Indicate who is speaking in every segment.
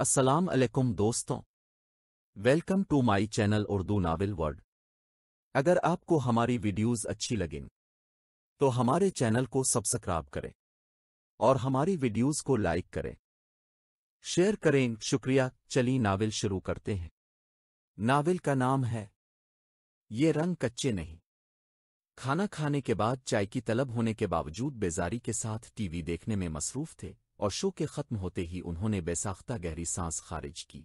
Speaker 1: अस्सलाम वालेकुम दोस्तों welcome to my channel Urdu novel world अगर आपको हमारी वीडियोस अच्छी लगें तो हमारे चैनल को सब्सक्राइब करें और हमारी वीडियोस को लाइक करें शेयर करें शुक्रिया चली नावल शुरू करते हैं नावल का नाम है ये रंग कच्चे नहीं खाना खाने के बाद चाय की तलब होने के बावजूद बेजारी के साथ टीवी देखने में मसरूफ थे और शो के ख़त्म होते ही उन्होंने बेसाख्ता गहरी सांस खारिज की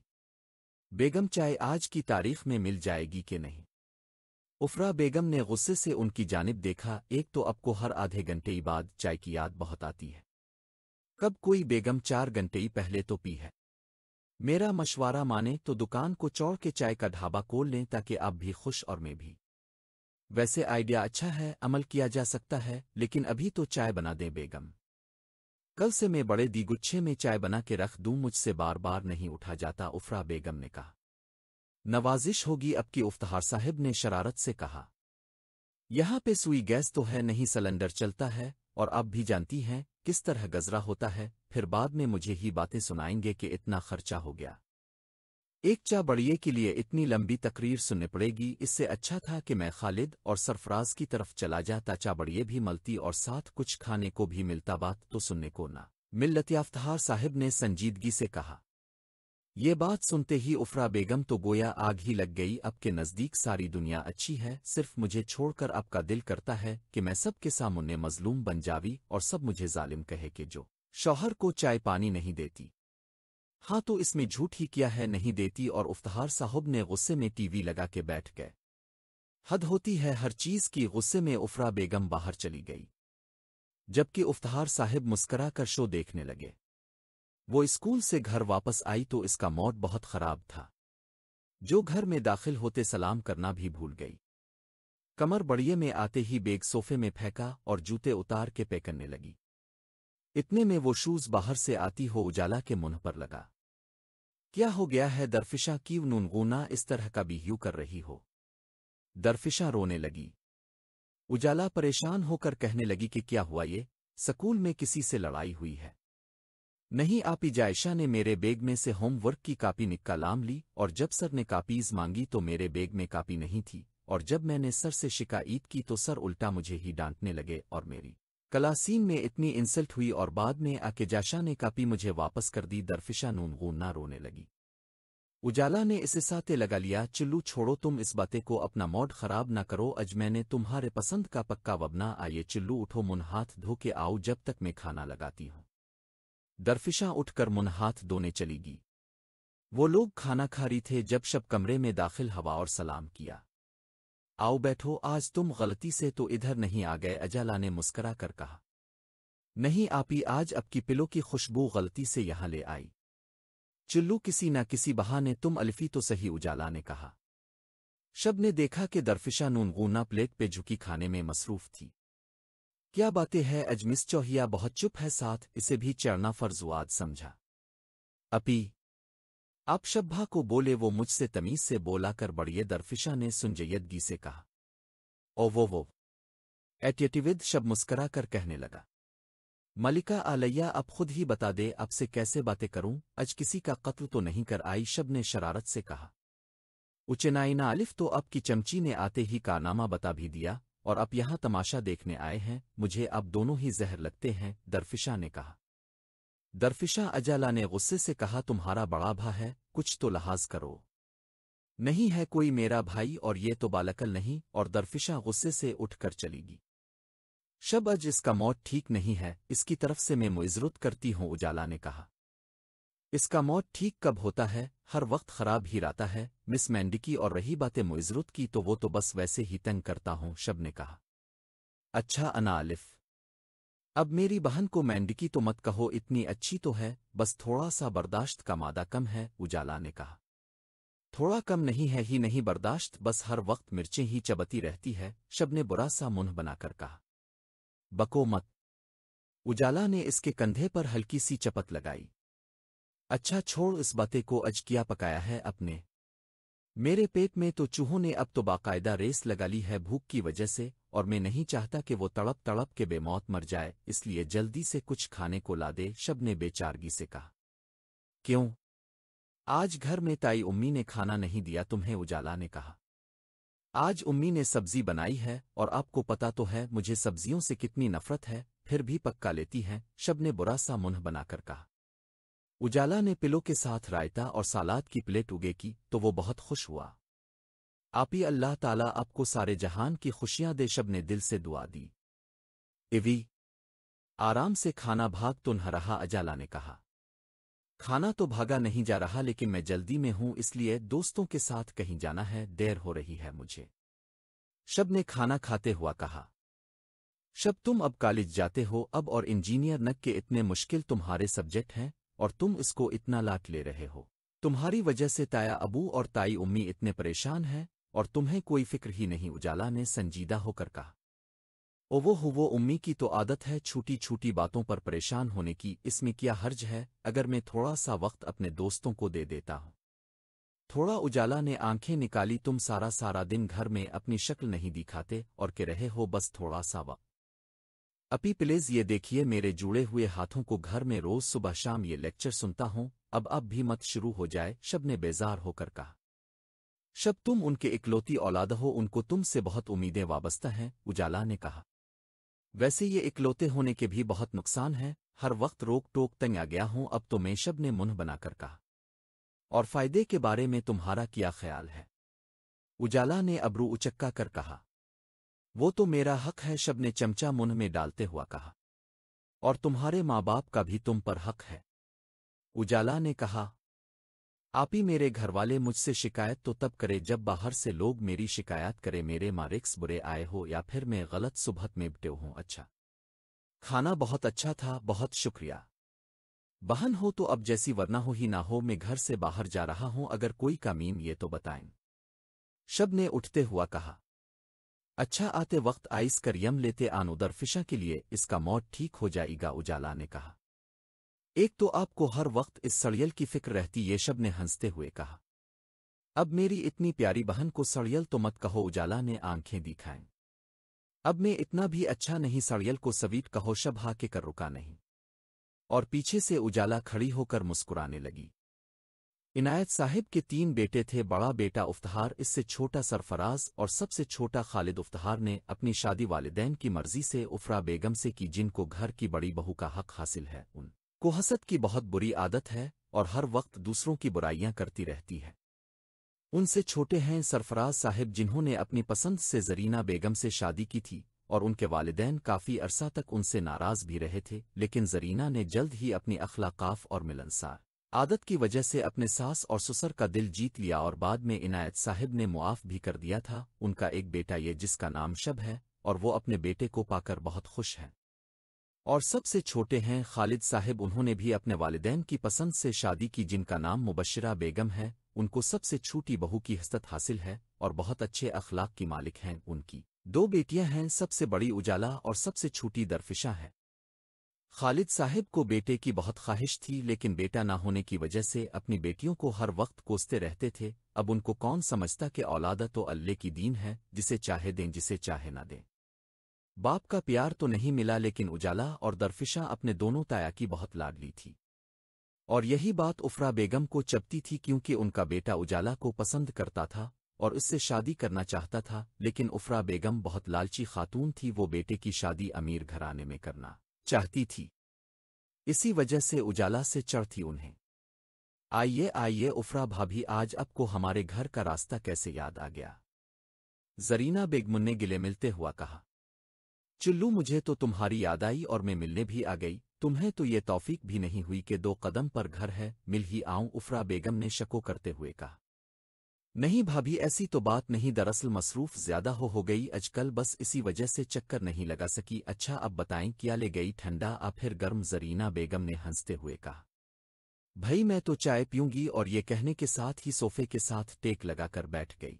Speaker 1: बेगम चाय आज की तारीख में मिल जाएगी कि नहीं उफरा बेगम ने गुस्से से उनकी जानब देखा एक तो अब को हर आधे घंटे बाद चाय की याद बहुत आती है कब कोई बेगम चार घंटे पहले तो पी है मेरा मशवरा माने तो दुकान को चौड़ के चाय का ढाबा खोल लें ताकि आप भी खुश और मैं भी वैसे आइडिया अच्छा है अमल किया जा सकता है लेकिन अभी तो चाय बना दें बेगम कल से मैं बड़े दीगुच्छे में चाय बना के रख दूं मुझसे बार बार नहीं उठा जाता उफ़रा बेगम ने कहा नवाजिश होगी अब की उफ्तार साहिब ने शरारत से कहा यहां पे सुई गैस तो है नहीं सिलेंडर चलता है और आप भी जानती हैं किस तरह गजरा होता है फिर बाद में मुझे ही बातें सुनाएंगे कि इतना खर्चा हो गया एक चा बड़िए के लिए इतनी लंबी तकरीर सुननी पड़ेगी इससे अच्छा था कि मैं खालिद और सरफराज की तरफ चला जाता चा बड़िए भी मलती और साथ कुछ खाने को भी मिलता बात तो सुनने को ना मिल्लतियाफ़्तहार साहिब ने संजीदगी से कहा ये बात सुनते ही उफरा बेगम तो गोया आग ही लग गई अब के नज़दीक सारी दुनिया अच्छी है सिर्फ मुझे छोड़कर आपका दिल करता है कि मैं सबके सामने मजलूम बन जावी और सब मुझे जालिम कहे कि जो शौहर को चाय पानी नहीं देती हाँ तो इसमें झूठ ही किया है नहीं देती और उफ्तार साहब ने गुस्से में टीवी लगा के बैठ गए हद होती है हर चीज़ की गुस्से में उफरा बेगम बाहर चली गई जबकि उफ्तार साहिब मुस्करा कर शो देखने लगे वो स्कूल से घर वापस आई तो इसका मौत बहुत खराब था जो घर में दाखिल होते सलाम करना भी भूल गई कमर बड़िए में आते ही बेग सोफे में फेंका और जूते उतार के पे करने लगी इतने में वो शूज़ बाहर से आती हो उजाला के मुंह पर लगा क्या हो गया है दरफिशा की नूनगुना इस तरह का बिहू कर रही हो दरफिशा रोने लगी उजाला परेशान होकर कहने लगी कि क्या हुआ ये स्कूल में किसी से लड़ाई हुई है नहीं आपी जायशा ने मेरे बेग में से होमवर्क की कापी निक्का लाम ली और जब सर ने कापीज मांगी तो मेरे बेग में कापी नहीं थी और जब मैंने सर से शिकायत की तो सर उल्टा मुझे ही डांटने लगे और मेरी कलासीम में इतनी इंसल्ट हुई और बाद में आके जाशा ने कापी मुझे वापस कर दी दरफिशा नून ना रोने लगी उजाला ने इसे साथे लगा लिया चिल्लू छोड़ो तुम इस बातें को अपना मॉड खराब ना करो अज मैंने तुम्हारे पसंद का पक्का वबना आइए चिल्लू उठो मुन हाथ धो के आओ जब तक मैं खाना लगाती हूँ दरफिशा उठकर मुन हाथ धोने चली गई वो लोग खाना खा रही थे जब शब कमरे में दाखिल हवा और सलाम किया आओ बैठो आज तुम गलती से तो इधर नहीं आ गए अजाला ने मुस्करा कर कहा नहीं आपी आज अब की पिलो की खुशबू गलती से यहां ले आई चुल्लू किसी न किसी बहाने तुम अल्फी तो सही उजाला ने कहा शब ने देखा कि दरफिशा नूनगूना प्लेट पे झुकी खाने में मसरूफ थी क्या बातें है अजमिस चौहिया बहुत चुप है साथ इसे भी चढ़ना फर्जुआद समझा अपी आप शब्भा को बोले वो मुझसे तमीज से बोला कर बड़िए दरफिशा ने सुनजयदगी से कहा ओ वो वो एट्यटिविद शब मुस्करा कर कहने लगा मलिका आलैया अब खुद ही बता दे अब से कैसे बातें करूं आज किसी का कत्ल तो नहीं कर आई शब ने शरारत से कहा उचेनाइना अलिफ तो अब की चमची ने आते ही कारनामा बता भी दिया और अब यहां तमाशा देखने आए हैं मुझे अब दोनों ही जहर लगते हैं दरफिशा ने कहा दरफिशा अजाला ने गुस्से से कहा तुम्हारा बड़ा भा है कुछ तो लहाज करो नहीं है कोई मेरा भाई और ये तो बालकल नहीं और दरफिशा गुस्से से उठकर चलेगी अज इसका मौत ठीक नहीं है इसकी तरफ से मैं मुजरत करती हूं उजाला ने कहा इसका मौत ठीक कब होता है हर वक्त खराब ही रहता है मिस मैंडिकी और रही बातें मुजरत की तो वो तो बस वैसे ही तंग करता हूँ शब ने कहा अच्छा अनालिफ अब मेरी बहन को मैंडिकी तो मत कहो इतनी अच्छी तो है बस थोड़ा सा बर्दाश्त का मादा कम है उजाला ने कहा थोड़ा कम नहीं है ही नहीं बर्दाश्त बस हर वक्त मिर्चें ही चबती रहती है शब ने बुरा सा मुंह बनाकर कहा बको मत उजाला ने इसके कंधे पर हल्की सी चपत लगाई अच्छा छोड़ इस बातें को अज किया पकाया है अपने मेरे पेट में तो चूहों ने अब तो बाकायदा रेस लगा ली है भूख की वजह से और मैं नहीं चाहता कि वो तड़प तड़प के बेमौत मर जाए इसलिए जल्दी से कुछ खाने को ला दे शब ने बेचारगी से कहा क्यों आज घर में ताई उम्मी ने खाना नहीं दिया तुम्हें उजाला ने कहा आज उम्मी ने सब्जी बनाई है और आपको पता तो है मुझे सब्जियों से कितनी नफरत है फिर भी पक्का लेती है शब ने बुरा सा मुंह बनाकर कहा उजाला ने पिलो के साथ रायता और सालाद की प्लेट उगे की तो वो बहुत खुश हुआ आप ही अल्लाह ताला आपको सारे जहान की खुशियां दे शब ने दिल से दुआ दी इवी आराम से खाना भाग तो न रहा अजाला ने कहा खाना तो भागा नहीं जा रहा लेकिन मैं जल्दी में हूं इसलिए दोस्तों के साथ कहीं जाना है देर हो रही है मुझे शब ने खाना खाते हुआ कहा शब तुम अब कॉलेज जाते हो अब और इंजीनियर नक के इतने मुश्किल तुम्हारे सब्जेक्ट हैं और तुम इसको इतना लाट ले रहे हो तुम्हारी वजह से ताया अबू और ताई उम्मी इतने परेशान हैं और तुम्हें कोई फिक्र ही नहीं उजाला ने संजीदा होकर कहा ओवो हो वो उम्मी की तो आदत है छोटी छोटी बातों पर परेशान होने की इसमें क्या हर्ज है अगर मैं थोड़ा सा वक्त अपने दोस्तों को दे देता हूँ थोड़ा उजाला ने आंखें निकाली तुम सारा सारा दिन घर में अपनी शक्ल नहीं दिखाते और के रहे हो बस थोड़ा सा वक्त अपी प्लीज ये देखिए मेरे जुड़े हुए हाथों को घर में रोज सुबह शाम ये लेक्चर सुनता हूं अब अब भी मत शुरू हो जाए शब ने बेजार होकर कहा शब तुम उनके इकलौती औलाद हो उनको तुमसे बहुत उम्मीदें वाबस्ता हैं उजाला ने कहा वैसे ये इकलौते होने के भी बहुत नुकसान हैं हर वक्त रोक टोक तंग आ गया हूं अब तो मैं शब ने मुंह बनाकर कहा और फायदे के बारे में तुम्हारा क्या ख्याल है उजाला ने अबरू उचक्का कर कहा वो तो मेरा हक है शब ने चमचा मुन में डालते हुआ कहा और तुम्हारे माँ बाप का भी तुम पर हक है उजाला ने कहा आप ही मेरे घरवाले मुझसे शिकायत तो तब करे जब बाहर से लोग मेरी शिकायत करे मेरे मारिक्स बुरे आए हो या फिर मैं गलत सुबहत में बटे हूं अच्छा खाना बहुत अच्छा था बहुत शुक्रिया बहन हो तो अब जैसी वरना हो ही ना हो मैं घर से बाहर जा रहा हूं अगर कोई कामीन ये तो बताएं शब ने उठते हुआ कहा अच्छा आते वक्त आइस कर यम लेते आन उधर फिशा के लिए इसका मौत ठीक हो जाएगा उजाला ने कहा एक तो आपको हर वक्त इस सड़ियल की फिक्र रहती ये शब ने हंसते हुए कहा अब मेरी इतनी प्यारी बहन को सड़ियल तो मत कहो उजाला ने आंखें दिखाएं अब मैं इतना भी अच्छा नहीं सड़ियल को सवीट कहो शब हा के कर रुका नहीं और पीछे से उजाला खड़ी होकर मुस्कुराने लगी इनायत साहिब के तीन बेटे थे बड़ा बेटा उफ्तहार इससे छोटा सरफराज और सबसे छोटा खालिद उफ्तार ने अपनी शादी वालदेन की मर्जी से उफ्रा बेगम से की जिनको घर की बड़ी बहू का हक हासिल है उन को हसद की बहुत बुरी आदत है और हर वक्त दूसरों की बुराइयां करती रहती है उनसे छोटे हैं सरफराज साहिब जिन्होंने अपनी पसंद से जरीना बेगम से शादी की थी और उनके वालदेन काफ़ी अरसा तक उनसे नाराज़ भी रहे थे लेकिन जरीना ने जल्द ही अपनी अखलाकाफ और मिलनसार आदत की वजह से अपने सास और ससुर का दिल जीत लिया और बाद में इनायत साहिब ने मुआफ भी कर दिया था उनका एक बेटा ये जिसका नाम शब है और वो अपने बेटे को पाकर बहुत खुश हैं और सबसे छोटे हैं खालिद साहिब उन्होंने भी अपने वालदेन की पसंद से शादी की जिनका नाम मुबशरा बेगम है उनको सबसे छोटी बहू की हस्त हासिल है और बहुत अच्छे अखलाक की मालिक हैं उनकी दो बेटियां हैं सबसे बड़ी उजाला और सबसे छोटी दरफिशा है खालिद साहिब को बेटे की बहुत ख्वाहिश थी लेकिन बेटा न होने की वजह से अपनी बेटियों को हर वक्त कोसते रहते थे अब उनको कौन समझता कि औलादा तो अल्ले की दीन है जिसे चाहे दें जिसे चाहे ना दें बाप का प्यार तो नहीं मिला लेकिन उजाला और दरफिशा अपने दोनों ताया की बहुत लाडली थी और यही बात उफ़रा बेगम को चपती थी क्योंकि उनका बेटा उजाला को पसंद करता था और उससे शादी करना चाहता था लेकिन उफ्रा बेगम बहुत लालची खातून थी वो बेटे की शादी अमीर घराने में करना चाहती थी इसी वजह से उजाला से चढ़ती उन्हें आइए आइए उफरा भाभी आज आपको हमारे घर का रास्ता कैसे याद आ गया जरीना बेगमुन ने गिले मिलते हुआ कहा चुल्लू मुझे तो तुम्हारी याद आई और मैं मिलने भी आ गई तुम्हें तो ये तौफीक भी नहीं हुई कि दो कदम पर घर है मिल ही आऊं उफरा बेगम ने शको करते हुए कहा नहीं भाभी ऐसी तो बात नहीं दरअसल मसरूफ ज्यादा हो हो गई आजकल बस इसी वजह से चक्कर नहीं लगा सकी अच्छा अब बताएं क्या ले गई ठंडा आ फिर गर्म जरीना बेगम ने हंसते हुए कहा भई मैं तो चाय पीऊंगी और ये कहने के साथ ही सोफे के साथ टेक लगाकर बैठ गई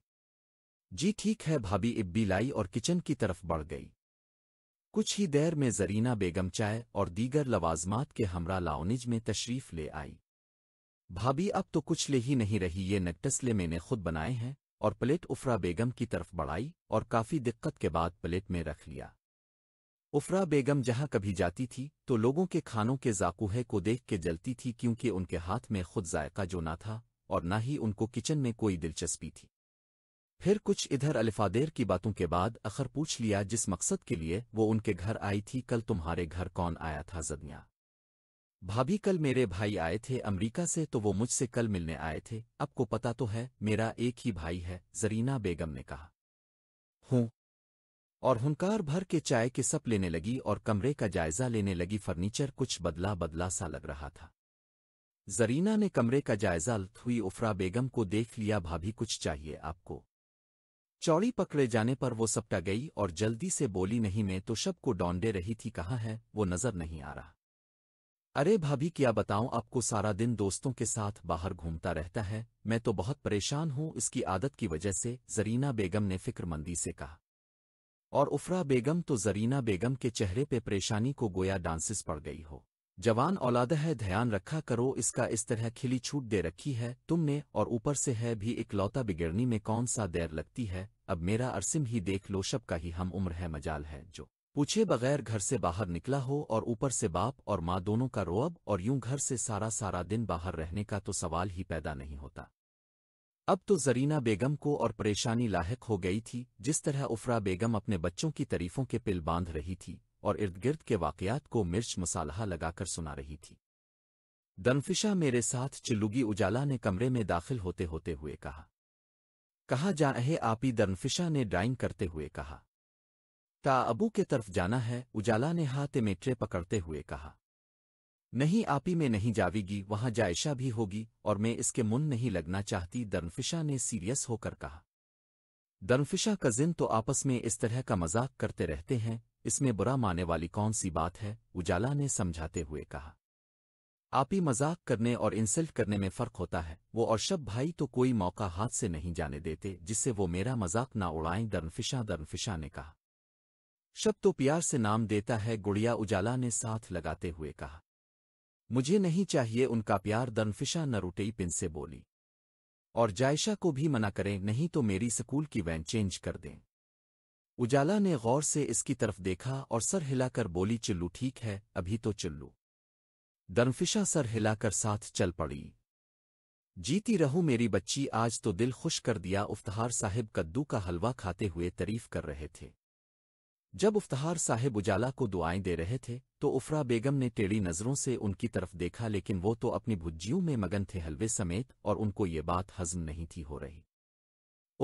Speaker 1: जी ठीक है भाभी इब्बी लाई और किचन की तरफ बढ़ गई कुछ ही देर में जरीना बेगम चाय और दीगर लवाजमात के हमरा लाउनिज में तशरीफ ले आई भाभी अब तो कुछ ले ही नहीं रही ये नेकटसले मैंने खुद बनाए हैं और प्लेट उफरा बेगम की तरफ बढ़ाई और काफी दिक्कत के बाद प्लेट में रख लिया उफरा बेगम जहां कभी जाती थी तो लोगों के खानों के जाकूहे को देख के जलती थी क्योंकि उनके हाथ में खुद जायका जो ना था और न ही उनको किचन में कोई दिलचस्पी थी फिर कुछ इधर अलफ़ादेर की बातों के बाद अखर पूछ लिया जिस मकसद के लिए वो उनके घर आई थी कल तुम्हारे घर कौन आया था जदनिया भाभी कल मेरे भाई आए थे अमेरिका से तो वो मुझसे कल मिलने आए थे आपको पता तो है मेरा एक ही भाई है जरीना बेगम ने कहा हूँ और हुनकार भर के चाय के सप लेने लगी और कमरे का जायजा लेने लगी फर्नीचर कुछ बदला बदला सा लग रहा था जरीना ने कमरे का जायजा हुई उफरा बेगम को देख लिया भाभी कुछ चाहिए आपको चौड़ी पकड़े जाने पर वो सपटा गई और जल्दी से बोली नहीं मैं तो शब को डौंडे रही थी कहाँ है वो नजर नहीं आ रहा अरे भाभी क्या बताऊं आपको सारा दिन दोस्तों के साथ बाहर घूमता रहता है मैं तो बहुत परेशान हूं इसकी आदत की वजह से जरीना बेगम ने फिक्रमंदी से कहा और उफरा बेगम तो जरीना बेगम के चेहरे पे परेशानी को गोया डांसिस पड़ गई हो जवान औलाद है ध्यान रखा करो इसका इस तरह खिली छूट दे रखी है तुमने और ऊपर से है भी इकलौता बिगड़नी में कौन सा देर लगती है अब मेरा अरसिम ही देख लो शब का ही हम उम्र है मजाल है जो पूछे बगैर घर से बाहर निकला हो और ऊपर से बाप और माँ दोनों का रोअब और यूं घर से सारा सारा दिन बाहर रहने का तो सवाल ही पैदा नहीं होता अब तो जरीना बेगम को और परेशानी लाहक हो गई थी जिस तरह उफरा बेगम अपने बच्चों की तरीफों के पिल बांध रही थी और इर्द गिर्द के वाकयात को मिर्च मसाला लगाकर सुना रही थी दनफिशा मेरे साथ चिल्लुगी उजाला ने कमरे में दाखिल होते होते हुए कहा कहा जा आप आपी दनफिशा ने ड्राइंग करते हुए कहा का अबू के तरफ जाना है उजाला ने हाथ ट्रे पकड़ते हुए कहा नहीं आपी में नहीं जावेगी वहां जायशा भी होगी और मैं इसके मुन नहीं लगना चाहती दर्नफिशा ने सीरियस होकर कहा का कजिन तो आपस में इस तरह का मजाक करते रहते हैं इसमें बुरा माने वाली कौन सी बात है उजाला ने समझाते हुए कहा आप ही मजाक करने और इंसल्ट करने में फ़र्क होता है वो और शब भाई तो कोई मौका हाथ से नहीं जाने देते जिससे वो मेरा मजाक ना उड़ाएं दर्नफिशा दर्नफिशा ने कहा शब्द तो प्यार से नाम देता है गुड़िया उजाला ने साथ लगाते हुए कहा मुझे नहीं चाहिए उनका प्यार दनफिशा नरुटेई पिन से बोली और जायशा को भी मना करें नहीं तो मेरी स्कूल की वैन चेंज कर दें उजाला ने गौर से इसकी तरफ देखा और सर हिलाकर बोली चिल्लू ठीक है अभी तो चिल्लू दनफिशा सर हिलाकर साथ चल पड़ी जीती रहूं मेरी बच्ची आज तो दिल खुश कर दिया उफ्तार साहिब कद्दू का हलवा खाते हुए तारीफ कर रहे थे जब उफ्तार साहेब उजाला को दुआएं दे रहे थे तो उफ़रा बेगम ने टेढ़ी नज़रों से उनकी तरफ देखा लेकिन वो तो अपनी भुज्जियों में मगन थे हलवे समेत और उनको ये बात हजम नहीं थी हो रही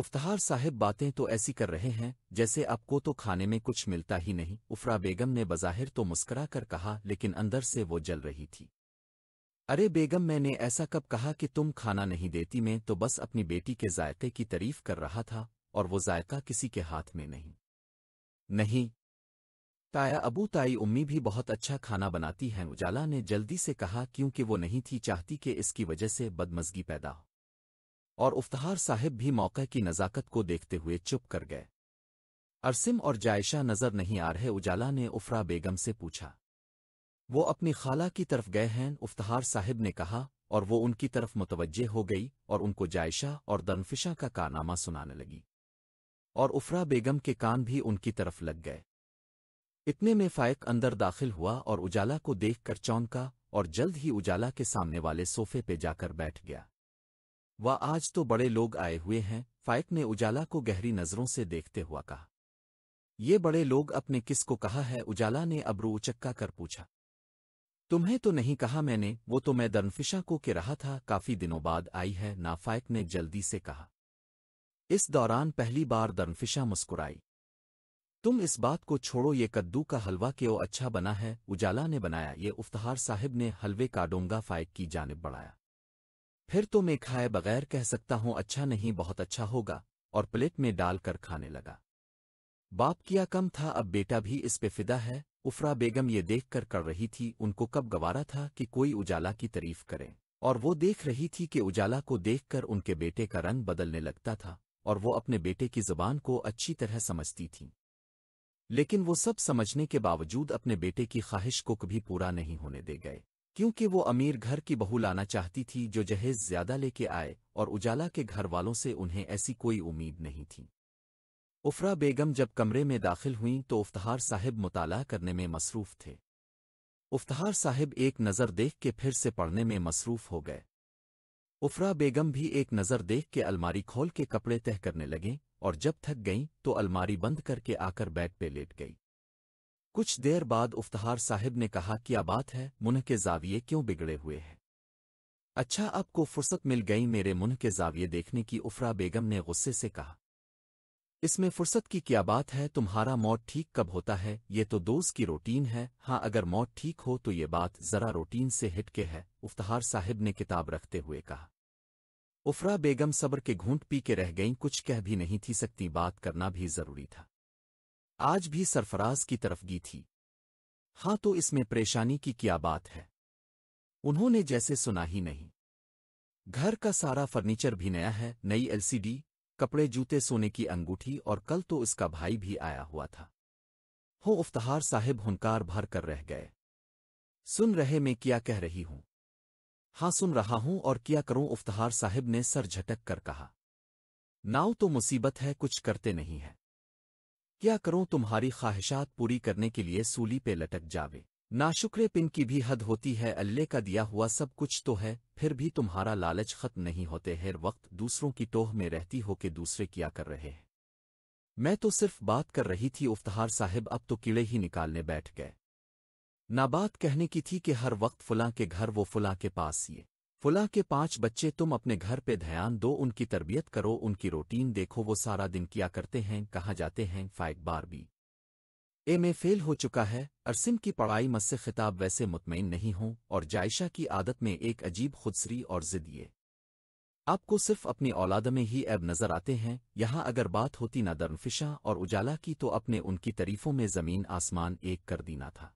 Speaker 1: उफ्तार साहेब बातें तो ऐसी कर रहे हैं जैसे आपको तो खाने में कुछ मिलता ही नहीं उफ़रा बेगम ने बज़ाहिर तो मुस्करा कर कहा लेकिन अंदर से वो जल रही थी अरे बेगम मैंने ऐसा कब कहा कि तुम खाना नहीं देती मैं तो बस अपनी बेटी के जायके की तारीफ कर रहा था और वो जायका किसी के हाथ में नहीं नहीं ताया अबू ताई उम्मी भी बहुत अच्छा खाना बनाती हैं उजाला ने जल्दी से कहा क्योंकि वो नहीं थी चाहती कि इसकी वजह से बदमजगी पैदा हो और उफ्तार साहिब भी मौके की नज़ाकत को देखते हुए चुप कर गए अरसिम और जायशा नज़र नहीं आ रहे उजाला ने उफरा बेगम से पूछा वो अपनी खाला की तरफ गए हैं उफ्तार साहिब ने कहा और वो उनकी तरफ मुतवजह हो गई और उनको जायशा और दनफिशा का कारनामा सुनाने लगी और उफरा बेगम के कान भी उनकी तरफ लग गए इतने में फायक अंदर दाखिल हुआ और उजाला को देख कर चौंका और जल्द ही उजाला के सामने वाले सोफे पे जाकर बैठ गया वह आज तो बड़े लोग आए हुए हैं फायक ने उजाला को गहरी नज़रों से देखते हुआ कहा ये बड़े लोग अपने किस को कहा है उजाला ने अबरू उचक्का कर पूछा तुम्हें तो नहीं कहा मैंने वो तो मैं दर्नफिशा को के रहा था काफी दिनों बाद आई है नाफायक ने जल्दी से कहा इस दौरान पहली बार दर्नफिशा मुस्कुराई तुम इस बात को छोड़ो ये कद्दू का हलवा के ओ अच्छा बना है उजाला ने बनाया ये उफ्तार साहिब ने हलवे का डोंगा फाइट की जानब बढ़ाया फिर तो मैं खाए बगैर कह सकता हूँ अच्छा नहीं बहुत अच्छा होगा और प्लेट में डालकर खाने लगा बाप किया कम था अब बेटा भी इस पे फिदा है उफरा बेगम ये देखकर कर रही थी उनको कब गवारा था कि कोई उजाला की तारीफ करे और वो देख रही थी कि उजाला को देखकर उनके बेटे का रंग बदलने लगता था और वो अपने बेटे की जबान को अच्छी तरह समझती थीं लेकिन वो सब समझने के बावजूद अपने बेटे की ख्वाहिश को कभी पूरा नहीं होने दे गए क्योंकि वो अमीर घर की बहू लाना चाहती थी जो जहेज ज्यादा लेके आए और उजाला के घर वालों से उन्हें ऐसी कोई उम्मीद नहीं थी उफरा बेगम जब कमरे में दाखिल हुईं तो उफ्तहार साहिब मुताला करने में मसरूफ थे उफ्तार साहिब एक नज़र देख के फिर से पढ़ने में मसरूफ हो गए उफरा बेगम भी एक नज़र देख के अलमारी खोल के कपड़े तह करने लगें और जब थक गईं तो अलमारी बंद करके आकर बेड पे लेट गई कुछ देर बाद उफ्तार साहिब ने कहा क्या बात है मुन्ह के जाविये क्यों बिगड़े हुए हैं अच्छा आपको फुर्सत मिल गई मेरे मुन्ह के जाविये देखने की उफरा बेगम ने गुस्से से कहा इसमें फुर्सत की क्या बात है तुम्हारा मौत ठीक कब होता है ये तो दोस्त की रूटीन है हाँ अगर मौत ठीक हो तो ये बात जरा रूटीन से हिटके है उफ्तार साहिब ने किताब रखते हुए कहा उफरा बेगम सब्र के घूंट पी के रह गईं कुछ कह भी नहीं थी सकती बात करना भी जरूरी था आज भी सरफराज की तरफगी थी हां तो इसमें परेशानी की क्या बात है उन्होंने जैसे सुना ही नहीं घर का सारा फर्नीचर भी नया है नई एलसीडी कपड़े जूते सोने की अंगूठी और कल तो उसका भाई भी आया हुआ था हो उफ्तार साहिब हुनकार भर कर रह गए सुन रहे मैं क्या कह रही हूं हाँ सुन रहा हूं और क्या करूं उफ्तहार साहिब ने सर झटक कर कहा नाव तो मुसीबत है कुछ करते नहीं है क्या करूं तुम्हारी ख्वाहिशात पूरी करने के लिए सूली पे लटक जावे नाशुक्रे पिन की भी हद होती है अल्ले का दिया हुआ सब कुछ तो है फिर भी तुम्हारा लालच खत्म नहीं होते हर वक्त दूसरों की टोह में रहती हो के दूसरे क्या कर रहे हैं मैं तो सिर्फ बात कर रही थी उफ्तहार साहिब अब तो कीड़े ही निकालने बैठ गए नाबात कहने की थी कि हर वक्त फुला के घर वो फुला के पास ये फुला के पांच बच्चे तुम अपने घर पे ध्यान दो उनकी तरबियत करो उनकी रूटीन देखो वो सारा दिन किया करते हैं कहाँ जाते हैं फाइक बार भी ए में फेल हो चुका है अरसिम की पढ़ाई मत से खिताब वैसे मुतमिन नहीं हो और जायशा की आदत में एक अजीब खुदसरी और जिद आपको सिर्फ अपनी औलाद में ही ऐब नजर आते हैं यहाँ अगर बात होती ना दर्नफिशा और उजाला की तो अपने उनकी तरीफ़ों में जमीन आसमान एक कर दीना था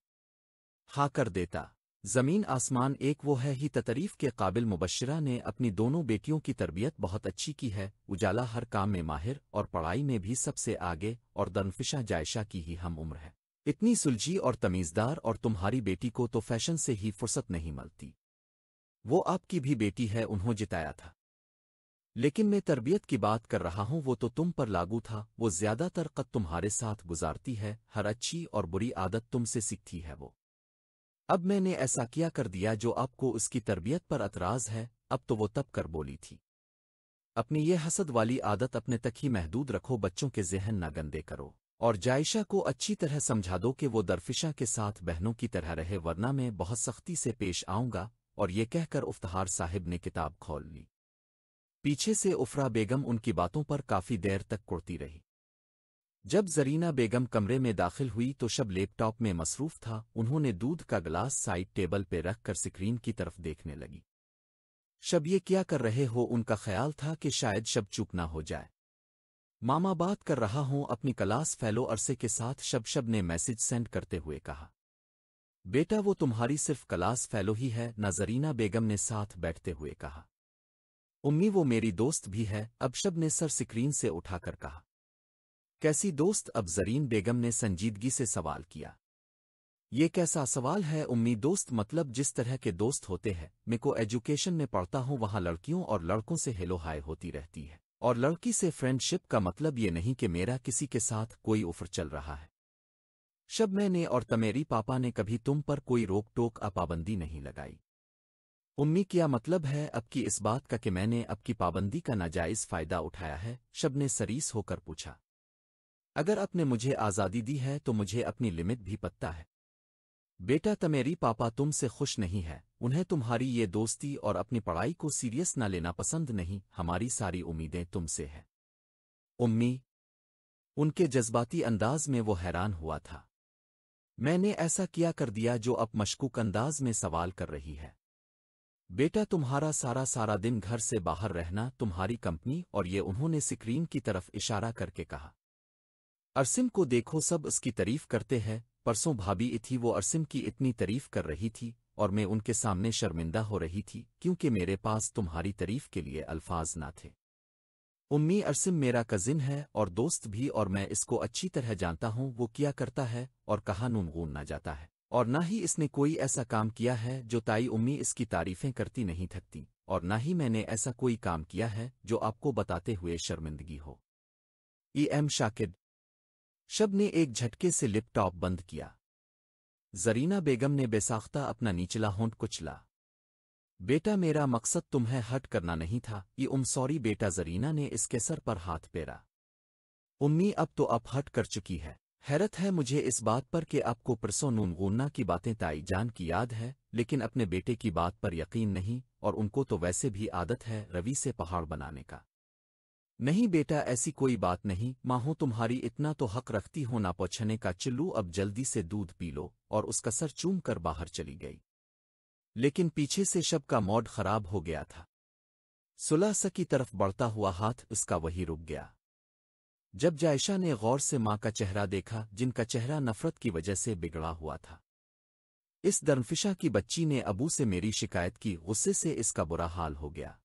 Speaker 1: हा कर देता ज़मीन आसमान एक वो है ही ततरीफ़ के काबिल मुबशरा ने अपनी दोनों बेटियों की तरबियत बहुत अच्छी की है उजाला हर काम में माहिर और पढ़ाई में भी सबसे आगे और दनफिशा जायशा की ही हम उम्र है इतनी सुलझी और तमीज़दार और तुम्हारी बेटी को तो फैशन से ही फुर्सत नहीं मिलती वो आपकी भी बेटी है उन्हों जिताया था लेकिन मैं तरबियत की बात कर रहा हूँ वो तो तुम पर लागू था वो ज़्यादातर कद तुम्हारे साथ गुजारती है हर अच्छी और बुरी आदत तुमसे सीखती है वो अब मैंने ऐसा किया कर दिया जो आपको उसकी तरबियत पर अतराज है अब तो वो तब कर बोली थी अपनी ये हसद वाली आदत अपने तक ही महदूद रखो बच्चों के जहन ना गंदे करो और जायशा को अच्छी तरह समझा दो कि वो दरफिशा के साथ बहनों की तरह रहे वरना मैं बहुत सख्ती से पेश आऊंगा और ये कहकर उफ्तहार साहिब ने किताब खोल ली पीछे से उफरा बेगम उनकी बातों पर काफी देर तक कुड़ती रही जब जरीना बेगम कमरे में दाखिल हुई तो शब लैपटॉप में मसरूफ था उन्होंने दूध का गिलास साइड टेबल पर रखकर स्क्रीन की तरफ देखने लगी शब ये क्या कर रहे हो उनका ख्याल था कि शायद शब चुप ना हो जाए मामा बात कर रहा हूं अपनी क्लास फेलो अरसे के साथ शब शब ने मैसेज सेंड करते हुए कहा बेटा वो तुम्हारी सिर्फ क्लास फेलो ही है जरीना बेगम ने साथ बैठते हुए कहा उम्मी वो मेरी दोस्त भी है अब शब ने सर स्क्रीन से उठाकर कहा कैसी दोस्त अब जरीन बेगम ने संजीदगी से सवाल किया ये कैसा सवाल है उम्मीद दोस्त मतलब जिस तरह के दोस्त होते हैं मैं को एजुकेशन में पढ़ता हूँ वहाँ लड़कियों और लड़कों से हेलो हाय होती रहती है और लड़की से फ्रेंडशिप का मतलब ये नहीं कि मेरा किसी के साथ कोई उफर चल रहा है शब मैंने और तमेरी पापा ने कभी तुम पर कोई रोक टोक अपाबंदी नहीं लगाई उम्मी क्या मतलब है अब की इस बात का कि मैंने अब की पाबंदी का नाजायज फायदा उठाया है शब ने सरीस होकर पूछा अगर अपने मुझे आज़ादी दी है तो मुझे अपनी लिमिट भी पत्ता है बेटा तमेरी पापा तुमसे खुश नहीं है उन्हें तुम्हारी ये दोस्ती और अपनी पढ़ाई को सीरियस न लेना पसंद नहीं हमारी सारी उम्मीदें तुमसे हैं उम्मी उनके जज्बाती अंदाज में वो हैरान हुआ था मैंने ऐसा किया कर दिया जो अब मशकूक अंदाज में सवाल कर रही है बेटा तुम्हारा सारा सारा दिन घर से बाहर रहना तुम्हारी कंपनी और ये उन्होंने स्क्रीन की तरफ इशारा करके कहा अरसिम को देखो सब उसकी तारीफ करते हैं परसों भाभी इथी वो अरसिम की इतनी तारीफ कर रही थी और मैं उनके सामने शर्मिंदा हो रही थी क्योंकि मेरे पास तुम्हारी तारीफ के लिए अल्फाज ना थे उम्मी अरसिम मेरा कजिन है और दोस्त भी और मैं इसको अच्छी तरह जानता हूं वो क्या करता है और कहा नूनगून ना जाता है और ना ही इसने कोई ऐसा काम किया है जो ताई उम्मी इसकी तारीफें करती नहीं थकती और ना ही मैंने ऐसा कोई काम किया है जो आपको बताते हुए शर्मिंदगी हो ई एम शाकिद शब ने एक झटके से लिपटॉप बंद किया जरीना बेगम ने बेसाख्ता अपना निचला होंठ कुचला बेटा मेरा मकसद तुम्हें हट करना नहीं था ये उम सॉरी बेटा जरीना ने इसके सर पर हाथ पेरा उम्मी अब तो अब हट कर चुकी है हैरत है मुझे इस बात पर कि आपको परसों नूनगुन्ना की बातें ताई जान की याद है लेकिन अपने बेटे की बात पर यकीन नहीं और उनको तो वैसे भी आदत है रवि से पहाड़ बनाने का नहीं बेटा ऐसी कोई बात नहीं माँ हो तुम्हारी इतना तो हक रखती हो ना पोछने का चिल्लू अब जल्दी से दूध पी लो और उसका सर चूम कर बाहर चली गई लेकिन पीछे से शब का मॉड खराब हो गया था सुलासा की तरफ बढ़ता हुआ हाथ उसका वही रुक गया जब जायशा ने गौर से माँ का चेहरा देखा जिनका चेहरा नफरत की वजह से बिगड़ा हुआ था इस दर्नफिशा की बच्ची ने अबू से मेरी शिकायत की गुस्से से इसका बुरा हाल हो गया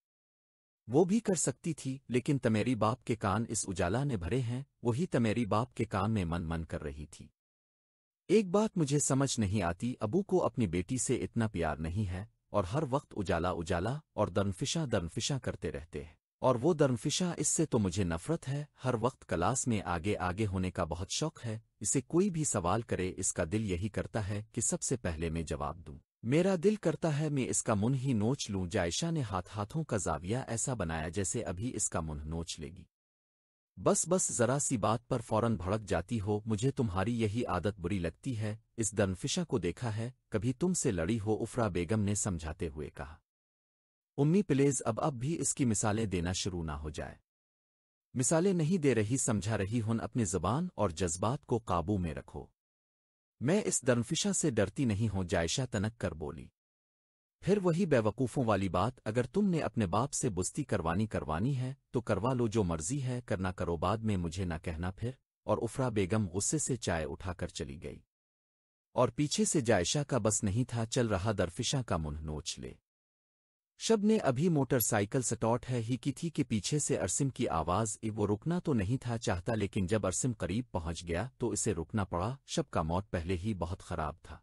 Speaker 1: वो भी कर सकती थी लेकिन तमेरी बाप के कान इस उजाला ने भरे हैं वही तमेरी बाप के कान में मन मन कर रही थी एक बात मुझे समझ नहीं आती अबू को अपनी बेटी से इतना प्यार नहीं है और हर वक्त उजाला उजाला और दर्नफिशा दर्नफिशा करते रहते हैं और वो दर्नफिशा इससे तो मुझे नफरत है हर वक्त क्लास में आगे आगे होने का बहुत शौक है इसे कोई भी सवाल करे इसका दिल यही करता है कि सबसे पहले मैं जवाब दूं मेरा दिल करता है मैं इसका मुन ही नोच लूं जायशा ने हाथ हाथों का जाविया ऐसा बनाया जैसे अभी इसका मुन नोच लेगी बस बस जरा सी बात पर फौरन भड़क जाती हो मुझे तुम्हारी यही आदत बुरी लगती है इस दनफिशा को देखा है कभी तुम से लड़ी हो उफरा बेगम ने समझाते हुए कहा उम्मी प्लेज अब अब भी इसकी मिसालें देना शुरू ना हो जाए मिसालें नहीं दे रही समझा रही हुन अपनी जबान और जज्बात को काबू में रखो मैं इस दर्मफिशा से डरती नहीं हूं जायशा तनक कर बोली फिर वही बेवकूफ़ों वाली बात अगर तुमने अपने बाप से बुस्ती करवानी करवानी है तो करवा लो जो मर्जी है करना करो बाद में मुझे न कहना फिर और उफरा बेगम गुस्से से चाय उठाकर चली गई और पीछे से जायशा का बस नहीं था चल रहा दरफिशा का मुंह नोच ले शब ने अभी मोटरसाइकिल सटॉट है ही की थी कि पीछे से अरसिम की आवाज़ वो रुकना तो नहीं था चाहता लेकिन जब अरसिम करीब पहुंच गया तो इसे रुकना पड़ा शब का मौत पहले ही बहुत खराब था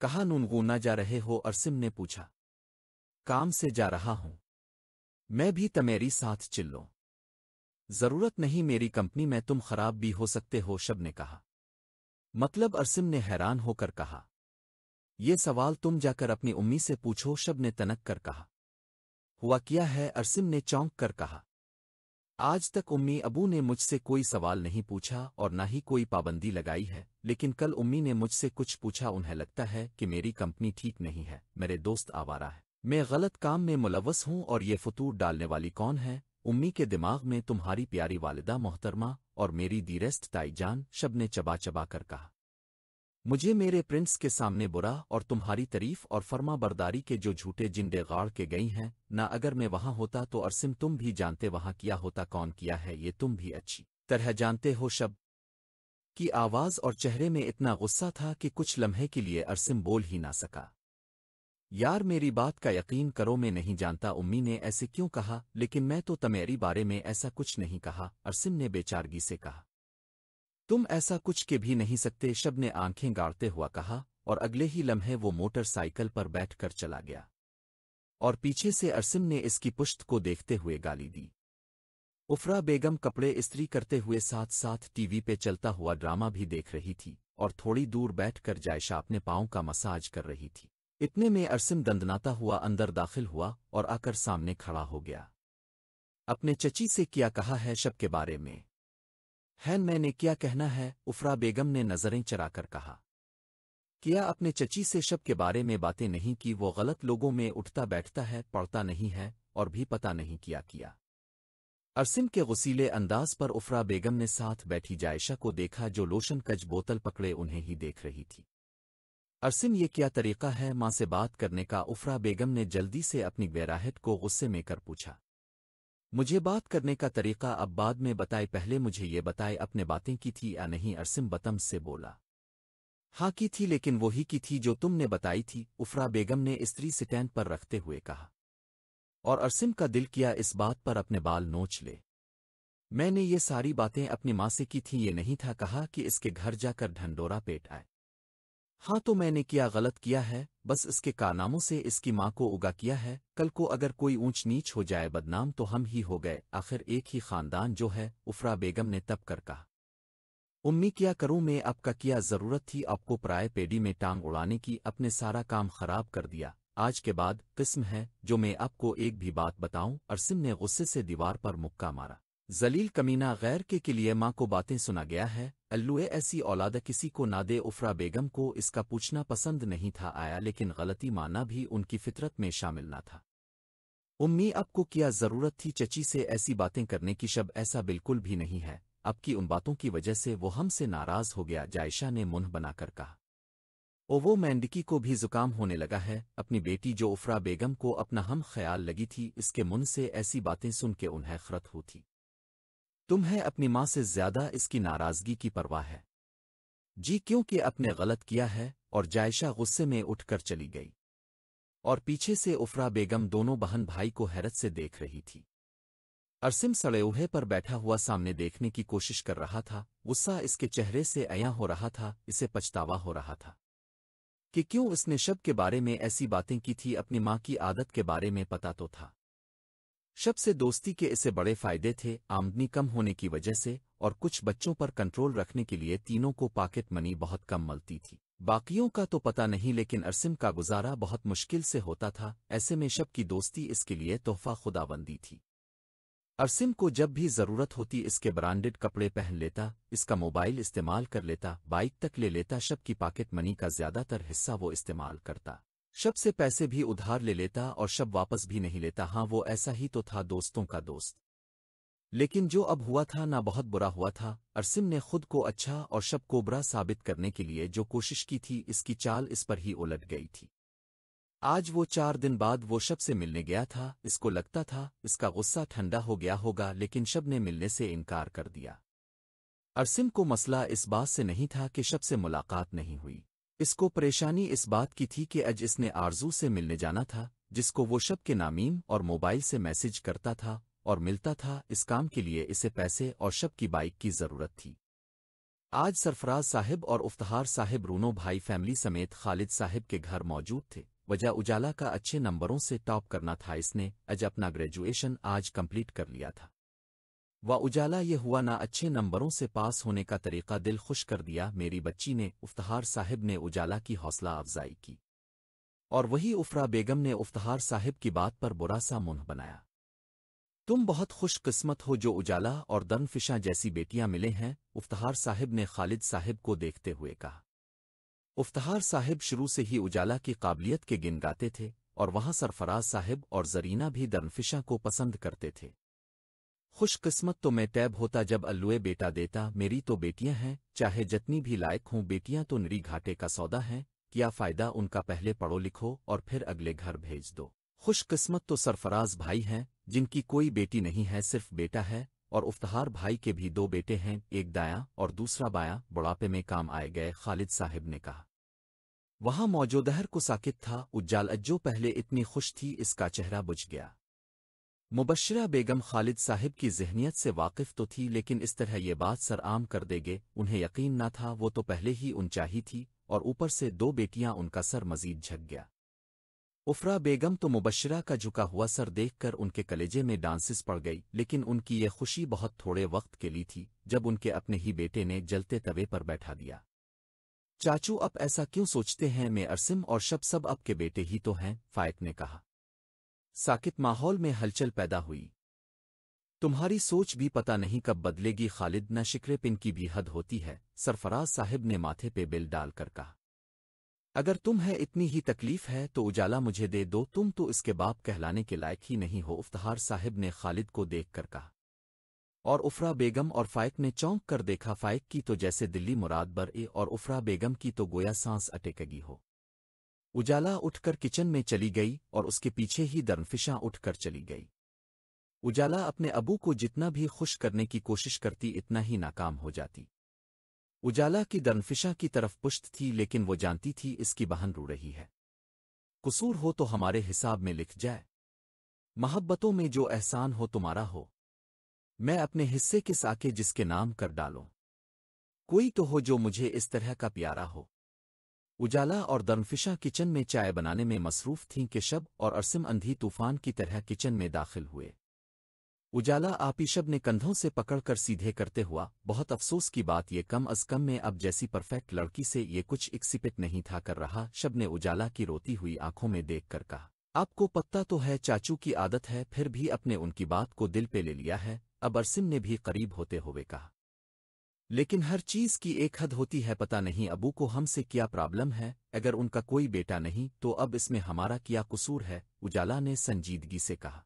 Speaker 1: कहा नूनगूना जा रहे हो अरसिम ने पूछा काम से जा रहा हूं मैं भी तमेरी साथ चिल्लो जरूरत नहीं मेरी कंपनी में तुम खराब भी हो सकते हो शब ने कहा मतलब अरसिम ने हैरान होकर कहा ये सवाल तुम जाकर अपनी उम्मी से पूछो शब ने तनक कर कहा हुआ किया है अरसिम ने चौंक कर कहा आज तक उम्मी अबू ने मुझसे कोई सवाल नहीं पूछा और न ही कोई पाबंदी लगाई है लेकिन कल उम्मी ने मुझसे कुछ पूछा उन्हें लगता है कि मेरी कंपनी ठीक नहीं है मेरे दोस्त आवारा है मैं गलत काम में मुलवस हूं और ये फतूर डालने वाली कौन है उम्मी के दिमाग में तुम्हारी प्यारी वालिदा मोहतरमा और मेरी दीरस्त ताईजान शब ने चबा चबा कर कहा मुझे मेरे प्रिंस के सामने बुरा और तुम्हारी तरीफ और फर्मा बरदारी के जो झूठे जिंडे गाड़ के गई हैं न अगर मैं वहां होता तो अरसिम तुम भी जानते वहां किया होता कौन किया है ये तुम भी अच्छी तरह जानते हो शब की आवाज और चेहरे में इतना गुस्सा था कि कुछ लम्हे के लिए अरसिम बोल ही ना सका यार मेरी बात का यकीन करो मैं नहीं जानता उम्मी ने ऐसे क्यों कहा लेकिन मैं तो तमेरी बारे में ऐसा कुछ नहीं कहा अरसिम ने बेचारगी से कहा तुम ऐसा कुछ के भी नहीं सकते शब ने आंखें गाड़ते हुआ कहा और अगले ही लम्हे वो मोटरसाइकिल पर बैठकर चला गया और पीछे से अरसिम ने इसकी पुश्त को देखते हुए गाली दी उफरा बेगम कपड़े इस्त्री करते हुए साथ साथ टीवी पे चलता हुआ ड्रामा भी देख रही थी और थोड़ी दूर बैठकर जायशा अपने पाओं का मसाज कर रही थी इतने में अरसिम दंदनाता हुआ अंदर दाखिल हुआ और आकर सामने खड़ा हो गया अपने चची से क्या कहा है शब के बारे में है मैंने क्या कहना है उफरा बेगम ने नज़रें चराकर कहा किया अपने चची से शब के बारे में बातें नहीं की वो गलत लोगों में उठता बैठता है पढ़ता नहीं है और भी पता नहीं किया किया अरसिम के गसीले अंदाज पर उफरा बेगम ने साथ बैठी जायशा को देखा जो लोशन कज बोतल पकड़े उन्हें ही देख रही थी अरसिम ये क्या तरीका है माँ से बात करने का उफरा बेगम ने जल्दी से अपनी बेराहत को गुस्से में कर पूछा मुझे बात करने का तरीका अब बाद में बताए पहले मुझे ये बताए अपने बातें की थी या नहीं अरसिम बतम से बोला हाँ की थी लेकिन वही की थी जो तुमने बताई थी उफरा बेगम ने स्त्री सिटैन पर रखते हुए कहा और अरसिम का दिल किया इस बात पर अपने बाल नोच ले मैंने ये सारी बातें अपनी माँ से की थी ये नहीं था कहा कि इसके घर जाकर ढंडोरा पेट आए हाँ तो मैंने किया गलत किया है बस इसके कारनामों से इसकी माँ को उगा किया है कल को अगर कोई ऊंच नीच हो जाए बदनाम तो हम ही हो गए आखिर एक ही खानदान जो है उफरा बेगम ने तब कर कहा उम्मी किया करूं मैं आपका किया जरूरत थी आपको प्राय पेडी में टांग उड़ाने की अपने सारा काम खराब कर दिया आज के बाद किस्म है जो मैं आपको एक भी बात बताऊं अरसिम ने गुस्से से दीवार पर मुक्का मारा जलील कमीना गैर के, के लिए माँ को बातें सुना गया है अल्लू ऐसी औलाद किसी को ना दे उफ़रा बेगम को इसका पूछना पसंद नहीं था आया लेकिन गलती माना भी उनकी फितरत में शामिल ना था उम्मी अब को क्या जरूरत थी चची से ऐसी बातें करने की शब ऐसा बिल्कुल भी नहीं है अब की उन बातों की वजह से वो हमसे नाराज हो गया जायशा ने मुंह बनाकर कहा ओ वो मैंडकी को भी जुकाम होने लगा है अपनी बेटी जो उफ़रा बेगम को अपना हम ख्याल लगी थी इसके मुन से ऐसी बातें सुन के उन्हें खरत हो थी तुम्हें अपनी माँ से ज्यादा इसकी नाराजगी की परवाह है जी क्योंकि अपने गलत किया है और जायशा गुस्से में उठकर चली गई और पीछे से उफरा बेगम दोनों बहन भाई को हैरत से देख रही थी अरसिम सड़ेउहे पर बैठा हुआ सामने देखने की कोशिश कर रहा था गुस्सा इसके चेहरे से अया हो रहा था इसे पछतावा हो रहा था कि क्यों उसने शब के बारे में ऐसी बातें की थी अपनी माँ की आदत के बारे में पता तो था शब से दोस्ती के इसे बड़े फायदे थे आमदनी कम होने की वजह से और कुछ बच्चों पर कंट्रोल रखने के लिए तीनों को पॉकेट मनी बहुत कम मिलती थी बाकियों का तो पता नहीं लेकिन अरसिम का गुजारा बहुत मुश्किल से होता था ऐसे में शब की दोस्ती इसके लिए तोहफा खुदाबंदी थी अरसिम को जब भी जरूरत होती इसके ब्रांडेड कपड़े पहन लेता इसका मोबाइल इस्तेमाल कर लेता बाइक तक ले लेता शब की पॉकेट मनी का ज्यादातर हिस्सा वो इस्तेमाल करता शब से पैसे भी उधार ले लेता और शब वापस भी नहीं लेता हाँ वो ऐसा ही तो था दोस्तों का दोस्त लेकिन जो अब हुआ था ना बहुत बुरा हुआ था अरसिम ने खुद को अच्छा और शब को बुरा साबित करने के लिए जो कोशिश की थी इसकी चाल इस पर ही उलट गई थी आज वो चार दिन बाद वो शब से मिलने गया था इसको लगता था इसका गुस्सा ठंडा हो गया होगा लेकिन शब ने मिलने से इनकार कर दिया अरसिम को मसला इस बात से नहीं था कि शब से मुलाकात नहीं हुई इसको परेशानी इस बात की थी कि अज इसने आरजू से मिलने जाना था जिसको वो शब के नामीम और मोबाइल से मैसेज करता था और मिलता था इस काम के लिए इसे पैसे और शब की बाइक की जरूरत थी आज सरफराज साहिब और उफ्तार साहिब रूनो भाई फैमिली समेत खालिद साहिब के घर मौजूद थे वजह उजाला का अच्छे नंबरों से टॉप करना था इसने अज अपना ग्रेजुएशन आज कंप्लीट कर लिया था व उजाला ये हुआ ना अच्छे नंबरों से पास होने का तरीका दिल खुश कर दिया मेरी बच्ची ने उफ्तहार साहिब ने उजाला की हौसला अफजाई की और वही उफ़रा बेगम ने उफ्तहार साहिब की बात पर बुरा सा मुंह बनाया तुम बहुत ख़ुशकस्मत हो जो उजाला और दनफिशा जैसी बेटियां मिले हैं उफ्तहार साहिब ने खालिद साहिब को देखते हुए कहा उफ्तहार साहिब शुरू से ही उजाला की काबिलियत के गिन गाते थे और वहां सरफराज साहिब और जरीना भी दनफिशा को पसंद करते थे किस्मत तो मैं तैब होता जब अल्लुए बेटा देता मेरी तो बेटियां हैं चाहे जितनी भी लायक हूं बेटियां तो नरी घाटे का सौदा हैं क्या फ़ायदा उनका पहले पढ़ो लिखो और फिर अगले घर भेज दो किस्मत तो सरफराज भाई हैं जिनकी कोई बेटी नहीं है सिर्फ बेटा है और उफ्तार भाई के भी दो बेटे हैं एक दाया और दूसरा बाया बुढ़ापे में काम आए गए खालिद साहिब ने कहा वहां मौजूदहर को साकित था उज्जाल अज्जो पहले इतनी खुश थी इसका चेहरा बुझ गया मुबशरा बेगम खालिद साहिब की जहनीत से वाकिफ तो थी लेकिन इस तरह ये बात सर आम कर देगे उन्हें यकीन न था वो तो पहले ही ऊंचाही थी और ऊपर से दो बेटियां उनका सर मजीद झक गया उफरा बेगम तो मुबशरा का झुका हुआ सर देखकर उनके कलेजे में डांसिस पड़ गई लेकिन उनकी ये खुशी बहुत थोड़े वक्त के लिए थी जब उनके अपने ही बेटे ने जलते तवे पर बैठा दिया चाचू अब ऐसा क्यों सोचते हैं मैं अरसिम और शब सब अब के बेटे ही तो हैं फायत ने कहा साकित माहौल में हलचल पैदा हुई तुम्हारी सोच भी पता नहीं कब बदलेगी खालिद न शिक्रे पिन की भी हद होती है सरफराज साहिब ने माथे पे बिल डालकर कहा अगर तुम है इतनी ही तकलीफ है तो उजाला मुझे दे दो तुम तो इसके बाप कहलाने के लायक ही नहीं हो उफ्तार साहिब ने खालिद को देख कर कहा और उफ़रा बेगम और फाइक ने चौंक कर देखा फाइक की तो जैसे दिल्ली मुरादबर ए और उफ़रा बेगम की तो गोया सांस अटेकगी हो उजाला उठकर किचन में चली गई और उसके पीछे ही दर्नफिशा उठकर चली गई उजाला अपने अबू को जितना भी खुश करने की कोशिश करती इतना ही नाकाम हो जाती उजाला की दर्नफिशा की तरफ पुष्ट थी लेकिन वो जानती थी इसकी बहन रो रही है कसूर हो तो हमारे हिसाब में लिख जाए मोहब्बतों में जो एहसान हो तुम्हारा हो मैं अपने हिस्से के साके जिसके नाम कर डालो कोई तो हो जो मुझे इस तरह का प्यारा हो उजाला और दर्मफिशा किचन में चाय बनाने में मसरूफ थीं कि शब और अरसिम अंधी तूफान की तरह किचन में दाखिल हुए उजाला आपी शब ने कंधों से पकड़कर सीधे करते हुआ बहुत अफसोस की बात ये कम अज कम में अब जैसी परफेक्ट लड़की से ये कुछ एक्सिपिट नहीं था कर रहा शब ने उजाला की रोती हुई आंखों में देख कर कहा आपको पत्ता तो है चाचू की आदत है फिर भी अपने उनकी बात को दिल पे ले लिया है अब अरसिम ने भी करीब होते हुए कहा लेकिन हर चीज़ की एक हद होती है पता नहीं अबू को हमसे क्या प्रॉब्लम है अगर उनका कोई बेटा नहीं तो अब इसमें हमारा क्या कसूर है उजाला ने संजीदगी से कहा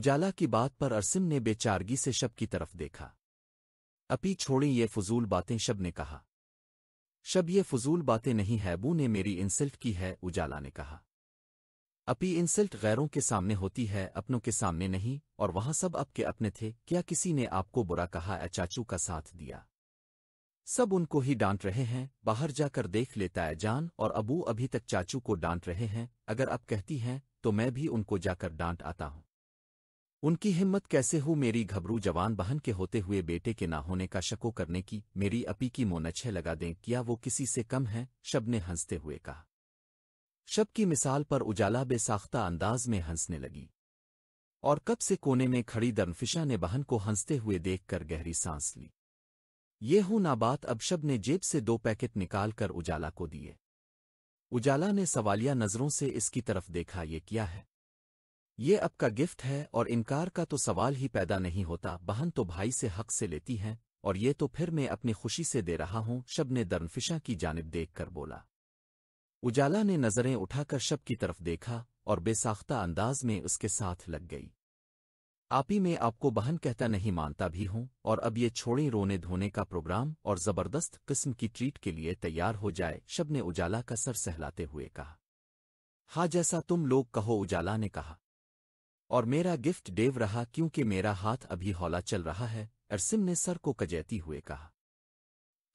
Speaker 1: उजाला की बात पर अरसिम ने बेचारगी से शब की तरफ देखा अपी छोड़ी ये फजूल बातें शब ने कहा शब ये फजूल बातें नहीं है अबू ने मेरी इंसल्ट की है उजाला ने कहा अपी इंसल्ट गैरों के सामने होती है अपनों के सामने नहीं और वहां सब आपके अपने थे क्या किसी ने आपको बुरा कहा है चाचू का साथ दिया सब उनको ही डांट रहे हैं बाहर जाकर देख लेता है जान और अबू अभी तक चाचू को डांट रहे हैं अगर आप कहती हैं तो मैं भी उनको जाकर डांट आता हूं उनकी हिम्मत कैसे हो मेरी घबरू जवान बहन के होते हुए बेटे के ना होने का शको करने की मेरी अपी की मोनछे लगा दें क्या वो किसी से कम है शब ने हंसते हुए कहा शब की मिसाल पर उजाला बेसाख्ता अंदाज में हंसने लगी और कब से कोने में खड़ी दर्नफिशा ने बहन को हंसते हुए देखकर गहरी सांस ली ये हूं ना बात अब शब ने जेब से दो पैकेट निकालकर उजाला को दिए उजाला ने सवालिया नज़रों से इसकी तरफ देखा ये क्या है ये अब का गिफ्ट है और इनकार का तो सवाल ही पैदा नहीं होता बहन तो भाई से हक से लेती हैं और ये तो फिर मैं अपनी खुशी से दे रहा हूं शब ने दर्नफिशा की जानब देखकर बोला उजाला ने नज़रें उठाकर शब की तरफ देखा और बेसाख्ता अंदाज में उसके साथ लग गई आप ही में आपको बहन कहता नहीं मानता भी हूं और अब ये छोड़ें रोने धोने का प्रोग्राम और जबरदस्त किस्म की ट्रीट के लिए तैयार हो जाए शब ने उजाला का सर सहलाते हुए कहा हाँ जैसा तुम लोग कहो उजाला ने कहा और मेरा गिफ्ट डेव रहा क्योंकि मेरा हाथ अभी हौला चल रहा है अरसिम ने सर को कजैती हुए कहा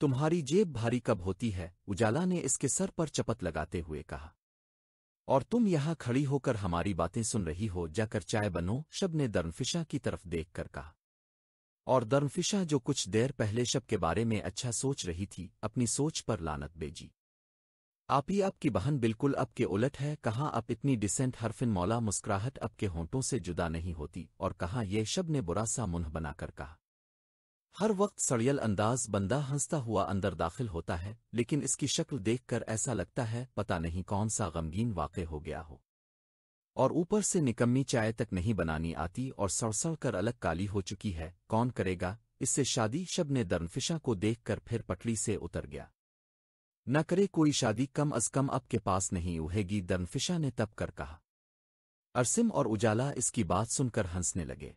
Speaker 1: तुम्हारी जेब भारी कब होती है उजाला ने इसके सर पर चपत लगाते हुए कहा और तुम यहां खड़ी होकर हमारी बातें सुन रही हो जाकर चाय बनो शब ने दर्नफिशा की तरफ देख कर कहा और दर्नफिशा जो कुछ देर पहले शब के बारे में अच्छा सोच रही थी अपनी सोच पर लानत बेजी आप ही आपकी बहन बिल्कुल अब के उलट है कहाँ अब इतनी डिसेंट हरफिन मौला मुस्कुराहट अब के होंटों से जुदा नहीं होती और कहाँ ये शब ने बुरा सा मुंह बनाकर कहा हर वक्त सड़ियल अंदाज बंदा हंसता हुआ अंदर दाखिल होता है लेकिन इसकी शक्ल देखकर ऐसा लगता है पता नहीं कौन सा गमगीन वाक़ हो गया हो और ऊपर से निकम्मी चाय तक नहीं बनानी आती और सड़सड़ कर अलग काली हो चुकी है कौन करेगा इससे शादी शब ने दर्नफिशा को देखकर फिर पटली से उतर गया न करे कोई शादी कम अज कम अब के पास नहीं उहेगी दर्नफिशा ने तब कर कहा अरसिम और उजाला इसकी बात सुनकर हंसने लगे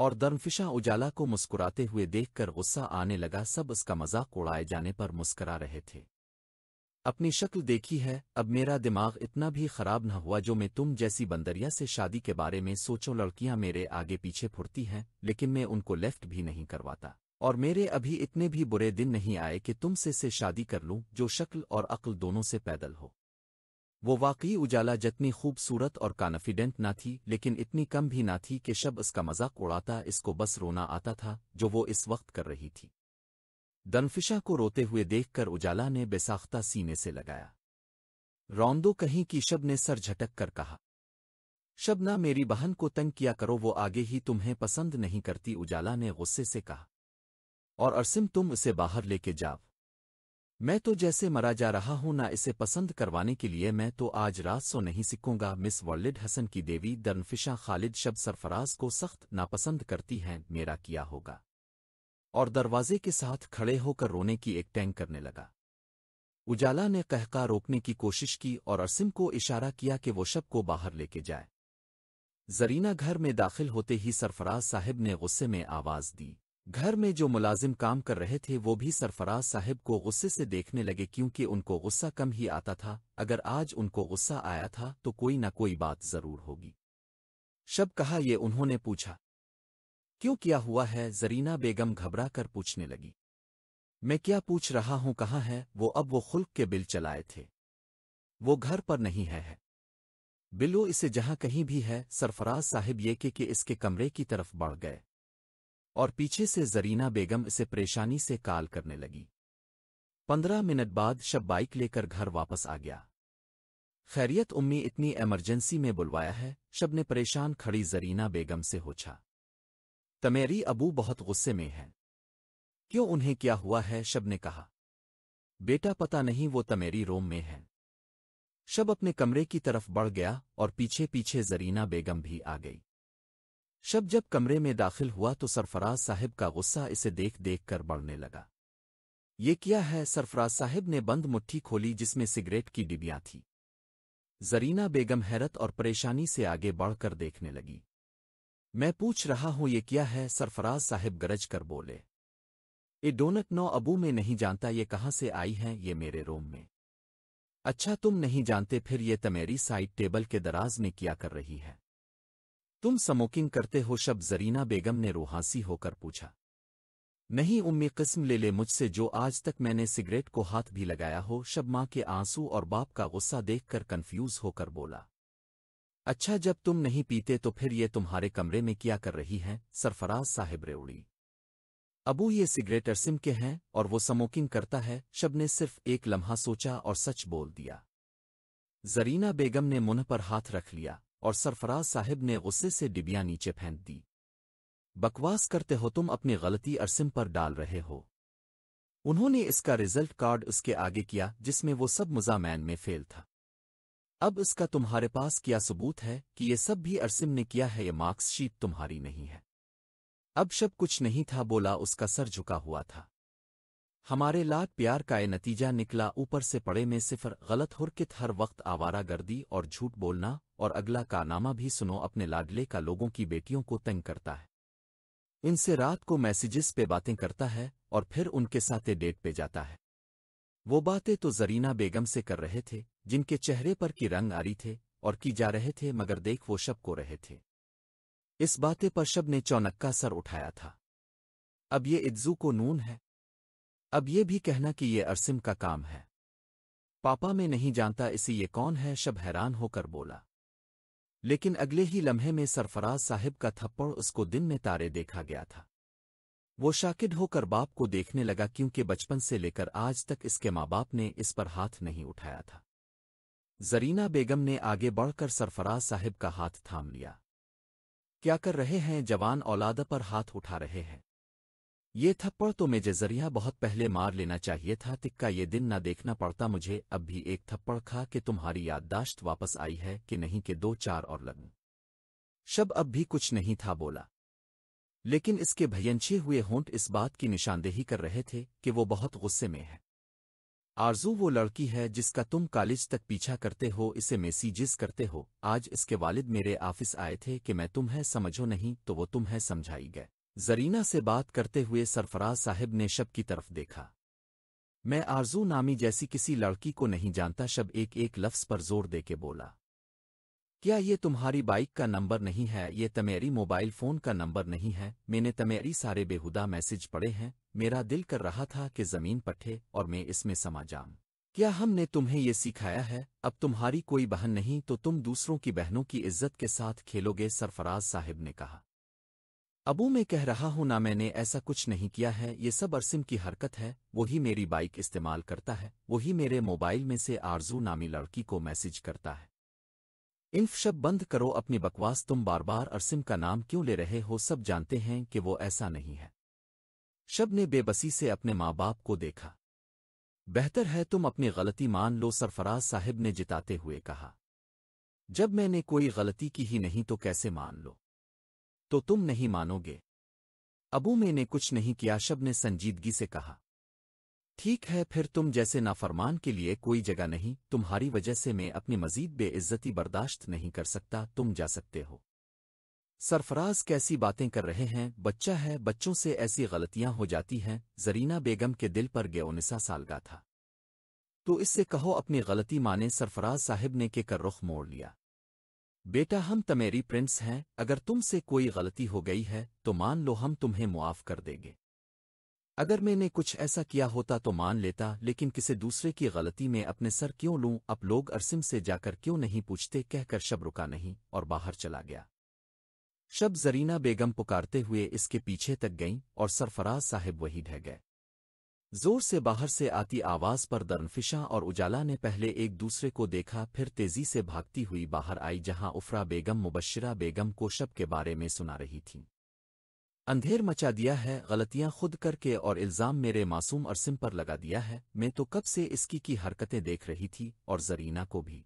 Speaker 1: और दर्मफिशा उजाला को मुस्कुराते हुए देखकर गुस्सा आने लगा सब उसका मजाक उड़ाए जाने पर मुस्करा रहे थे अपनी शक्ल देखी है अब मेरा दिमाग इतना भी खराब न हुआ जो मैं तुम जैसी बंदरिया से शादी के बारे में सोचो लड़कियां मेरे आगे पीछे फुरती हैं लेकिन मैं उनको लेफ्ट भी नहीं करवाता और मेरे अभी इतने भी बुरे दिन नहीं आए कि तुमसे से शादी कर लूं जो शक्ल और अक्ल दोनों से पैदल हो वो वाकई उजाला जितनी खूबसूरत और कॉन्फिडेंट ना थी लेकिन इतनी कम भी ना थी कि शब इसका मजाक उड़ाता इसको बस रोना आता था जो वो इस वक्त कर रही थी दनफिशा को रोते हुए देखकर उजाला ने बेसाख्ता सीने से लगाया रौंदो कहीं की शब ने सर झटक कर कहा शबना मेरी बहन को तंग किया करो वो आगे ही तुम्हें पसंद नहीं करती उजाला ने गुस्से से कहा और अरसिम तुम उसे बाहर लेके जाओ मैं तो जैसे मरा जा रहा हूं ना इसे पसंद करवाने के लिए मैं तो आज रात सो नहीं सीखूंगा मिस वर्लिड हसन की देवी दर्नफिशा खालिद शब सरफराज को सख्त नापसंद करती हैं मेरा किया होगा और दरवाजे के साथ खड़े होकर रोने की एक टैंक करने लगा उजाला ने कहका रोकने की कोशिश की और अरसिम को इशारा किया कि वो शब को बाहर लेके जाए जरीना घर में दाखिल होते ही सरफराज साहिब ने गुस्से में आवाज दी घर में जो मुलाजिम काम कर रहे थे वो भी सरफराज साहब को गुस्से से देखने लगे क्योंकि उनको गुस्सा कम ही आता था अगर आज उनको गुस्सा आया था तो कोई ना कोई बात जरूर होगी शब कहा ये उन्होंने पूछा क्यों क्या हुआ है जरीना बेगम घबरा कर पूछने लगी मैं क्या पूछ रहा हूं कहाँ है वो अब वो खुल्क के बिल चलाए थे वो घर पर नहीं है, है। बिलो इसे जहां कहीं भी है सरफराज साहिब ये के, के इसके कमरे की तरफ बढ़ गए और पीछे से जरीना बेगम इसे परेशानी से काल करने लगी पंद्रह मिनट बाद शब बाइक लेकर घर वापस आ गया खैरियत उम्मी इतनी इमरजेंसी में बुलवाया है शब ने परेशान खड़ी जरीना बेगम से होछा तमेरी अबू बहुत गुस्से में हैं क्यों उन्हें क्या हुआ है शब ने कहा बेटा पता नहीं वो तमेरी रोम में है शब अपने कमरे की तरफ बढ़ गया और पीछे पीछे जरीना बेगम भी आ गई शब जब कमरे में दाखिल हुआ तो सरफराज साहिब का गुस्सा इसे देख देख कर बढ़ने लगा ये किया है सरफराज साहिब ने बंद मुट्ठी खोली जिसमें सिगरेट की डिबियां थी जरीना बेगम हैरत और परेशानी से आगे बढ़कर देखने लगी मैं पूछ रहा हूं ये क्या है सरफराज साहिब गरज कर बोले ये डोनट नौ अबू में नहीं जानता ये कहाँ से आई हैं ये मेरे रोम में अच्छा तुम नहीं जानते फिर ये तमेरी साइड टेबल के दराज में किया कर रही है तुम स्मोकिंग करते हो शब जरीना बेगम ने रोहासी होकर पूछा नहीं उम्मी किस्म ले ले मुझसे जो आज तक मैंने सिगरेट को हाथ भी लगाया हो शब माँ के आंसू और बाप का गुस्सा देखकर कंफ्यूज होकर बोला अच्छा जब तुम नहीं पीते तो फिर ये तुम्हारे कमरे में क्या कर रही हैं सरफराज साहिब रे उड़ी अबू ये सिगरेट अरसिम के हैं और वो स्मोकिंग करता है शब ने सिर्फ एक लम्हा सोचा और सच बोल दिया जरीना बेगम ने मुन पर हाथ रख लिया और सरफराज साहिब ने गुस्से से डिबिया नीचे फेंक दी बकवास करते हो तुम अपनी गलती अरसिम पर डाल रहे हो उन्होंने इसका रिजल्ट कार्ड उसके आगे किया जिसमें वो सब मुजामैन में फेल था अब इसका तुम्हारे पास क्या सबूत है कि ये सब भी अरसिम ने किया है ये मार्क्सशीट तुम्हारी नहीं है अब शब कुछ नहीं था बोला उसका सर झुका हुआ था हमारे लाड प्यार का ये नतीजा निकला ऊपर से पड़े में सिफर गलत हुरकित हर वक्त आवारा गर्दी और झूठ बोलना और अगला कारनामा भी सुनो अपने लाडले का लोगों की बेटियों को तंग करता है इनसे रात को मैसेजेस पे बातें करता है और फिर उनके साथ डेट पे जाता है वो बातें तो जरीना बेगम से कर रहे थे जिनके चेहरे पर की रंग आ रही थे और की जा रहे थे मगर देख वो शब को रहे थे इस बातें पर शब ने चौनक्का सर उठाया था अब ये इज्जू को नून है अब ये भी कहना कि ये अरसिम का काम है पापा में नहीं जानता इसी ये कौन है शब हैरान होकर बोला लेकिन अगले ही लम्हे में सरफराज साहिब का थप्पड़ उसको दिन में तारे देखा गया था वो शाकिद होकर बाप को देखने लगा क्योंकि बचपन से लेकर आज तक इसके माँ बाप ने इस पर हाथ नहीं उठाया था जरीना बेगम ने आगे बढ़कर सरफराज साहिब का हाथ थाम लिया क्या कर रहे हैं जवान औलादा पर हाथ उठा रहे हैं ये थप्पड़ तो मेजे जरिया बहुत पहले मार लेना चाहिए था तिक्का ये दिन न देखना पड़ता मुझे अब भी एक थप्पड़ खा कि तुम्हारी याददाश्त वापस आई है कि नहीं के दो चार और लगन शब अब भी कुछ नहीं था बोला लेकिन इसके भयंछे हुए होंट इस बात की निशानदेही कर रहे थे कि वो बहुत गुस्से में है आरजू वो लड़की है जिसका तुम कॉलेज तक पीछा करते हो इसे मेसीजिस करते हो आज इसके वालिद मेरे ऑफिस आए थे कि मैं तुम्हें समझो नहीं तो वो तुम्हें समझाई गए जरीना से बात करते हुए सरफराज साहिब ने शब की तरफ देखा मैं आरजू नामी जैसी किसी लड़की को नहीं जानता शब एक एक लफ्ज़ पर जोर देके बोला क्या ये तुम्हारी बाइक का नंबर नहीं है ये तमेरी मोबाइल फ़ोन का नंबर नहीं है मैंने तमेरी सारे बेहुदा मैसेज पढ़े हैं मेरा दिल कर रहा था कि ज़मीन पटे और मैं इसमें समा जाऊं क्या हमने तुम्हें ये सिखाया है अब तुम्हारी कोई बहन नहीं तो तुम दूसरों की बहनों की इज्जत के साथ खेलोगे सरफराज साहिब ने कहा अबू मैं कह रहा हूं ना मैंने ऐसा कुछ नहीं किया है ये सब अरसिम की हरकत है वही मेरी बाइक इस्तेमाल करता है वही मेरे मोबाइल में से आरजू नामी लड़की को मैसेज करता है इन्फ शब बंद करो अपनी बकवास तुम बार बार अरसिम का नाम क्यों ले रहे हो सब जानते हैं कि वो ऐसा नहीं है शब ने बेबसी से अपने माँ बाप को देखा बेहतर है तुम अपनी गलती मान लो सरफराज साहिब ने जिताते हुए कहा जब मैंने कोई गलती की ही नहीं तो कैसे मान लो तो तुम नहीं मानोगे अबू में ने कुछ नहीं किया शब ने संजीदगी से कहा ठीक है फिर तुम जैसे नाफरमान के लिए कोई जगह नहीं तुम्हारी वजह से मैं अपनी मजीद बेइज्जती बर्दाश्त नहीं कर सकता तुम जा सकते हो सरफराज कैसी बातें कर रहे हैं बच्चा है बच्चों से ऐसी गलतियां हो जाती हैं जरीना बेगम के दिल पर गयोनिसा सालगा था तो इससे कहो अपनी गलती माने सरफराज साहिब ने के कर रुख मोड़ लिया बेटा हम तमेरी प्रिंस हैं अगर तुमसे कोई गलती हो गई है तो मान लो हम तुम्हें मुआफ़ कर देंगे अगर मैंने कुछ ऐसा किया होता तो मान लेता लेकिन किसी दूसरे की गलती में अपने सर क्यों लूं अब लोग अरसिम से जाकर क्यों नहीं पूछते कहकर शब रुका नहीं और बाहर चला गया शब जरीना बेगम पुकारते हुए इसके पीछे तक गईं और सरफराज साहेब वही ढह गए जोर से बाहर से आती आवाज पर दरनफिशा और उजाला ने पहले एक दूसरे को देखा फिर तेजी से भागती हुई बाहर आई जहां उफ़रा बेगम मुबशरा बेगम को शब के बारे में सुना रही थीं अंधेर मचा दिया है गलतियां खुद करके और इल्ज़ाम मेरे मासूम अरसिम पर लगा दिया है मैं तो कब से इसकी की हरकतें देख रही थी और जरीना को भी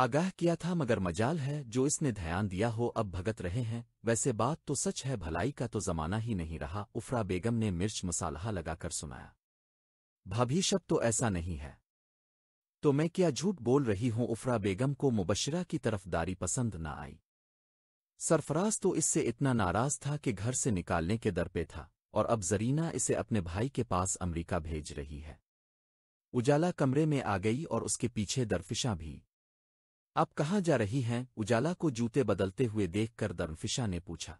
Speaker 1: आगाह किया था मगर मजाल है जो इसने ध्यान दिया हो अब भगत रहे हैं वैसे बात तो सच है भलाई का तो जमाना ही नहीं रहा उफरा बेगम ने मिर्च मसाला लगाकर सुनाया भाभी शब तो ऐसा नहीं है तो मैं क्या झूठ बोल रही हूं उफरा बेगम को मुबशरा की तरफदारी पसंद न आई सरफराज तो इससे इतना नाराज था कि घर से निकालने के दर पे था और अब जरीना इसे अपने भाई के पास अमरीका भेज रही है उजाला कमरे में आ गई और उसके पीछे दरफिशा भी अब कहाँ जा रही हैं उजाला को जूते बदलते हुए देखकर दर्नफिशा ने पूछा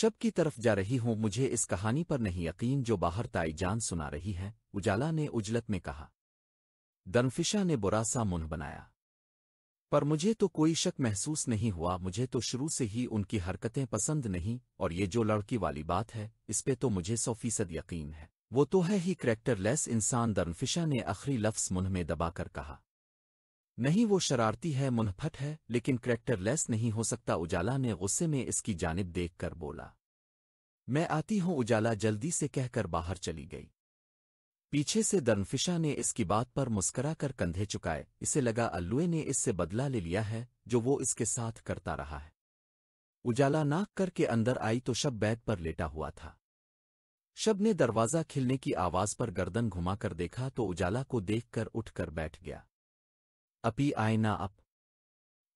Speaker 1: शब की तरफ जा रही हूं मुझे इस कहानी पर नहीं यकीन जो बाहर ताई जान सुना रही है उजाला ने उजलत में कहा दर्नफिशा ने बुरा सा मुंह बनाया पर मुझे तो कोई शक महसूस नहीं हुआ मुझे तो शुरू से ही उनकी हरकतें पसंद नहीं और ये जो लड़की वाली बात है इस पे तो मुझे सौ फीसद यकीन है वो तो है ही करैक्टरलेस इंसान दर्नफिशा ने आखिरी लफ्स मुंह में दबाकर कहा नहीं वो शरारती है मुनफट है लेकिन लेस नहीं हो सकता उजाला ने गुस्से में इसकी जानब देख कर बोला मैं आती हूं उजाला जल्दी से कहकर बाहर चली गई पीछे से दर्नफिशा ने इसकी बात पर मुस्करा कर कंधे चुकाए इसे लगा अल्लुए ने इससे बदला ले लिया है जो वो इसके साथ करता रहा है उजाला नाक करके अंदर आई तो शब बैग पर लेटा हुआ था शब ने दरवाज़ा खिलने की आवाज़ पर गर्दन घुमाकर देखा तो उजाला को देखकर उठकर बैठ गया अपी आए ना अप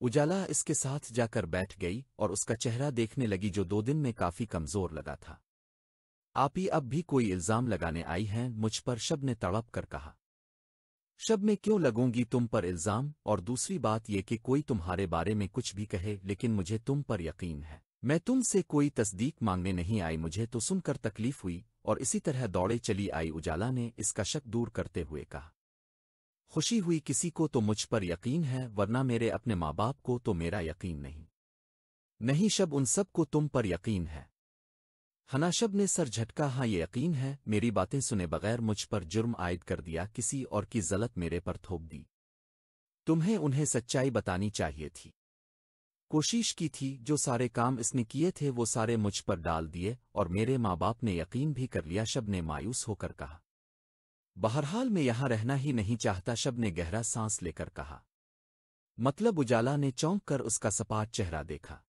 Speaker 1: उजाला इसके साथ जाकर बैठ गई और उसका चेहरा देखने लगी जो दो दिन में काफी कमजोर लगा था आप ही अब भी कोई इल्जाम लगाने आई हैं मुझ पर शब ने तड़प कर कहा शब में क्यों लगूंगी तुम पर इल्जाम और दूसरी बात यह कि कोई तुम्हारे बारे में कुछ भी कहे लेकिन मुझे तुम पर यकीन है मैं तुमसे कोई तस्दीक मांगने नहीं आई मुझे तो सुनकर तकलीफ हुई और इसी तरह दौड़े चली आई उजाला ने इसका शक दूर करते हुए कहा खुशी हुई किसी को तो मुझ पर यकीन है वरना मेरे अपने माँ बाप को तो मेरा यकीन नहीं नहीं शब उन सब को तुम पर यकीन है हनाशब ने सर झटका हाँ ये यकीन है मेरी बातें सुने बगैर मुझ पर जुर्म आयद कर दिया किसी और की जलत मेरे पर थोप दी तुम्हें उन्हें सच्चाई बतानी चाहिए थी कोशिश की थी जो सारे काम इसने किए थे वो सारे मुझ पर डाल दिए और मेरे माँ बाप ने यकीन भी कर लिया शब ने मायूस होकर कहा बहरहाल मैं यहां रहना ही नहीं चाहता शब ने गहरा सांस लेकर कहा मतलब उजाला ने चौंक कर उसका सपाट चेहरा देखा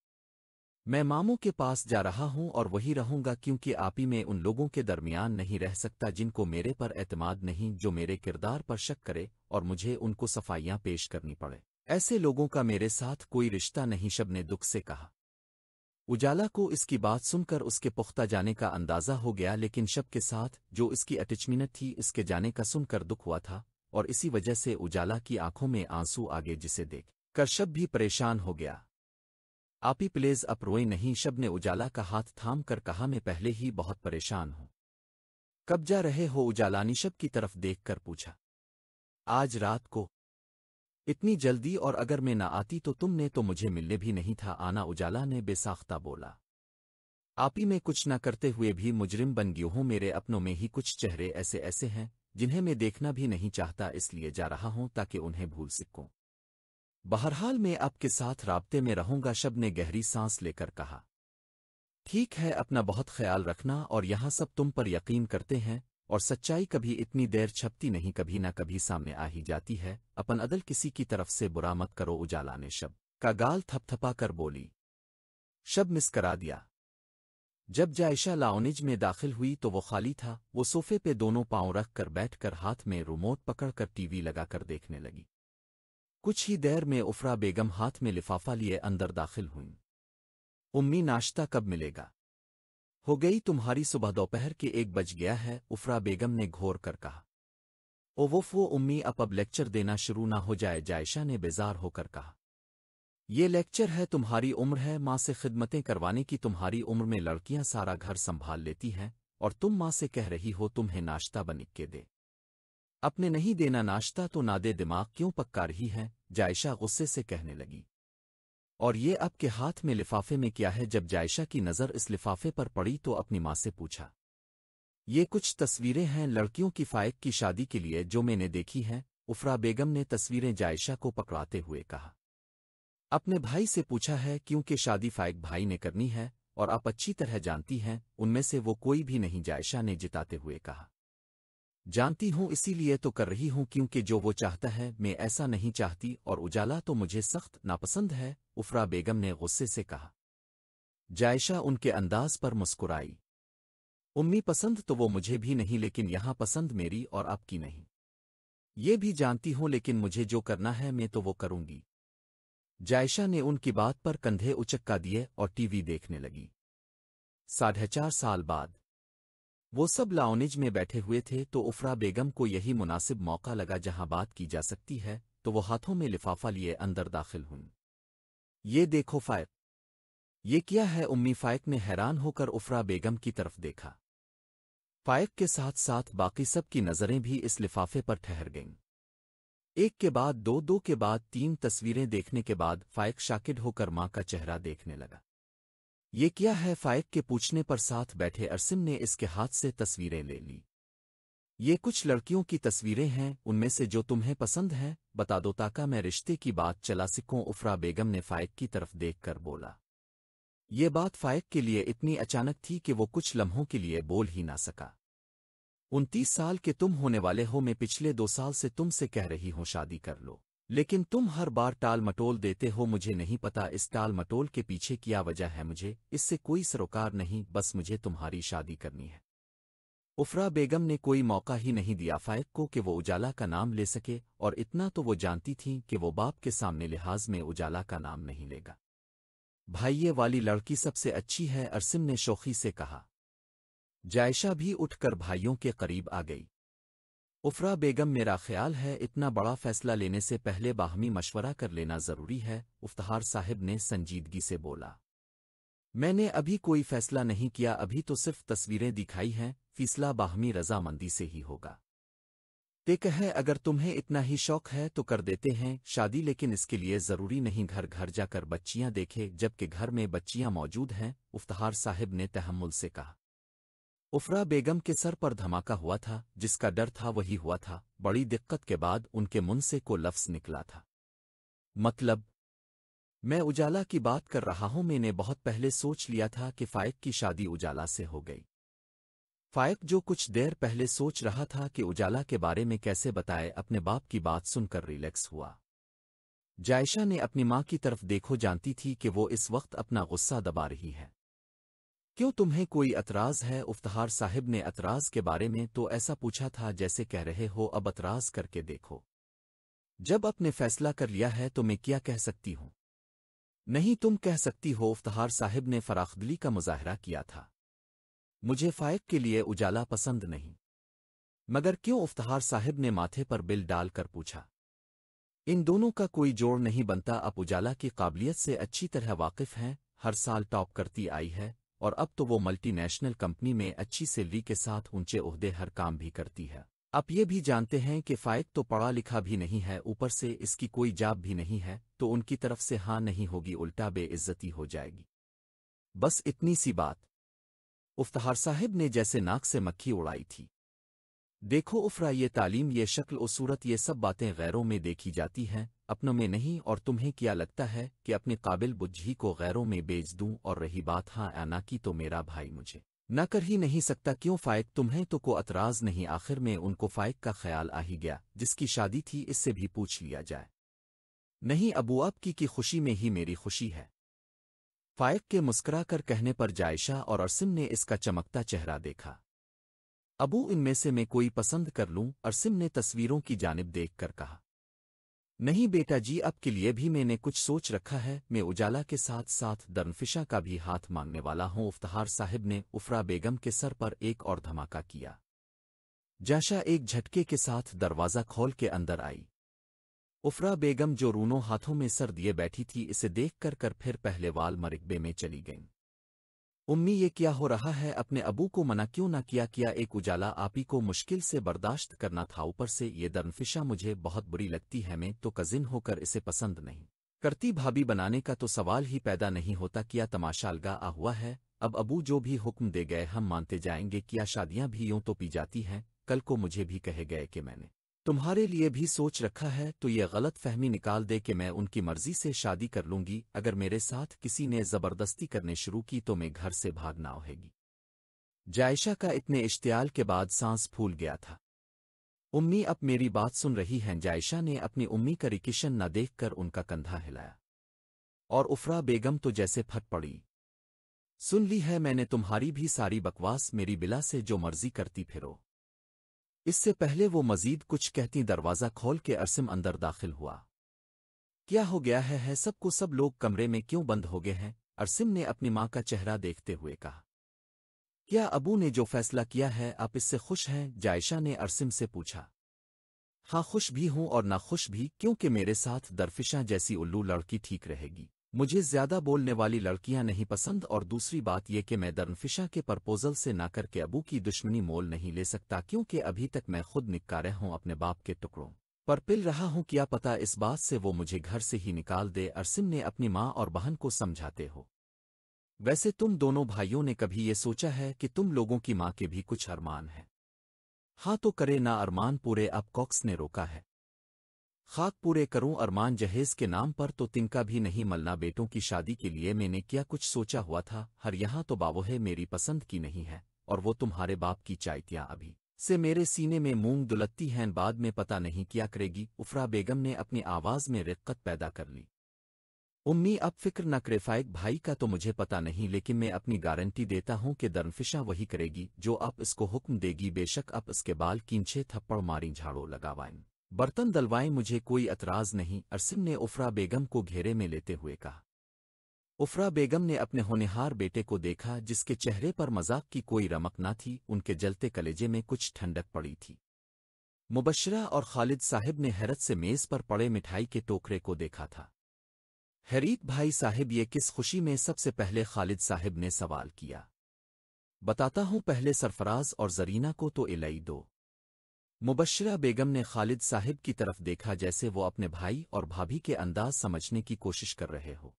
Speaker 1: मैं मामों के पास जा रहा हूं और वही रहूंगा क्योंकि आप ही में उन लोगों के दरमियान नहीं रह सकता जिनको मेरे पर एतमाद नहीं जो मेरे किरदार पर शक करे और मुझे उनको सफाइयां पेश करनी पड़े ऐसे लोगों का मेरे साथ कोई रिश्ता नहीं शब ने दुख से कहा उजाला को इसकी बात सुनकर उसके पुख्ता जाने का अंदाज़ा हो गया लेकिन शब के साथ जो इसकी अटैचमेंट थी इसके जाने का सुनकर दुख हुआ था और इसी वजह से उजाला की आंखों में आंसू आगे जिसे देख कर शब भी परेशान हो गया आप ही प्लेज अप नहीं शब ने उजाला का हाथ थाम कर कहा मैं पहले ही बहुत परेशान हूं कब जा रहे हो उजाला ने शब की तरफ देख कर पूछा आज रात को इतनी जल्दी और अगर मैं न आती तो तुमने तो मुझे मिलने भी नहीं था आना उजाला ने बेसाख्ता बोला आप ही में कुछ न करते हुए भी मुजरिम बन गयो हूँ मेरे अपनों में ही कुछ चेहरे ऐसे ऐसे हैं जिन्हें मैं देखना भी नहीं चाहता इसलिए जा रहा हूं ताकि उन्हें भूल सकूँ बहरहाल मैं आपके साथ रबते में रहूंगा शब ने गहरी सांस लेकर कहा ठीक है अपना बहुत ख्याल रखना और यहां सब तुम पर यकीन करते हैं और सच्चाई कभी इतनी देर छपती नहीं कभी न कभी सामने आ ही जाती है अपन अदल किसी की तरफ से बुरा मत करो उजाला ने शब का गाल थपथपा कर बोली शब मिस करा दिया जब जायशा लाउनिज में दाखिल हुई तो वो खाली था वो सोफे पे दोनों पांव रख कर बैठकर हाथ में रिमोट पकड़कर टीवी लगाकर देखने लगी कुछ ही देर में उफरा बेगम हाथ में लिफाफा लिए अंदर दाखिल हुई उम्मी नाश्ता कब मिलेगा हो गई तुम्हारी सुबह दोपहर के एक बज गया है उफरा बेगम ने घोर कर कहा ओवोफ वो उम्मी अप अब लेक्चर देना शुरू ना हो जाए जायशा ने बेजार होकर कहा ये लेक्चर है तुम्हारी उम्र है माँ से खिदमतें करवाने की तुम्हारी उम्र में लड़कियां सारा घर संभाल लेती हैं और तुम माँ से कह रही हो तुम्हें नाश्ता बनिक के दे अपने नहीं देना नाश्ता तो ना दे दिमाग क्यों पक्का रही है जायशा गुस्से से कहने लगी और ये अब के हाथ में लिफाफे में क्या है जब जायशा की नज़र इस लिफाफे पर पड़ी तो अपनी माँ से पूछा ये कुछ तस्वीरें हैं लड़कियों की फायक की शादी के लिए जो मैंने देखी हैं उफ्रा बेगम ने तस्वीरें जायशा को पकड़ाते हुए कहा अपने भाई से पूछा है क्योंकि शादी फायक भाई ने करनी है और आप अच्छी तरह जानती हैं उनमें से वो कोई भी नहीं जायशा ने जिताते हुए कहा जानती हूँ इसीलिए तो कर रही हूँ क्योंकि जो वो चाहता है मैं ऐसा नहीं चाहती और उजाला तो मुझे सख्त नापसंद है उफरा बेगम ने गुस्से से कहा जायशा उनके अंदाज पर मुस्कुराई उम्मी पसंद तो वो मुझे भी नहीं लेकिन यहां पसंद मेरी और आपकी नहीं ये भी जानती हूं लेकिन मुझे जो करना है मैं तो वो करूंगी जायशा ने उनकी बात पर कंधे उचक्का दिए और टीवी देखने लगी साढ़े चार साल बाद वो सब लाउनिज में बैठे हुए थे तो उफरा बेगम को यही मुनासिब मौका लगा जहां बात की जा सकती है तो वो हाथों में लिफाफा लिए अंदर दाखिल हुई ये देखो फायक ये क्या है उम्मी फायक ने हैरान होकर उफरा बेगम की तरफ देखा फायक के साथ साथ बाकी सब की नज़रें भी इस लिफाफे पर ठहर गईं एक के बाद दो दो के बाद तीन तस्वीरें देखने के बाद फायक शाकिड होकर मां का चेहरा देखने लगा ये क्या है फाइक के पूछने पर साथ बैठे अरसिम ने इसके हाथ से तस्वीरें ले ली ये कुछ लड़कियों की तस्वीरें हैं उनमें से जो तुम्हें पसंद है बता दो ताका मैं रिश्ते की बात चला सिक्कों उफरा बेगम ने फाइक की तरफ देख कर बोला ये बात फाइक के लिए इतनी अचानक थी कि वो कुछ लम्हों के लिए बोल ही ना सका उनतीस साल के तुम होने वाले हो मैं पिछले दो साल से तुमसे कह रही हूं शादी कर लो लेकिन तुम हर बार टाल मटोल देते हो मुझे नहीं पता इस टाल मटोल के पीछे क्या वजह है मुझे इससे कोई सरोकार नहीं बस मुझे तुम्हारी शादी करनी है उफरा बेगम ने कोई मौका ही नहीं दिया फायद को कि वो उजाला का नाम ले सके और इतना तो वो जानती थीं कि वो बाप के सामने लिहाज में उजाला का नाम नहीं लेगा भाइये वाली लड़की सबसे अच्छी है अरसिम ने शोखी से कहा जायशा भी उठकर भाइयों के करीब आ गई उफरा बेगम मेरा ख्याल है इतना बड़ा फैसला लेने से पहले बाहमी मशवरा कर लेना ज़रूरी है उफ्तार साहिब ने संजीदगी से बोला मैंने अभी कोई फैसला नहीं किया अभी तो सिर्फ तस्वीरें दिखाई हैं फीसला बाहमी रजामंदी से ही होगा ते कहे अगर तुम्हें इतना ही शौक है तो कर देते हैं शादी लेकिन इसके लिए ज़रूरी नहीं घर घर जाकर बच्चियां देखे जबकि घर में बच्चियां मौजूद हैं उफ्तार साहिब ने तहमुल से कहा उफरा बेगम के सर पर धमाका हुआ था जिसका डर था वही हुआ था बड़ी दिक्कत के बाद उनके मुंह से को लफ्स निकला था मतलब मैं उजाला की बात कर रहा हूं मैंने बहुत पहले सोच लिया था कि फायक की शादी उजाला से हो गई फायक जो कुछ देर पहले सोच रहा था कि उजाला के बारे में कैसे बताए अपने बाप की बात सुनकर रिलैक्स हुआ जायशा ने अपनी माँ की तरफ देखो जानती थी कि वो इस वक्त अपना गुस्सा दबा रही है क्यों तुम्हें कोई अतराज़ है उफ्तहार साहिब ने अतराज़ के बारे में तो ऐसा पूछा था जैसे कह रहे हो अब अतराज़ करके देखो जब आपने फैसला कर लिया है तो मैं क्या कह सकती हूँ नहीं तुम कह सकती हो उफ्तहार साहिब ने फराखदली का मुजाहरा किया था मुझे फायक के लिए उजाला पसंद नहीं मगर क्यों उफ्तार साहिब ने माथे पर बिल डालकर पूछा इन दोनों का कोई जोड़ नहीं बनता अब उजाला की काबिलियत से अच्छी तरह वाकिफ हैं हर साल टॉप करती आई है और अब तो वो मल्टीनेशनल कंपनी में अच्छी सैलरी के साथ ऊंचे उहदे हर काम भी करती है आप ये भी जानते हैं कि फ़ायद तो पढ़ा लिखा भी नहीं है ऊपर से इसकी कोई जाब भी नहीं है तो उनकी तरफ से हाँ नहीं होगी उल्टा बेइज्जती हो जाएगी बस इतनी सी बात उफ्तार साहिब ने जैसे नाक से मक्खी उड़ाई थी देखो उफ़रा ये तालीम ये शक्ल और सूरत ये सब बातें गैरों में देखी जाती हैं अपनों में नहीं और तुम्हें क्या लगता है कि अपने काबिल बुझी को गैरों में बेच दूं और रही बात हाँ आना की तो मेरा भाई मुझे न कर ही नहीं सकता क्यों फायक तुम्हें तो को अतराज नहीं आखिर में उनको फायक का ख्याल आ ही गया जिसकी शादी थी इससे भी पूछ लिया जाए नहीं अबूआब की की खुशी में ही मेरी खुशी है फायक के मुस्कुरा कर कहने पर जायशा और अरसिम ने इसका चमकता चेहरा देखा अबू इनमें से मैं कोई पसंद कर लूं अरसिम ने तस्वीरों की जानब देख कर कहा नहीं बेटा जी अब के लिए भी मैंने कुछ सोच रखा है मैं उजाला के साथ साथ दर्नफिशा का भी हाथ मांगने वाला हूं उफ्तार साहिब ने उफरा बेगम के सर पर एक और धमाका किया जाशा एक झटके के साथ दरवाज़ा खोल के अंदर आई उफरा बेगम जो रूनों हाथों में सर दिए बैठी थी इसे देख कर, कर फिर पहले वाल मरकबे में चली गईं उम्मी ये क्या हो रहा है अपने अबू को मना क्यों ना किया किया एक उजाला आपी को मुश्किल से बर्दाश्त करना था ऊपर से ये दर्नफिशा मुझे बहुत बुरी लगती है मैं तो कजिन होकर इसे पसंद नहीं करती भाभी बनाने का तो सवाल ही पैदा नहीं होता किया तमाशा अलगा आ हुआ है अब अबू जो भी हुक्म दे गए हम मानते जाएंगे किया शादियां भी यूं तो पी जाती हैं कल को मुझे भी कहे गए कि मैंने तुम्हारे लिए भी सोच रखा है तो ये गलत फहमी निकाल दे कि मैं उनकी मर्जी से शादी कर लूंगी अगर मेरे साथ किसी ने जबरदस्ती करने शुरू की तो मैं घर से भागना होगी जायशा का इतने इश्तियाल के बाद सांस फूल गया था उम्मी अब मेरी बात सुन रही हैं जायशा ने अपनी उम्मी का रिकिशन न देखकर उनका कंधा हिलाया और उफरा बेगम तो जैसे फट पड़ी सुन ली है मैंने तुम्हारी भी सारी बकवास मेरी बिला से जो मर्जी करती फिरो इससे पहले वो मजीद कुछ कहती दरवाज़ा खोल के अरसिम अंदर दाखिल हुआ क्या हो गया है, है सबको सब लोग कमरे में क्यों बंद हो गए हैं अरसिम ने अपनी माँ का चेहरा देखते हुए कहा क्या अबू ने जो फैसला किया है आप इससे खुश हैं जायशा ने अरसिम से पूछा हाँ खुश भी हूं और ना खुश भी क्योंकि मेरे साथ दरफिशा जैसी उल्लू लड़की ठीक रहेगी मुझे ज्यादा बोलने वाली लड़कियां नहीं पसंद और दूसरी बात यह कि मैं दर्नफिशा के प्रपोजल से ना करके अबू की दुश्मनी मोल नहीं ले सकता क्योंकि अभी तक मैं खुद निकारे हूं अपने बाप के टुकड़ों पर पिल रहा हूं क्या पता इस बात से वो मुझे घर से ही निकाल दे अरसिम ने अपनी माँ और बहन को समझाते हो वैसे तुम दोनों भाइयों ने कभी ये सोचा है कि तुम लोगों की माँ के भी कुछ अरमान है हाँ तो करे ना अरमान पूरे अब कॉक्स ने रोका है खाक पूरे करूं अरमान जहेज के नाम पर तो तिनका भी नहीं मलना बेटों की शादी के लिए मैंने क्या कुछ सोचा हुआ था हर यहाँ तो बाबोहे मेरी पसंद की नहीं है और वो तुम्हारे बाप की चाइतियाँ अभी से मेरे सीने में मूंग दुलत्ती हैं बाद में पता नहीं क्या करेगी उफरा बेगम ने अपनी आवाज़ में रिक्कत पैदा कर ली उम्मी अब फिक्र न करे फाइक भाई का तो मुझे पता नहीं लेकिन मैं अपनी गारंटी देता हूँ कि दरनफिशा वही करेगी जो अब इसको हुक्म देगी बेशक आप इसके बाल कींचे थप्पड़ मारी झाड़ो लगावाएं बर्तन दलवाएं मुझे कोई अतराज नहीं अरसिम ने उफ़रा बेगम को घेरे में लेते हुए कहा उफ़रा बेगम ने अपने होनिहार बेटे को देखा जिसके चेहरे पर मजाक की कोई रमक ना थी उनके जलते कलेजे में कुछ ठंडक पड़ी थी मुबशरा और खालिद साहिब ने हैरत से मेज पर पड़े मिठाई के टोकरे को देखा था हरीक भाई साहिब ये किस खुशी में सबसे पहले खालिद साहिब ने सवाल किया बताता हूं पहले सरफराज और जरीना को तो इलाई दो मुबशरा बेगम ने खालिद साहिब की तरफ देखा जैसे वो अपने भाई और भाभी के अंदाज समझने की कोशिश कर रहे हो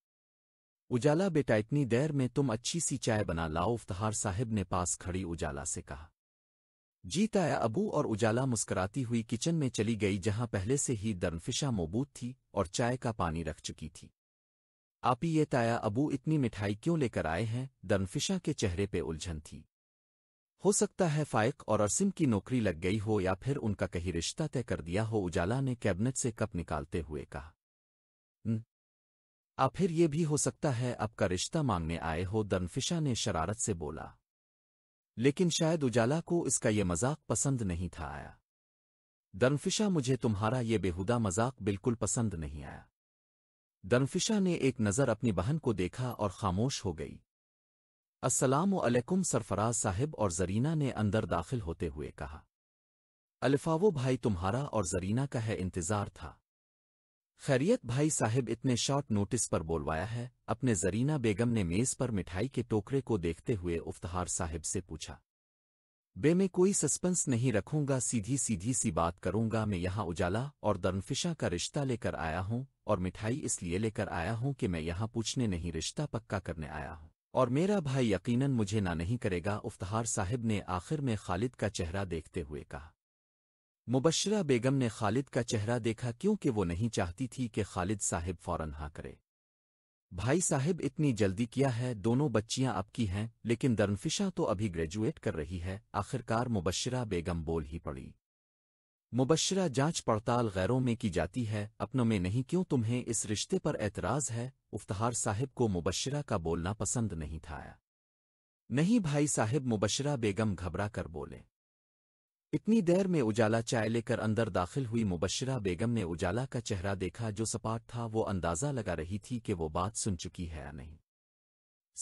Speaker 1: उजाला बेटा इतनी देर में तुम अच्छी सी चाय बना लाओ उफ्तहार साहिब ने पास खड़ी उजाला से कहा जीत आया अबू और उजाला मुस्कराती हुई किचन में चली गई जहां पहले से ही दरनफिशा मौबूद थी और चाय का पानी रख चुकी थी आपी ये ताया अबू इतनी मिठाई क्यों लेकर आए हैं दरनफिशा के चेहरे पे उलझन थी हो सकता है फाइक और अरसिम की नौकरी लग गई हो या फिर उनका कहीं रिश्ता तय कर दिया हो उजाला ने कैबिनेट से कप निकालते हुए कहा आ फिर ये भी हो सकता है आपका रिश्ता मांगने आए हो दनफिशा ने शरारत से बोला लेकिन शायद उजाला को इसका ये मजाक पसंद नहीं था आया दनफिशा मुझे तुम्हारा ये बेहुदा मजाक बिल्कुल पसंद नहीं आया दनफिशा ने एक नज़र अपनी बहन को देखा और खामोश हो गई अलैकुम सरफराज साहिब और जरीना ने अंदर दाखिल होते हुए कहा अलफावो भाई तुम्हारा और जरीना का है इंतज़ार था खैरियत भाई साहिब इतने शॉर्ट नोटिस पर बोलवाया है अपने जरीना बेगम ने मेज़ पर मिठाई के टोकरे को देखते हुए उफ्तार साहिब से पूछा बे मैं कोई सस्पेंस नहीं रखूंगा सीधी सीधी सी बात करूंगा मैं यहां उजाला और दरनफिशा का रिश्ता लेकर आया हूं और मिठाई इसलिए लेकर आया हूं कि मैं यहां पूछने नहीं रिश्ता पक्का करने आया हूँ और मेरा भाई यकीनन मुझे ना नहीं करेगा उफ्तार साहिब ने आखिर में खालिद का चेहरा देखते हुए कहा मुबशरा बेगम ने खालिद का चेहरा देखा क्योंकि वो नहीं चाहती थी कि खालिद साहिब फ़ौरन हाँ करे भाई साहिब इतनी जल्दी किया है दोनों बच्चियां अब की हैं लेकिन दरनफिशा तो अभी ग्रेजुएट कर रही है आखिरकार मुबशरा बेगम बोल ही पड़ी मुबशरा जांच पड़ताल गैरों में की जाती है अपनों में नहीं क्यों तुम्हें इस रिश्ते पर एतराज़ है उफ्तार साहिब को मुबशरा का बोलना पसंद नहीं था आया नहीं भाई साहिब मुबशरा बेगम घबरा कर बोले इतनी देर में उजाला चाय लेकर अंदर दाखिल हुई मुबशरा बेगम ने उजाला का चेहरा देखा जो सपाट था वो अंदाज़ा लगा रही थी कि वो बात सुन चुकी है या नहीं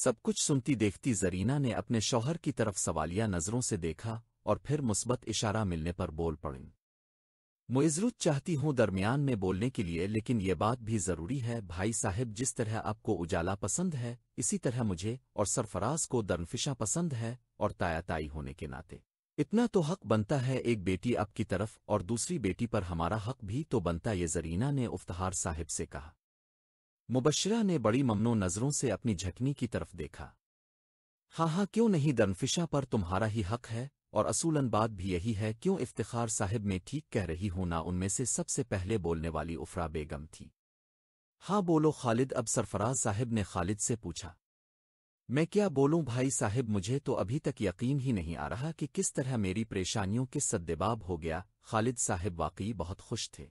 Speaker 1: सब कुछ सुनती देखती जरीना ने अपने शौहर की तरफ सवालिया नज़रों से देखा और फिर मुस्बत इशारा मिलने पर बोल पड़ी मुइजरुत चाहती हूँ दरमियान में बोलने के लिए लेकिन ये बात भी ज़रूरी है भाई साहब जिस तरह आपको उजाला पसंद है इसी तरह मुझे और सरफराज को दरनफिशा पसंद है और तायाताई होने के नाते इतना तो हक बनता है एक बेटी आपकी तरफ और दूसरी बेटी पर हमारा हक भी तो बनता ये जरीना ने उफ्तार साहिब से कहा मुबशरा ने बड़ी ममनो नज़रों से अपनी झकनी की तरफ देखा हाँ हाँ क्यों नहीं दरनफिशा पर तुम्हारा ही हक है और असूलन बात भी यही है क्यों इफ्तिखार साहिब में ठीक कह रही हूं ना उनमें से सबसे पहले बोलने वाली उफरा बेगम थी हाँ बोलो खालिद अब सरफराज साहिब ने खालिद से पूछा मैं क्या बोलूं भाई साहिब मुझे तो अभी तक यकीन ही नहीं आ रहा कि किस तरह मेरी परेशानियों के सद्देबाब हो गया खालिद साहिब वाकई बहुत खुश थे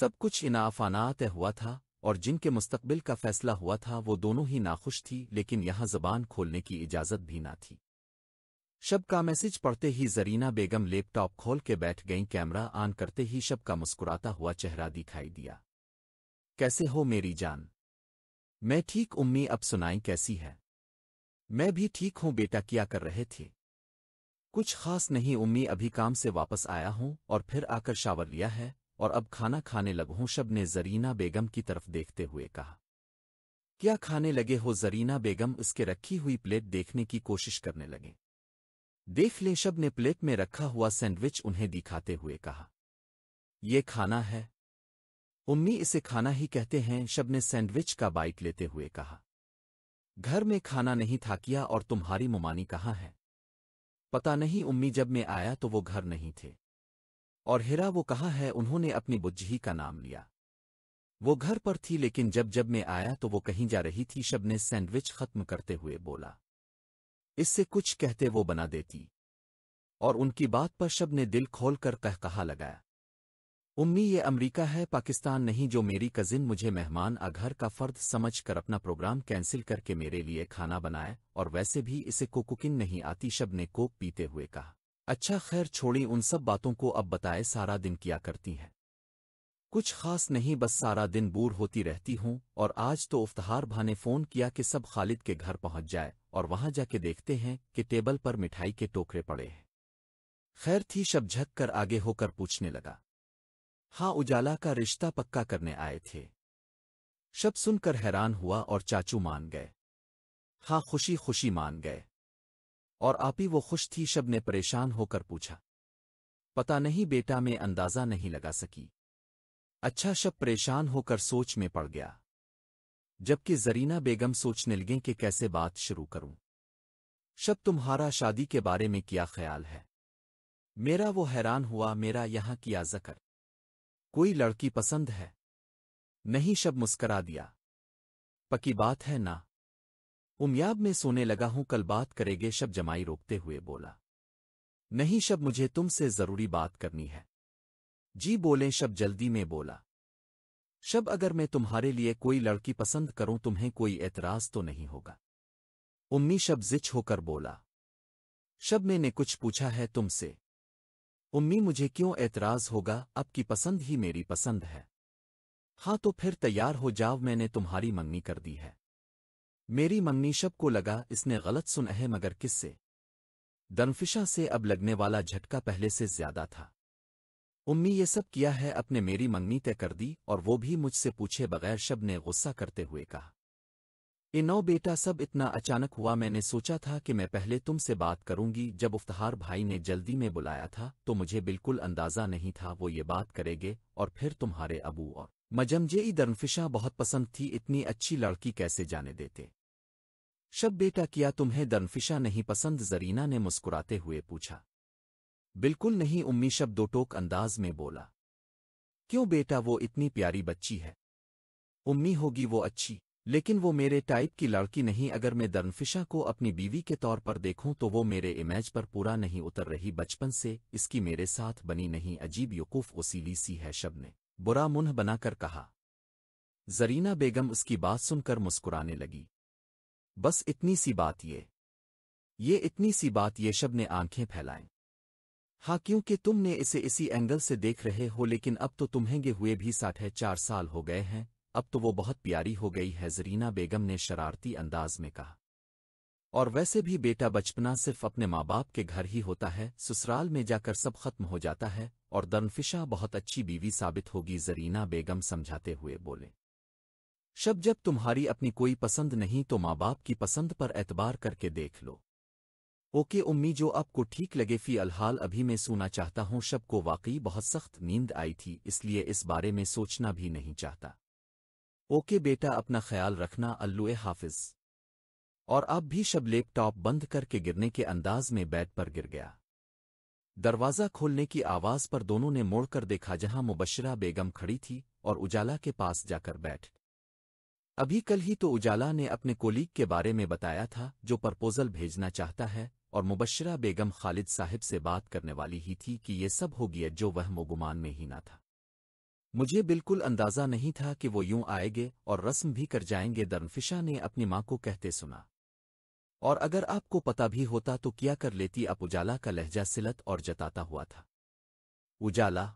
Speaker 1: सब कुछ इनाफाना तय हुआ था और जिनके मुस्तबिल का फैसला हुआ था वो दोनों ही नाखुश थी लेकिन यहां जबान खोलने की इजाज़त भी ना थी शब का मैसेज पढ़ते ही जरीना बेगम लैपटॉप खोल के बैठ गईं कैमरा ऑन करते ही शब का मुस्कुराता हुआ चेहरा दिखाई दिया कैसे हो मेरी जान मैं ठीक उम्मी अब सुनाई कैसी है मैं भी ठीक हूं बेटा क्या कर रहे थे कुछ खास नहीं उम्मी अभी काम से वापस आया हूं और फिर आकर शावर लिया है और अब खाना खाने लगूं शब ने जरीना बेगम की तरफ देखते हुए कहा क्या खाने लगे हो जरीना बेगम उसके रखी हुई प्लेट देखने की कोशिश करने लगे देख ले शब ने प्लेट में रखा हुआ सैंडविच उन्हें दिखाते हुए कहा ये खाना है उम्मी इसे खाना ही कहते हैं शब ने सैंडविच का बाइट लेते हुए कहा घर में खाना नहीं था किया और तुम्हारी मुमानी कहाँ है पता नहीं उम्मी जब मैं आया तो वो घर नहीं थे और हिरा वो कहा है उन्होंने अपनी बुज्झी का नाम लिया वो घर पर थी लेकिन जब जब मैं आया तो वो कहीं जा रही थी शब ने सैंडविच खत्म करते हुए बोला इससे कुछ कहते वो बना देती और उनकी बात पर शब ने दिल खोल कर कह कहा लगाया उम्मी ये अमेरिका है पाकिस्तान नहीं जो मेरी कजिन मुझे मेहमान आ घर का फर्द समझ कर अपना प्रोग्राम कैंसिल करके मेरे लिए खाना बनाए और वैसे भी इसे को कुकिंग नहीं आती शब ने कोक पीते हुए कहा अच्छा खैर छोड़ी उन सब बातों को अब बताए सारा दिन किया करती हैं कुछ खास नहीं बस सारा दिन बूर होती रहती हूँ और आज तो उफ्तहार भाने फ़ोन किया कि सब खालिद के घर पहुँच जाए और वहाँ जाके देखते हैं कि टेबल पर मिठाई के टोकरे पड़े हैं खैर थी शब झक कर आगे होकर पूछने लगा हाँ उजाला का रिश्ता पक्का करने आए थे शब सुनकर हैरान हुआ और चाचू मान गए हाँ खुशी खुशी मान गए और आप ही वो खुश थी शब ने परेशान होकर पूछा पता नहीं बेटा मैं अंदाज़ा नहीं लगा सकी अच्छा शब परेशान होकर सोच में पड़ गया जबकि जरीना बेगम सोचने लगें कि कैसे बात शुरू करूं शब तुम्हारा शादी के बारे में क्या ख्याल है मेरा वो हैरान हुआ मेरा यहां किया जकर कोई लड़की पसंद है नहीं शब मुस्करा दिया पकी बात है ना उमयाब में सोने लगा हूं कल बात करेगे शब जमाई रोकते हुए बोला नहीं शब मुझे तुमसे जरूरी बात करनी है जी बोले शब जल्दी में बोला शब अगर मैं तुम्हारे लिए कोई लड़की पसंद करूं तुम्हें कोई एतराज तो नहीं होगा उम्मी शब जिच होकर बोला शब मैंने कुछ पूछा है तुमसे उम्मी मुझे क्यों एतराज होगा अब की पसंद ही मेरी पसंद है हाँ तो फिर तैयार हो जाओ मैंने तुम्हारी मंगनी कर दी है मेरी मंगनी शब को लगा इसने गलत सुना है मगर किससे दनफिशा से अब लगने वाला झटका पहले से ज्यादा था उम्मी ये सब किया है अपने मेरी मंगनी तय कर दी और वो भी मुझसे पूछे बगैर शब ने गुस्सा करते हुए कहा ये नौ बेटा सब इतना अचानक हुआ मैंने सोचा था कि मैं पहले तुमसे बात करूंगी जब उफ्तार भाई ने जल्दी में बुलाया था तो मुझे बिल्कुल अंदाज़ा नहीं था वो ये बात करेंगे और फिर तुम्हारे अबू और मजमजेई दरनफिशा बहुत पसंद थी इतनी अच्छी लड़की कैसे जाने देते शब बेटा किया तुम्हें दरनफिशा नहीं पसंद जरीना ने मुस्कुराते हुए पूछा बिल्कुल नहीं उम्मी शब्दोटोक अंदाज में बोला क्यों बेटा वो इतनी प्यारी बच्ची है उम्मी होगी वो अच्छी लेकिन वो मेरे टाइप की लड़की नहीं अगर मैं दर्नफिशा को अपनी बीवी के तौर पर देखूं तो वो मेरे इमेज पर पूरा नहीं उतर रही बचपन से इसकी मेरे साथ बनी नहीं अजीब यकूफ उसीली सी है शब ने बुरा मुन्ह बनाकर कहा जरीना बेगम उसकी बात सुनकर मुस्कुराने लगी बस इतनी सी बात ये ये इतनी सी बात ये शब ने आंखें फैलाएं हाँ क्योंकि तुमने इसे इसी एंगल से देख रहे हो लेकिन अब तो तुम्हेंगे हुए भी साठे चार साल हो गए हैं अब तो वो बहुत प्यारी हो गई है जरीना बेगम ने शरारती अंदाज में कहा और वैसे भी बेटा बचपना सिर्फ अपने माँ बाप के घर ही होता है ससुराल में जाकर सब खत्म हो जाता है और दनफिशा बहुत अच्छी बीवी साबित होगी जरीना बेगम समझाते हुए बोले शब जब तुम्हारी अपनी कोई पसंद नहीं तो माँ बाप की पसंद पर एतबार करके देख लो ओके उम्मी जो आपको ठीक लगे फ़ी अलहाल अभी मैं सोना चाहता हूँ शब को वाकई बहुत सख्त नींद आई थी इसलिए इस बारे में सोचना भी नहीं चाहता ओके बेटा अपना ख्याल रखना अल्लुए हाफिज और अब भी शब लैपटॉप बंद करके गिरने के अंदाज में बेड पर गिर गया दरवाज़ा खोलने की आवाज़ पर दोनों ने मोड़कर देखा जहां मुबशरा बेगम खड़ी थी और उजाला के पास जाकर बैठ अभी कल ही तो उजाला ने अपने कोलीग के बारे में बताया था जो प्रपोजल भेजना चाहता है और मुबशरा बेगम खालिद साहिब से बात करने वाली ही थी कि ये सब हो गया जो वह मोगुमान में ही ना था मुझे बिल्कुल अंदाजा नहीं था कि वो यूं आएंगे और रस्म भी कर जाएंगे दरनफिशा ने अपनी माँ को कहते सुना और अगर आपको पता भी होता तो क्या कर लेती आप उजाला का लहजा सिलत और जताता हुआ था उजाला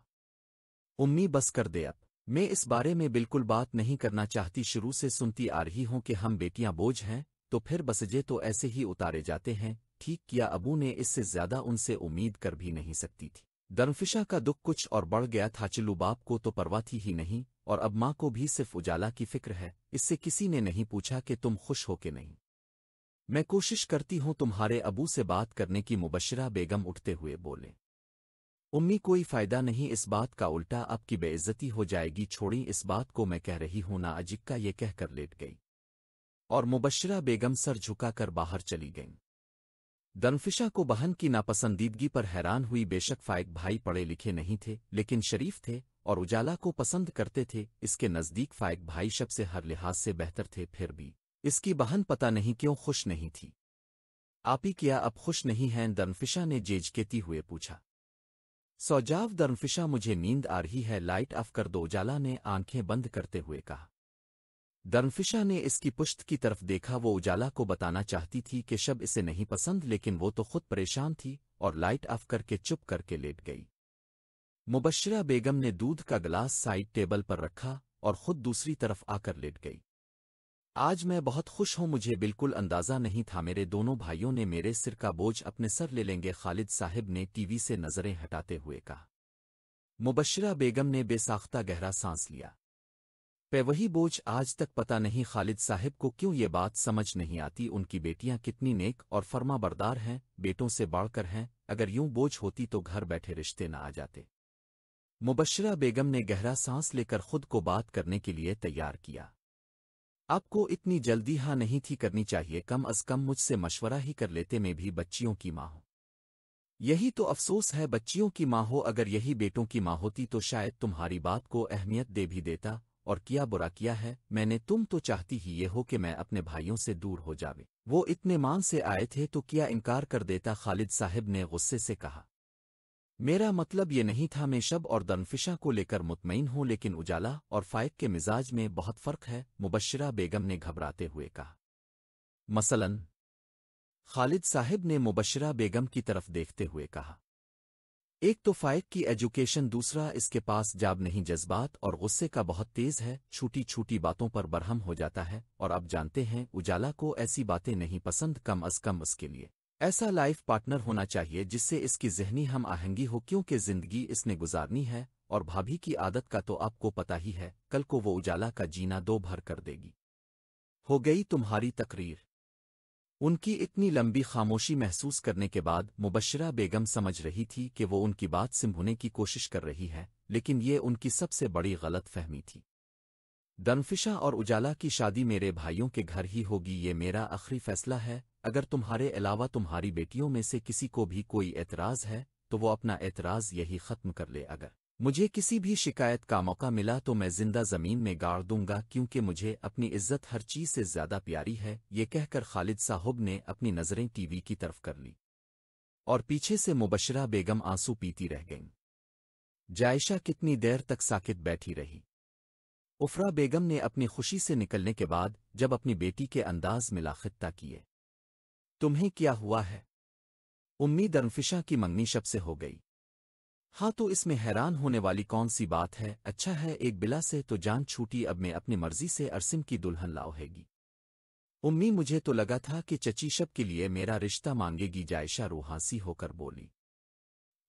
Speaker 1: उम्मी बस कर दे अब मैं इस बारे में बिल्कुल बात नहीं करना चाहती शुरू से सुनती आ रही हूं कि हम बेटियां बोझ हैं तो फिर बसजे तो ऐसे ही उतारे जाते हैं ठीक किया अबू ने इससे ज्यादा उनसे उम्मीद कर भी नहीं सकती थी दरफिशा का दुख कुछ और बढ़ गया था चिल्लू बाप को तो परवा थी ही नहीं और अब माँ को भी सिर्फ उजाला की फिक्र है इससे किसी ने नहीं पूछा कि तुम खुश हो के नहीं मैं कोशिश करती हूं तुम्हारे अबू से बात करने की मुबशरा बेगम उठते हुए बोले उम्मी कोई फ़ायदा नहीं इस बात का उल्टा आपकी बेइज्जती हो जाएगी छोड़ी इस बात को मैं कह रही हूं ना अजिक्का ये कहकर लेट गई और मुबशरा बेगम सर झुकाकर बाहर चली गईं दनफिशा को बहन की नापसंदीदगी पर हैरान हुई बेशक फायक भाई पढ़े लिखे नहीं थे लेकिन शरीफ थे और उजाला को पसंद करते थे इसके नज़दीक फायक भाई शब से हर लिहाज से बेहतर थे फिर भी इसकी बहन पता नहीं क्यों खुश नहीं थी आप ही किया अब खुश नहीं हैं दनफिशा ने जेजकेती हुए पूछा सौजाव दर्मफिशा मुझे नींद आ रही है लाइट ऑफ कर दो जाला ने आंखें बंद करते हुए कहा दर्मफिशा ने इसकी पुश्त की तरफ देखा वो उजाला को बताना चाहती थी कि शब इसे नहीं पसंद लेकिन वो तो खुद परेशान थी और लाइट ऑफ करके चुप करके लेट गई मुबशरा बेगम ने दूध का गिलास साइड टेबल पर रखा और खुद दूसरी तरफ आकर लेट गई आज मैं बहुत खुश हूं मुझे बिल्कुल अंदाज़ा नहीं था मेरे दोनों भाइयों ने मेरे सिर का बोझ अपने सर ले लेंगे खालिद साहिब ने टीवी से नज़रें हटाते हुए कहा मुबशरा बेगम ने बेसाख्ता गहरा सांस लिया पे वही बोझ आज तक पता नहीं खालिद साहिब को क्यों ये बात समझ नहीं आती उनकी बेटियां कितनी नेक और फर्मा बरदार हैं बेटों से बढ़कर हैं अगर यूं बोझ होती तो घर बैठे रिश्ते न आ जाते मुबशरा बेगम ने गहरा सांस लेकर खुद को बात करने के लिए तैयार किया आपको इतनी जल्दी हाँ नहीं थी करनी चाहिए कम अज कम मुझसे मशवरा ही कर लेते में भी बच्चियों की माँ हो यही तो अफसोस है बच्चियों की माँ हो अगर यही बेटों की माँ होती तो शायद तुम्हारी बात को अहमियत दे भी देता और किया बुरा किया है मैंने तुम तो चाहती ही ये हो कि मैं अपने भाइयों से दूर हो जावे वो इतने मान से आए थे तो किया इनकार कर देता खालिद साहिब ने गुस्से से कहा मेरा मतलब ये नहीं था मैं शब और दनफिशा को लेकर मुतमिन हूं लेकिन उजाला और फायक के मिजाज में बहुत फ़र्क है मुबशरा बेगम ने घबराते हुए कहा मसलन खालिद साहिब ने मुबशरा बेगम की तरफ देखते हुए कहा एक तो फायक की एजुकेशन दूसरा इसके पास जाब नहीं जज्बात और गुस्से का बहुत तेज़ है छोटी छोटी बातों पर बरहम हो जाता है और अब जानते हैं उजाला को ऐसी बातें नहीं पसंद कम अज कम उसके लिए ऐसा लाइफ पार्टनर होना चाहिए जिससे इसकी जहनी हम आहंगी हो क्योंकि जिंदगी इसने गुजारनी है और भाभी की आदत का तो आपको पता ही है कल को वो उजाला का जीना दो भर कर देगी हो गई तुम्हारी तकरीर उनकी इतनी लंबी खामोशी महसूस करने के बाद मुबशरा बेगम समझ रही थी कि वो उनकी बात सिंभुने की कोशिश कर रही है लेकिन ये उनकी सबसे बड़ी गलत फहमी थी दनफिशा और उजाला की शादी मेरे भाइयों के घर ही होगी ये मेरा आखिरी फैसला है अगर तुम्हारे अलावा तुम्हारी बेटियों में से किसी को भी कोई एतराज़ है तो वो अपना एतराज़ यही ख़त्म कर ले अगर मुझे किसी भी शिकायत का मौका मिला तो मैं जिंदा ज़मीन में गाड़ दूंगा क्योंकि मुझे अपनी इज्जत हर चीज़ से ज़्यादा प्यारी है ये कहकर खालिद साहब ने अपनी नज़रें टीवी की तरफ कर ली और पीछे से मुबशरा बेगम आंसू पीती रह गईं जायशा कितनी देर तक साकित बैठी रही उफरा बेगम ने अपनी खुशी से निकलने के बाद जब अपनी बेटी के अंदाज मिला खिता किए तुम्हें क्या हुआ है उम्मीद अनफिशा की मंगनी शब से हो गई हाँ तो इसमें हैरान होने वाली कौन सी बात है अच्छा है एक बिला से तो जान छूटी अब मैं अपनी मर्जी से अरसिम की दुल्हन लाओहेगी उम्मी मुझे तो लगा था कि चचीशब के लिए मेरा रिश्ता मांगेगी जायशा रूहासी होकर बोली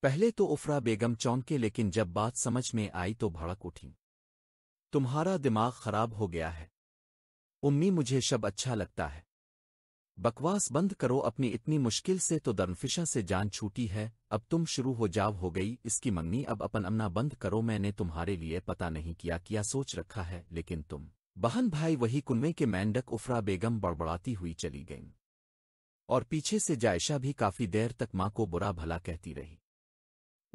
Speaker 1: पहले तो उफरा बेगम चौंके लेकिन जब बात समझ में आई तो भड़क उठी तुम्हारा दिमाग खराब हो गया है उम्मी मुझे शब अच्छा लगता है बकवास बंद करो अपनी इतनी मुश्किल से तो दर्नफिशा से जान छूटी है अब तुम शुरू हो जाव हो गई इसकी मम्मी अब अपन अमना बंद करो मैंने तुम्हारे लिए पता नहीं किया किया सोच रखा है लेकिन तुम बहन भाई वही कुनवे के मैंडक उफरा बेगम बड़बड़ाती हुई चली गईं और पीछे से जायशा भी काफी देर तक माँ को बुरा भला कहती रही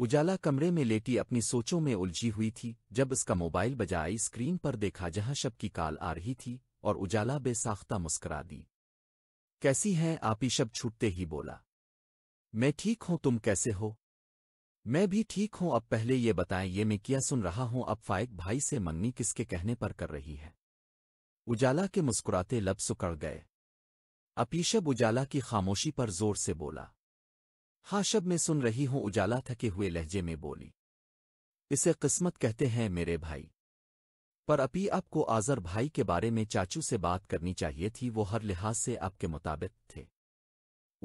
Speaker 1: उजाला कमरे में लेटी अपनी सोचों में उलझी हुई थी जब इसका मोबाइल बजाई स्क्रीन पर देखा जहां शब की काल आ रही थी और उजाला बेसाख्ता मुस्करा दी कैसी हैं आपीशब छूटते ही बोला मैं ठीक हूं तुम कैसे हो मैं भी ठीक हूं अब पहले ये बताएं ये मैं क्या सुन रहा हूं अब फाइक भाई से मंगनी किसके कहने पर कर रही है उजाला के मुस्कुराते लब सुकड़ गए अपीशब उजाला की खामोशी पर जोर से बोला हाँ शब मैं सुन रही हूं उजाला थके हुए लहजे में बोली इसे किस्मत कहते हैं मेरे भाई पर अपी आपको आज़र भाई के बारे में चाचू से बात करनी चाहिए थी वो हर लिहाज से आपके मुताबिक थे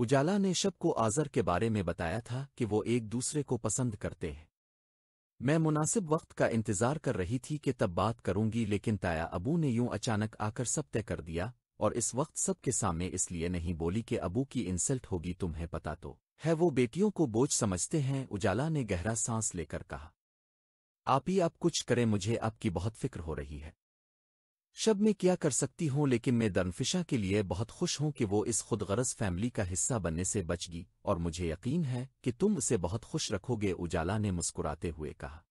Speaker 1: उजाला ने शब को आज़र के बारे में बताया था कि वो एक दूसरे को पसंद करते हैं मैं मुनासिब वक्त का इंतज़ार कर रही थी कि तब बात करूंगी लेकिन ताया अबू ने यूं अचानक आकर सब तय कर दिया और इस वक्त सबके सामने इसलिए नहीं बोली कि अबू की इंसल्ट होगी तुम्हें पता तो है वो बेटियों को बोझ समझते हैं उजाला ने गहरा सांस लेकर कहा आप ही आप कुछ करें मुझे आपकी बहुत फिक्र हो रही है शब में क्या कर सकती हूँ लेकिन मैं दर्नफिशा के लिए बहुत खुश हूं कि वो इस खुदगरज फैमिली का हिस्सा बनने से बच गई और मुझे यकीन है कि तुम उसे बहुत खुश रखोगे उजाला ने मुस्कुराते हुए कहा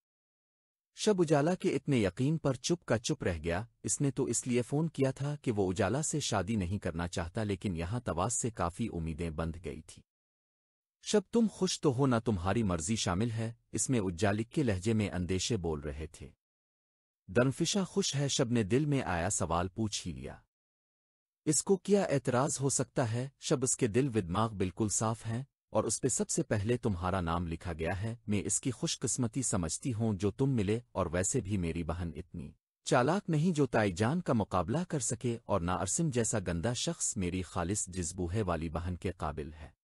Speaker 1: शब उजाला के इतने यकीन पर चुप का चुप रह गया इसने तो इसलिए फ़ोन किया था कि वो उजाला से शादी नहीं करना चाहता लेकिन यहां तवाज़ से काफ़ी उम्मीदें बंध गई थी शब तुम खुश तो हो ना तुम्हारी मर्जी शामिल है इसमें उज्जालिक के लहजे में अंदेशे बोल रहे थे दनफिशा खुश है शब ने दिल में आया सवाल पूछ ही लिया इसको क्या एतराज हो सकता है शब उसके दिल विदमाग बिल्कुल साफ हैं और उसपे सबसे पहले तुम्हारा नाम लिखा गया है मैं इसकी खुशकस्मती समझती हूं जो तुम मिले और वैसे भी मेरी बहन इतनी चालाक नहीं जो ताइजान का मुकाबला कर सके और ना अरसिम जैसा गंदा शख्स मेरी खालिस जज्बूहे वाली बहन के काबिल है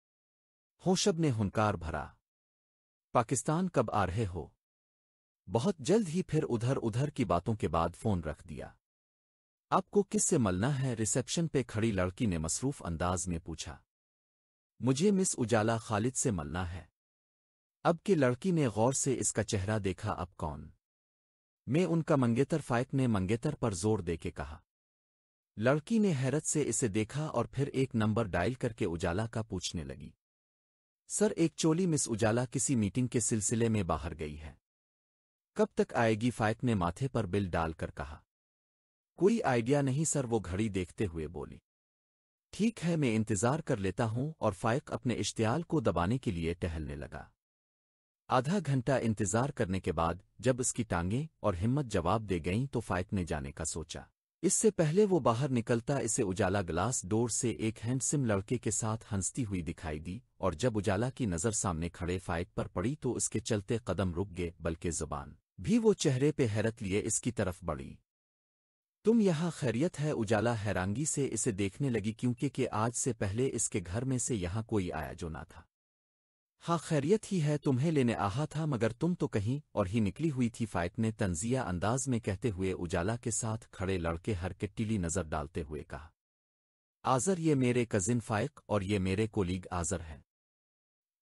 Speaker 1: होशब ने हुनकार भरा पाकिस्तान कब आ रहे हो बहुत जल्द ही फिर उधर उधर की बातों के बाद फोन रख दिया आपको किससे मलना है रिसेप्शन पे खड़ी लड़की ने मसरूफ अंदाज में पूछा मुझे मिस उजाला खालिद से मलना है अब की लड़की ने गौर से इसका चेहरा देखा अब कौन मैं उनका मंगेतर फायक ने मंगेतर पर जोर देके कहा लड़की ने हैरत से इसे देखा और फिर एक नंबर डायल करके उजाला का पूछने लगी सर एक चोली मिस उजाला किसी मीटिंग के सिलसिले में बाहर गई है कब तक आएगी फ़ायक ने माथे पर बिल डालकर कहा कोई आइडिया नहीं सर वो घड़ी देखते हुए बोली ठीक है मैं इंतजार कर लेता हूं और फायक अपने इश्तियाल को दबाने के लिए टहलने लगा आधा घंटा इंतजार करने के बाद जब उसकी टांगें और हिम्मत जवाब दे गईं तो फायक ने जाने का सोचा इससे पहले वो बाहर निकलता इसे उजाला ग्लास डोर से एक हैंडसिम लड़के के साथ हंसती हुई दिखाई दी और जब उजाला की नज़र सामने खड़े फाइक पर पड़ी तो उसके चलते कदम रुक गए बल्कि जुबान भी वो चेहरे पे हैरत लिए इसकी तरफ बढ़ी तुम यहाँ खैरियत है उजाला हैरानगी से इसे देखने लगी क्योंकि के आज से पहले इसके घर में से यहाँ कोई आया जो ना था हाँ खैरियत ही है तुम्हें लेने आहा था मगर तुम तो कहीं और ही निकली हुई थी फाइट ने तंजिया अंदाज में कहते हुए उजाला के साथ खड़े लड़के हर हरकटीली नजर डालते हुए कहा आजर ये मेरे कजिन फाइक और ये मेरे कोलीग आजर हैं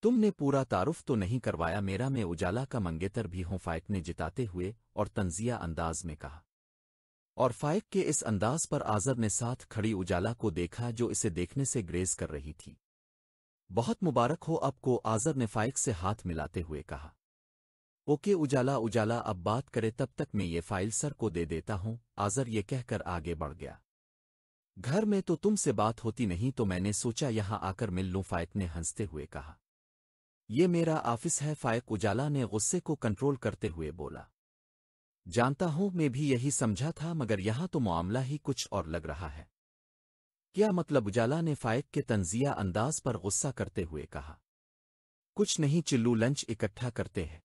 Speaker 1: तुमने पूरा तारुफ तो नहीं करवाया मेरा मैं उजाला का मंगेतर भी हूं फाइक ने जिताते हुए और तंजिया अंदाज में कहा और फाइक के इस अंदाज पर आजर ने साथ खड़ी उजाला को देखा जो इसे देखने से ग्रेज कर रही थी बहुत मुबारक हो आपको आज़र ने फाइक से हाथ मिलाते हुए कहा ओके उजाला उजाला अब बात करे तब तक मैं ये फाइल सर को दे देता हूँ आज़र ये कहकर आगे बढ़ गया घर में तो तुमसे बात होती नहीं तो मैंने सोचा यहाँ आकर मिल लूँ फाइक ने हंसते हुए कहा ये मेरा ऑफिस है फाइक उजाला ने गुस्से को कंट्रोल करते हुए बोला जानता हूँ मैं भी यही समझा था मगर यहाँ तो मामला ही कुछ और लग रहा है क्या मतलब उजाला ने फायक के तंजिया अंदाज पर गुस्सा करते हुए कहा कुछ नहीं चिल्लू लंच इकट्ठा करते हैं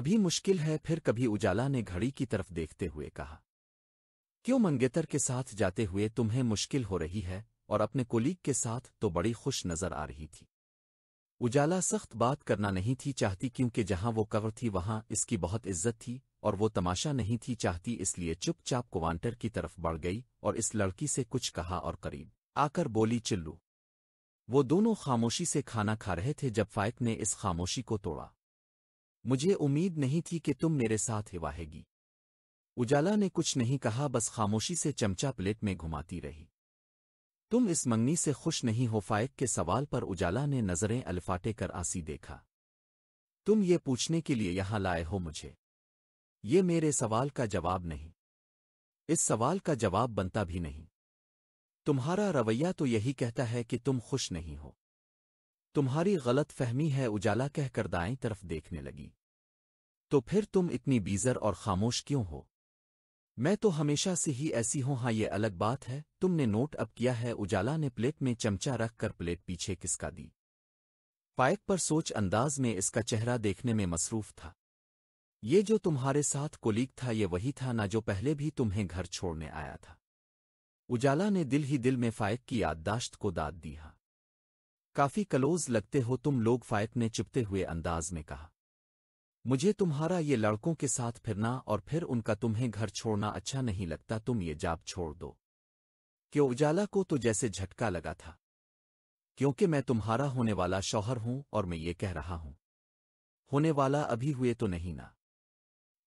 Speaker 1: अभी मुश्किल है फिर कभी उजाला ने घड़ी की तरफ देखते हुए कहा क्यों मंगेतर के साथ जाते हुए तुम्हें मुश्किल हो रही है और अपने कोलीग के साथ तो बड़ी खुश नजर आ रही थी उजाला सख्त बात करना नहीं थी चाहती क्योंकि जहां वो कवर थी वहां इसकी बहुत इज्जत थी और वो तमाशा नहीं थी चाहती इसलिए चुपचाप क्वांटर की तरफ बढ़ गई और इस लड़की से कुछ कहा और करीब आकर बोली चिल्लू वो दोनों खामोशी से खाना खा रहे थे जब फायक ने इस खामोशी को तोड़ा मुझे उम्मीद नहीं थी कि तुम मेरे साथ हिवाहेगी उजाला ने कुछ नहीं कहा बस खामोशी से चमचा प्लेट में घुमाती रही तुम इस मंगनी से खुश नहीं हो फायक के सवाल पर उजाला ने नज़रें अल्फाटे कर आसी देखा तुम ये पूछने के लिए यहां लाए हो मुझे ये मेरे सवाल का जवाब नहीं इस सवाल का जवाब बनता भी नहीं तुम्हारा रवैया तो यही कहता है कि तुम खुश नहीं हो तुम्हारी गलत फहमी है उजाला कहकर दाएं तरफ देखने लगी तो फिर तुम इतनी बीजर और खामोश क्यों हो मैं तो हमेशा से ही ऐसी हूं हाँ ये अलग बात है तुमने नोट अब किया है उजाला ने प्लेट में चमचा रख कर प्लेट पीछे किसका दी पायक पर सोच अंदाज में इसका चेहरा देखने में मसरूफ था ये जो तुम्हारे साथ कोलीग था ये वही था ना जो पहले भी तुम्हें घर छोड़ने आया था उजाला ने दिल ही दिल में फायक की याददाश्त को दाद दी हाँ। काफी क्लोज लगते हो तुम लोग फायक ने चुपते हुए अंदाज में कहा मुझे तुम्हारा ये लड़कों के साथ फिरना और फिर उनका तुम्हें घर छोड़ना अच्छा नहीं लगता तुम ये जाप छोड़ दो क्यों उजाला को तो जैसे झटका लगा था क्योंकि मैं तुम्हारा होने वाला शौहर हूं और मैं ये कह रहा हूं होने वाला अभी हुए तो नहीं ना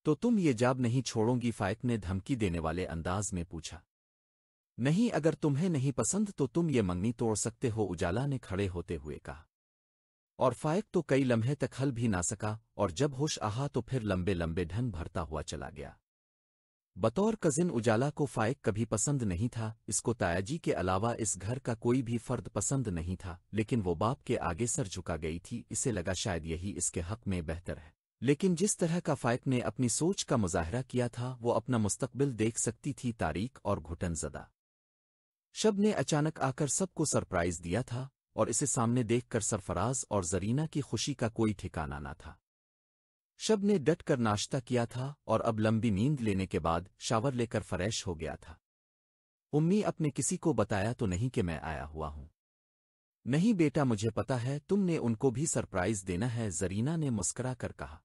Speaker 1: तो तुम ये जाब नहीं छोड़ोगी फायक ने धमकी देने वाले अंदाज में पूछा नहीं अगर तुम्हें नहीं पसंद तो तुम ये मंगनी तोड़ सकते हो उजाला ने खड़े होते हुए कहा और फायक तो कई लम्हे तक हल भी ना सका और जब होश आहा तो फिर लंबे लंबे ढंग भरता हुआ चला गया बतौर कजिन उजाला को फायक कभी पसंद नहीं था इसको तायाजी के अलावा इस घर का कोई भी फर्द पसंद नहीं था लेकिन वो बाप के आगे सर झुका गई थी इसे लगा शायद यही इसके हक में बेहतर है लेकिन जिस तरह का फायक ने अपनी सोच का मुजाहरा किया था वो अपना मुस्तकबिल देख सकती थी तारीख और घुटन जदा शब ने अचानक आकर सबको सरप्राइज दिया था और इसे सामने देखकर सरफराज और जरीना की खुशी का कोई ठिकाना न था शब ने डट कर नाश्ता किया था और अब लंबी नींद लेने के बाद शावर लेकर फ्रेश हो गया था उम्मी अपने किसी को बताया तो नहीं कि मैं आया हुआ हूं नहीं बेटा मुझे पता है तुमने उनको भी सरप्राइज देना है जरीना ने मुस्करा कर कहा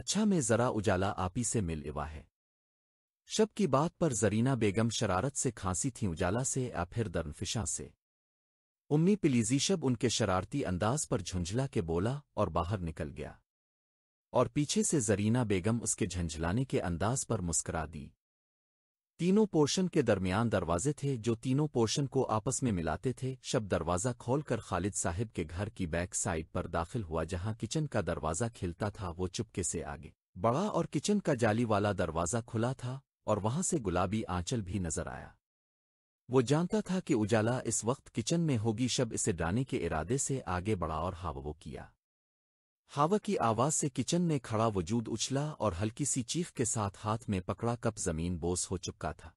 Speaker 1: अच्छा मैं जरा उजाला आपी से मिल इवा है शब की बात पर जरीना बेगम शरारत से खांसी थी उजाला से या फिर दर्नफिशा से उम्मी पिलीजीशब उनके शरारती अंदाज पर झुंझला के बोला और बाहर निकल गया और पीछे से जरीना बेगम उसके झंझलाने के अंदाज पर मुस्करा दी तीनों पोर्शन के दरमियान दरवाजे थे जो तीनों पोर्शन को आपस में मिलाते थे शब दरवाज़ा खोलकर खालिद साहिब के घर की बैक साइड पर दाखिल हुआ जहां किचन का दरवाज़ा खिलता था वो चुपके से आगे बड़ा और किचन का जाली वाला दरवाज़ा खुला था और वहां से गुलाबी आंचल भी नजर आया वो जानता था कि उजाला इस वक्त किचन में होगी शब इसे डराने के इरादे से आगे बढ़ा और हाव वो किया हावा की आवाज से किचन में खड़ा वजूद उछला और हल्की सी चीख के साथ हाथ में पकड़ा कप जमीन बोस हो चुका था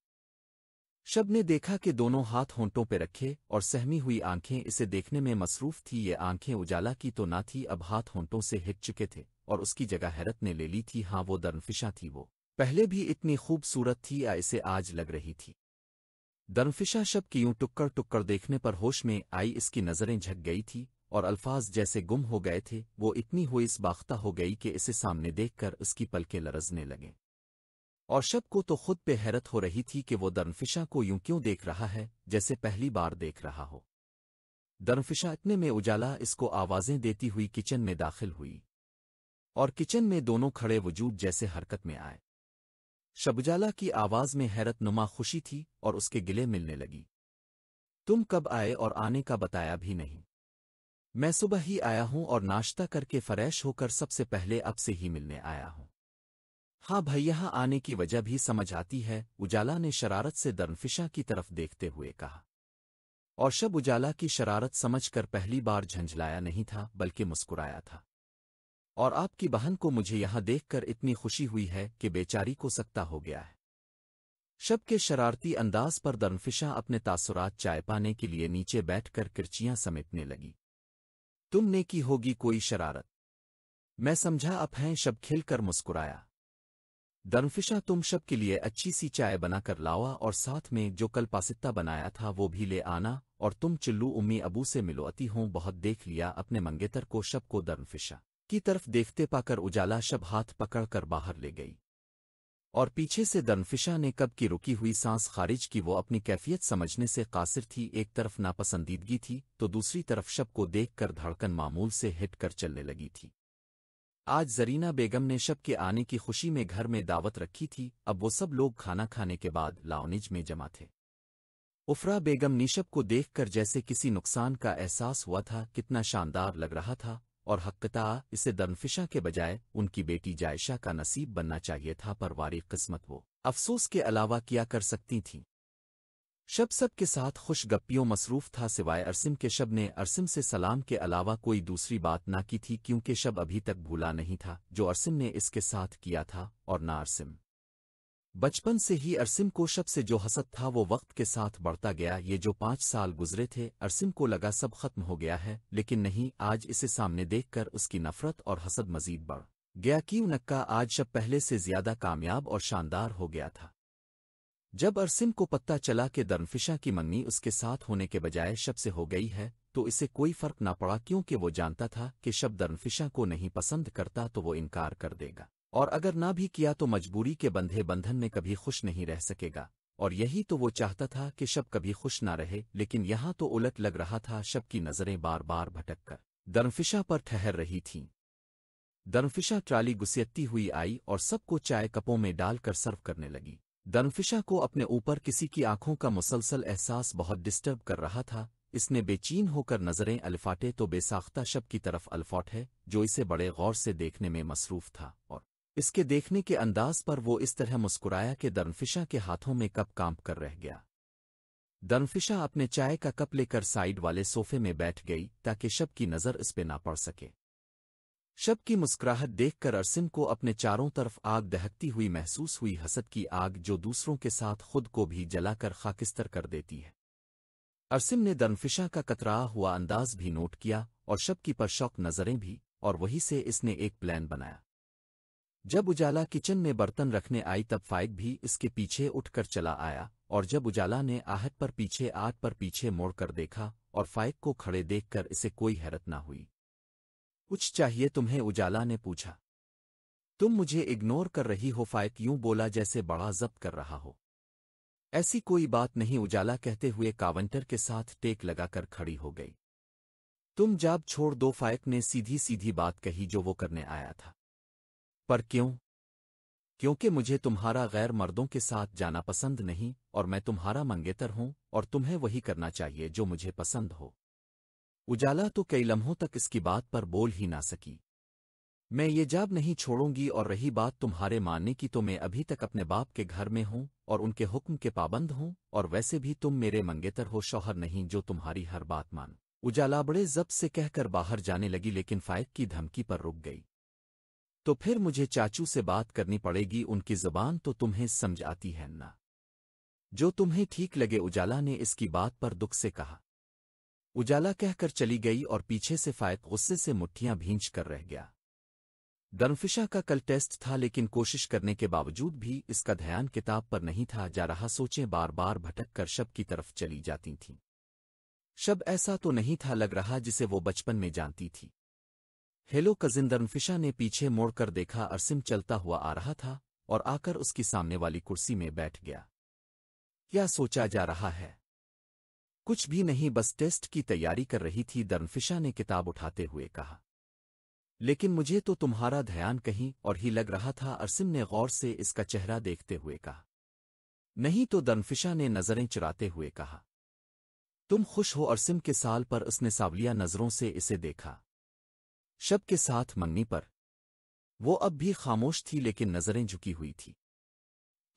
Speaker 1: शब ने देखा कि दोनों हाथ होंटों पर रखे और सहमी हुई आंखें इसे देखने में मसरूफ थी ये आंखें उजाला की तो ना थी अब हाथ होंटों से हिट चुके थे और उसकी जगह हैरत ने ले ली थी हाँ वो दरनफिशा थी वो पहले भी इतनी खूबसूरत थी या इसे आज लग रही थी दरफिशा शब की यूं टुक्कर टुक्कर देखने पर होश में आई इसकी नज़रें झक गई थी और अल्फाज जैसे गुम हो गए थे वो इतनी हुई इस बाख्ता हो गई कि इसे सामने देखकर उसकी पलके लरजने लगे और शब को तो खुद पे हैरत हो रही थी कि वो दरफिशा को यूं क्यों देख रहा है जैसे पहली बार देख रहा हो दरफिशा इतने में उजाला इसको आवाज़ें देती हुई किचन में दाखिल हुई और किचन में दोनों खड़े वजूद जैसे हरकत में आए शबजाला की आवाज़ में हैरत नुमा खुशी थी और उसके गिले मिलने लगी तुम कब आए और आने का बताया भी नहीं मैं सुबह ही आया हूं और नाश्ता करके फरैश होकर सबसे पहले अब से ही मिलने आया हूं हाँ भैया आने की वजह भी समझ आती है उजाला ने शरारत से दर्नफिशा की तरफ देखते हुए कहा और शब उजाला की शरारत समझकर पहली बार झंझलाया नहीं था बल्कि मुस्कुराया था और आपकी बहन को मुझे यहां देखकर इतनी खुशी हुई है कि बेचारी को सकता हो गया है शब के शरारती अंदाज पर दरफिशा अपने तासुरात चाय पाने के लिए नीचे बैठकर किरचियां समेटने लगी तुमने की होगी कोई शरारत मैं समझा अप हैं शब खिलकर मुस्कुराया दरफिशा तुम शब के लिए अच्छी सी चाय बनाकर लावा और साथ में जो कल पासित्ता बनाया था वो भी ले आना और तुम चिल्लू उम्मी अबू से मिलोती हों बहुत देख लिया अपने मंगेतर को शब को दर्नफिशा की तरफ देखते पाकर उजाला शब हाथ पकड़कर बाहर ले गई और पीछे से दनफिशा ने कब की रुकी हुई सांस खारिज की वो अपनी कैफियत समझने से कासिर थी एक तरफ नापसंदीदगी थी तो दूसरी तरफ शब को देखकर धड़कन मामूल से हिट कर चलने लगी थी आज जरीना बेगम ने शब के आने की खुशी में घर में दावत रखी थी अब वो सब लोग खाना खाने के बाद लाउनिज में जमा थे उफरा बेगम निशब को देखकर जैसे किसी नुकसान का एहसास हुआ था कितना शानदार लग रहा था और हक्कता इसे दनफिशा के बजाय उनकी बेटी जायशा का नसीब बनना चाहिए था पर वारी किस्मत वो अफसोस के अलावा किया कर सकती थीं शब सब के साथ खुश गप्पियों मसरूफ था सिवाय अरसिम के शब ने अरसिम से सलाम के अलावा कोई दूसरी बात ना की थी क्योंकि शब अभी तक भूला नहीं था जो अरसिम ने इसके साथ किया था और ना अरसिम बचपन से ही अरसिम को शब से जो हसद था वो वक्त के साथ बढ़ता गया ये जो पाँच साल गुजरे थे अरसिम को लगा सब खत्म हो गया है लेकिन नहीं आज इसे सामने देखकर उसकी नफरत और हसद मजीद बढ़ गया कि नक्का आज शब पहले से ज्यादा कामयाब और शानदार हो गया था जब अरसिम को पत्ता चला कि दर्नफिशा की मंगनी उसके साथ होने के बजाय शब से हो गई है तो इसे कोई फर्क न पड़ा क्योंकि वो जानता था कि शब दर्नफिशा को नहीं पसंद करता तो वो इनकार कर देगा और अगर ना भी किया तो मजबूरी के बंधे बंधन में कभी खुश नहीं रह सकेगा और यही तो वो चाहता था कि शब कभी खुश ना रहे लेकिन यहाँ तो उलट लग रहा था शब की नज़रें बार बार भटक कर दर्मफिशा पर ठहर रही थीं दर्मफिशा ट्राली गुसियती हुई आई और सबको चाय कपों में डालकर सर्व करने लगी दर्मफिशा को अपने ऊपर किसी की आंखों का मुसलसल एहसास बहुत डिस्टर्ब कर रहा था इसने बेचीन होकर नज़रें अल्फाटे तो बेसाख्ता शब की तरफ अल्फाट है जो इसे बड़े गौर से देखने में मसरूफ था और इसके देखने के अंदाज पर वो इस तरह मुस्कुराया कि दर्नफिशा के हाथों में कप कांप कर रह गया दर्नफिशा अपने चाय का कप लेकर साइड वाले सोफे में बैठ गई ताकि शब की नज़र इस पे ना पड़ सके शब की मुस्कुराहट देखकर अरसिन को अपने चारों तरफ आग दहकती हुई महसूस हुई हसद की आग जो दूसरों के साथ खुद को भी जलाकर खाकिस्तर कर देती है अरसिम ने दर्नफिशा का कतरा हुआ अंदाज भी नोट किया और शब की पर शौक नज़रें भी और वहीं से इसने एक प्लान बनाया जब उजाला किचन में बर्तन रखने आई तब फाइक भी इसके पीछे उठकर चला आया और जब उजाला ने आहट पर पीछे आत पर पीछे मोड़कर देखा और फाइक को खड़े देखकर इसे कोई हैरत ना हुई कुछ चाहिए तुम्हें उजाला ने पूछा तुम मुझे इग्नोर कर रही हो फाइक यूं बोला जैसे बड़ा जब्त कर रहा हो ऐसी कोई बात नहीं उजाला कहते हुए कावंटर के साथ टेक लगाकर खड़ी हो गई तुम जाब छोड़ दो फाइक ने सीधी सीधी बात कही जो वो करने आया था पर क्यों क्योंकि मुझे तुम्हारा गैर मर्दों के साथ जाना पसंद नहीं और मैं तुम्हारा मंगेतर हूं और तुम्हें वही करना चाहिए जो मुझे पसंद हो उजाला तो कई लम्हों तक इसकी बात पर बोल ही ना सकी मैं ये जाब नहीं छोड़ूंगी और रही बात तुम्हारे मानने की तो मैं अभी तक अपने बाप के घर में हूं और उनके हुक्म के पाबंद हूं और वैसे भी तुम मेरे मंगेतर हो शौहर नहीं जो तुम्हारी हर बात मान उजाला बड़े जब से कहकर बाहर जाने लगी लेकिन फायद की धमकी पर रुक गई तो फिर मुझे चाचू से बात करनी पड़ेगी उनकी जबान तो तुम्हें समझ आती है ना जो तुम्हें ठीक लगे उजाला ने इसकी बात पर दुख से कहा उजाला कहकर चली गई और पीछे से फ़ायत गुस्से से मुठ्ठियां भींच कर रह गया दर्मफिशा का कल टेस्ट था लेकिन कोशिश करने के बावजूद भी इसका ध्यान किताब पर नहीं था जा रहा सोचें बार बार भटक कर शब की तरफ चली जाती थीं शब ऐसा तो नहीं था लग रहा जिसे वो बचपन में जानती थी हेलो कजिन दर्नफिशा ने पीछे मोड़कर देखा अरसिम चलता हुआ आ रहा था और आकर उसकी सामने वाली कुर्सी में बैठ गया क्या सोचा जा रहा है कुछ भी नहीं बस टेस्ट की तैयारी कर रही थी दर्नफिशा ने किताब उठाते हुए कहा लेकिन मुझे तो तुम्हारा ध्यान कहीं और ही लग रहा था अरसिम ने गौर से इसका चेहरा देखते हुए कहा नहीं तो दर्नफिशा ने नज़रें चुराते हुए कहा तुम खुश हो अरसिम के साल पर उसने सावलिया नज़रों से इसे देखा शब के साथ मंगनी पर वो अब भी खामोश थी लेकिन नज़रें झुकी हुई थी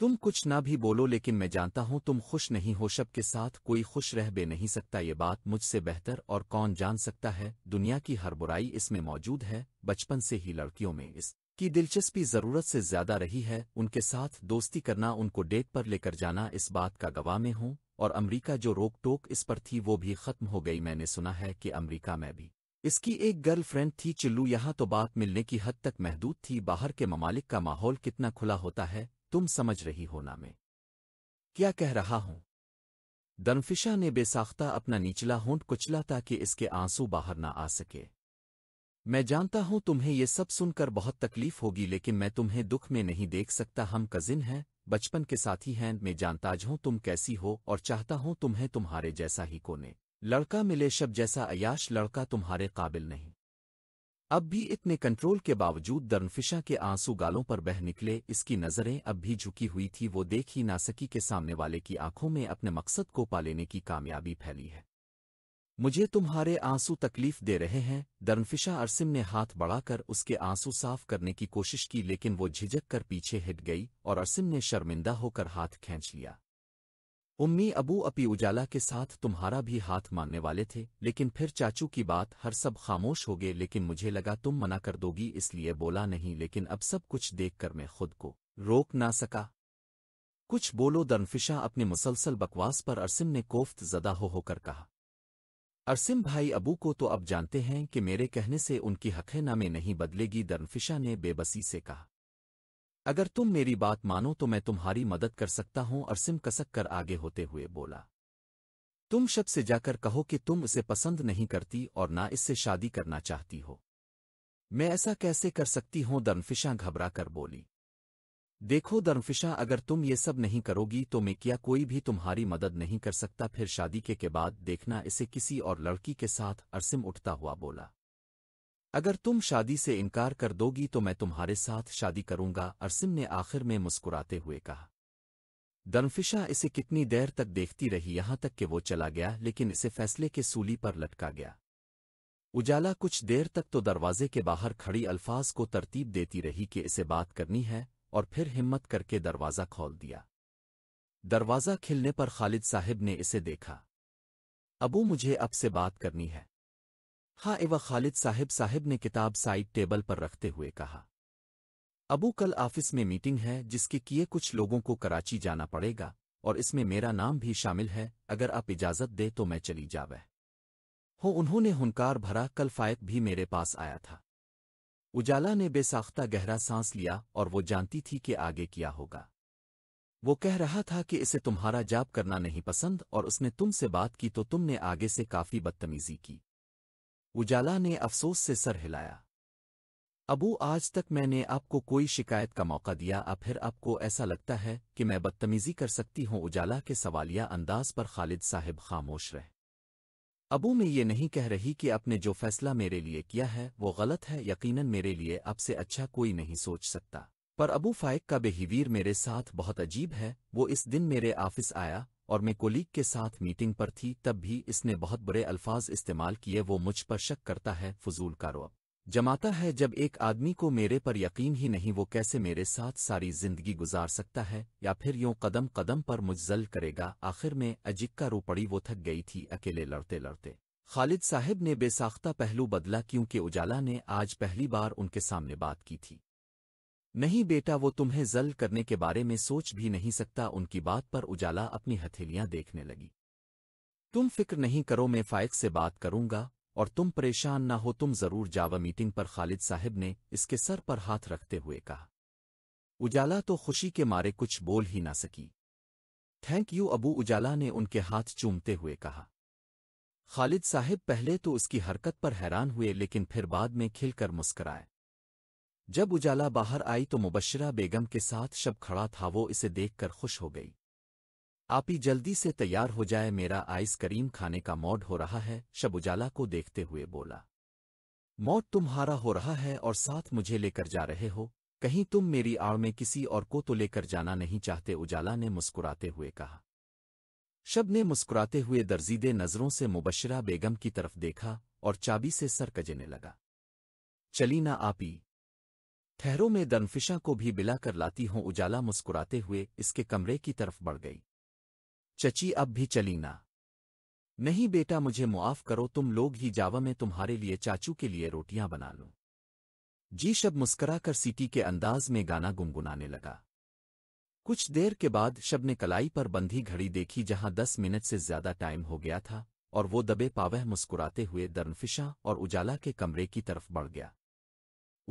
Speaker 1: तुम कुछ ना भी बोलो लेकिन मैं जानता हूं तुम खुश नहीं हो शब के साथ कोई खुश रह बे नहीं सकता ये बात मुझसे बेहतर और कौन जान सकता है दुनिया की हर बुराई इसमें मौजूद है बचपन से ही लड़कियों में इस की दिलचस्पी जरूरत से ज्यादा रही है उनके साथ दोस्ती करना उनको डेट पर लेकर जाना इस बात का गवाह में हूं और अमरीका जो रोक टोक इस पर थी वो भी खत्म हो गई मैंने सुना है कि अमरीका में भी इसकी एक गर्लफ्रेंड थी चिल्लू यहाँ तो बात मिलने की हद तक महदूद थी बाहर के ममालिक का माहौल कितना खुला होता है तुम समझ रही हो ना मैं क्या कह रहा हूं दनफिशा ने बेसाख्ता अपना निचला होंठ कुचला ताकि इसके आंसू बाहर ना आ सके मैं जानता हूं तुम्हें ये सब सुनकर बहुत तकलीफ होगी लेकिन मैं तुम्हें दुख में नहीं देख सकता हम कजिन हैं बचपन के साथी हैं मैं जानताज हूं तुम कैसी हो और चाहता हूं तुम्हें तुम्हारे जैसा ही कोने लड़का मिले शब जैसा अयाश लड़का तुम्हारे काबिल नहीं अब भी इतने कंट्रोल के बावजूद दर्नफिशा के आंसू गालों पर बह निकले इसकी नज़रें अब भी झुकी हुई थी वो देख ही ना सकी के सामने वाले की आंखों में अपने मकसद को पा लेने की कामयाबी फैली है मुझे तुम्हारे आंसू तकलीफ दे रहे हैं दर्नफिशा अरसिम ने हाथ बढ़ाकर उसके आंसू साफ करने की कोशिश की लेकिन वो झिझक कर पीछे हिट गई और अरसिम ने शर्मिंदा होकर हाथ खींच लिया उम्मी अबू अपी उजाला के साथ तुम्हारा भी हाथ मानने वाले थे लेकिन फिर चाचू की बात हर सब खामोश हो गए लेकिन मुझे लगा तुम मना कर दोगी इसलिए बोला नहीं लेकिन अब सब कुछ देख कर मैं खुद को रोक ना सका कुछ बोलो दनफिशा अपने मुसलसल बकवास पर अरसिम ने कोफ्त जदा हो होकर कहा अरसिम भाई अबू को तो अब जानते हैं कि मेरे कहने से उनकी हकहना में नहीं बदलेगी दरनफिशा ने बेबसी से कहा अगर तुम मेरी बात मानो तो मैं तुम्हारी मदद कर सकता हूं अरसिम कसक कर आगे होते हुए बोला तुम शब से जाकर कहो कि तुम उसे पसंद नहीं करती और ना इससे शादी करना चाहती हो मैं ऐसा कैसे कर सकती हूं दर्नफिशा घबरा कर बोली देखो दर्नफिशा अगर तुम ये सब नहीं करोगी तो मैं क्या कोई भी तुम्हारी मदद नहीं कर सकता फिर शादी के, के बाद देखना इसे किसी और लड़की के साथ अरसिम उठता हुआ बोला अगर तुम शादी से इनकार कर दोगी तो मैं तुम्हारे साथ शादी करूंगा अरसिम ने आखिर में मुस्कुराते हुए कहा दनफिशा इसे कितनी देर तक देखती रही यहां तक कि वो चला गया लेकिन इसे फैसले के सूली पर लटका गया उजाला कुछ देर तक तो दरवाजे के बाहर खड़ी अल्फाज को तरतीब देती रही कि इसे बात करनी है और फिर हिम्मत करके दरवाज़ा खोल दिया दरवाज़ा खिलने पर खालिद साहिब ने इसे देखा अबू मुझे अब से बात करनी है हा एवं खालिद साहिब साहिब ने किताब साइड टेबल पर रखते हुए कहा अबू कल ऑफिस में मीटिंग है जिसके किए कुछ लोगों को कराची जाना पड़ेगा और इसमें मेरा नाम भी शामिल है अगर आप इजाज़त दे तो मैं चली जावे हो उन्होंने हुनकार भरा कल फायक भी मेरे पास आया था उजाला ने बेसाख्ता गहरा सांस लिया और वो जानती थी कि आगे किया होगा वो कह रहा था कि इसे तुम्हारा जाप करना नहीं पसंद और उसने तुमसे बात की तो तुमने आगे से काफ़ी बदतमीजी की उजाला ने अफसोस से सर हिलाया अबू आज तक मैंने आपको कोई शिकायत का मौका दिया अब फिर आपको ऐसा लगता है कि मैं बदतमीजी कर सकती हूं उजाला के सवालिया अंदाज पर खालिद साहिब खामोश रहे अबू मैं ये नहीं कह रही कि आपने जो फैसला मेरे लिए किया है वो गलत है यकीनन मेरे लिए आपसे अच्छा कोई नहीं सोच सकता पर अबू फाइक का बिहेवियर मेरे साथ बहुत अजीब है वो इस दिन मेरे ऑफिस आया और मैं कोलीग के साथ मीटिंग पर थी तब भी इसने बहुत बुरे अल्फाज इस्तेमाल किए वो मुझ पर शक करता है फजूल का जमाता है जब एक आदमी को मेरे पर यकीन ही नहीं वो कैसे मेरे साथ सारी जिंदगी गुजार सकता है या फिर यूं कदम कदम पर मुजल करेगा आखिर में अजिक्का रो पड़ी वो थक गई थी अकेले लड़ते लड़ते खालिद साहिब ने बेसाख्ता पहलू बदला क्योंकि उजाला ने आज पहली बार उनके सामने बात की थी नहीं बेटा वो तुम्हें जल करने के बारे में सोच भी नहीं सकता उनकी बात पर उजाला अपनी हथेलियां देखने लगी तुम फिक्र नहीं करो मैं फायक से बात करूंगा और तुम परेशान ना हो तुम जरूर जावा मीटिंग पर खालिद साहब ने इसके सर पर हाथ रखते हुए कहा उजाला तो खुशी के मारे कुछ बोल ही ना सकी थैंक यू अबू उजाला ने उनके हाथ चूमते हुए कहा खालिद साहब पहले तो उसकी हरकत पर हैरान हुए लेकिन फिर बाद में खिलकर मुस्कराए जब उजाला बाहर आई तो मुबशरा बेगम के साथ शब खड़ा था वो इसे देखकर खुश हो गई आप ही जल्दी से तैयार हो जाए मेरा आइस करीम खाने का मौड हो रहा है शब उजाला को देखते हुए बोला मौत तुम्हारा हो रहा है और साथ मुझे लेकर जा रहे हो कहीं तुम मेरी आड़ में किसी और को तो लेकर जाना नहीं चाहते उजाला ने मुस्कुराते हुए कहा शब ने मुस्कुराते हुए दर्जीदे नज़रों से मुबशरा बेगम की तरफ देखा और चाबी से सर कजने लगा चली ना आपी ठहरों में दनफिशा को भी बिला कर लाती हूँ उजाला मुस्कुराते हुए इसके कमरे की तरफ बढ़ गई चची अब भी चली ना नहीं बेटा मुझे मुआफ करो तुम लोग ही जावा में तुम्हारे लिए चाचू के लिए रोटियां बना लूं जी शब मुस्करा कर सीटी के अंदाज में गाना गुनगुनाने लगा कुछ देर के बाद शब ने कलाई पर बंधी घड़ी देखी जहां दस मिनट से ज्यादा टाइम हो गया था और वो दबे पावह मुस्कुराते हुए दर्नफिशा और उजाला के कमरे की तरफ बढ़ गया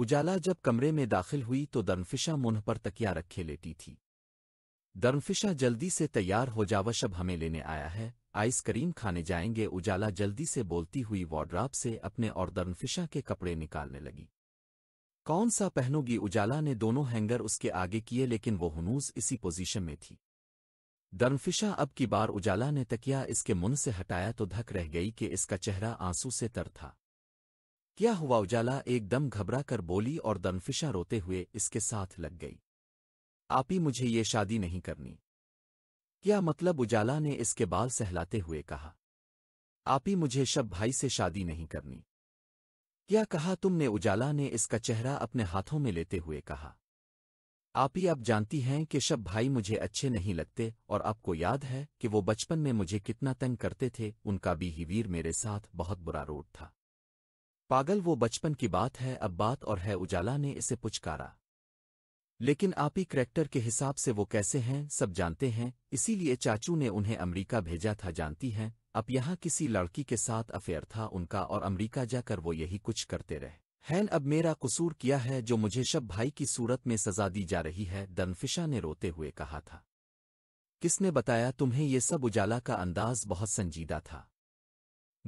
Speaker 1: उजाला जब कमरे में दाखिल हुई तो दर्नफिशा मुंह पर तकिया रखे लेटी थी दर्नफिशा जल्दी से तैयार हो जाव शब हमें लेने आया है आइसक्रीम खाने जाएंगे उजाला जल्दी से बोलती हुई वार्ड्राप से अपने और दर्नफिशा के कपड़े निकालने लगी कौन सा पहनोगी उजाला ने दोनों हैंगर उसके आगे किए लेकिन वो हनूज इसी पोजीशन में थी दर्नफिशा अब की बार उजाला ने तकिया इसके मुंह से हटाया तो धक रह गई कि इसका चेहरा आंसू से तर था क्या हुआ उजाला एकदम घबरा कर बोली और दनफिशा रोते हुए इसके साथ लग गई आप ही मुझे ये शादी नहीं करनी क्या मतलब उजाला ने इसके बाल सहलाते हुए कहा आप ही मुझे शब भाई से शादी नहीं करनी क्या कहा तुमने उजाला ने इसका चेहरा अपने हाथों में लेते हुए कहा आप ही आप जानती हैं कि शब भाई मुझे अच्छे नहीं लगते और आपको याद है कि वो बचपन में मुझे कितना तंग करते थे उनका भी वीर मेरे साथ बहुत बुरा रोड था पागल वो बचपन की बात है अब बात और है उजाला ने इसे पुचकारा लेकिन आप ही करैक्टर के हिसाब से वो कैसे हैं सब जानते हैं इसीलिए चाचू ने उन्हें अमेरिका भेजा था जानती हैं अब यहाँ किसी लड़की के साथ अफेयर था उनका और अमेरिका जाकर वो यही कुछ करते रहे हैन अब मेरा कसूर किया है जो मुझे शब भाई की सूरत में सजा दी जा रही है दनफिशा ने रोते हुए कहा था किसने बताया तुम्हें ये सब उजाला का अंदाज बहुत संजीदा था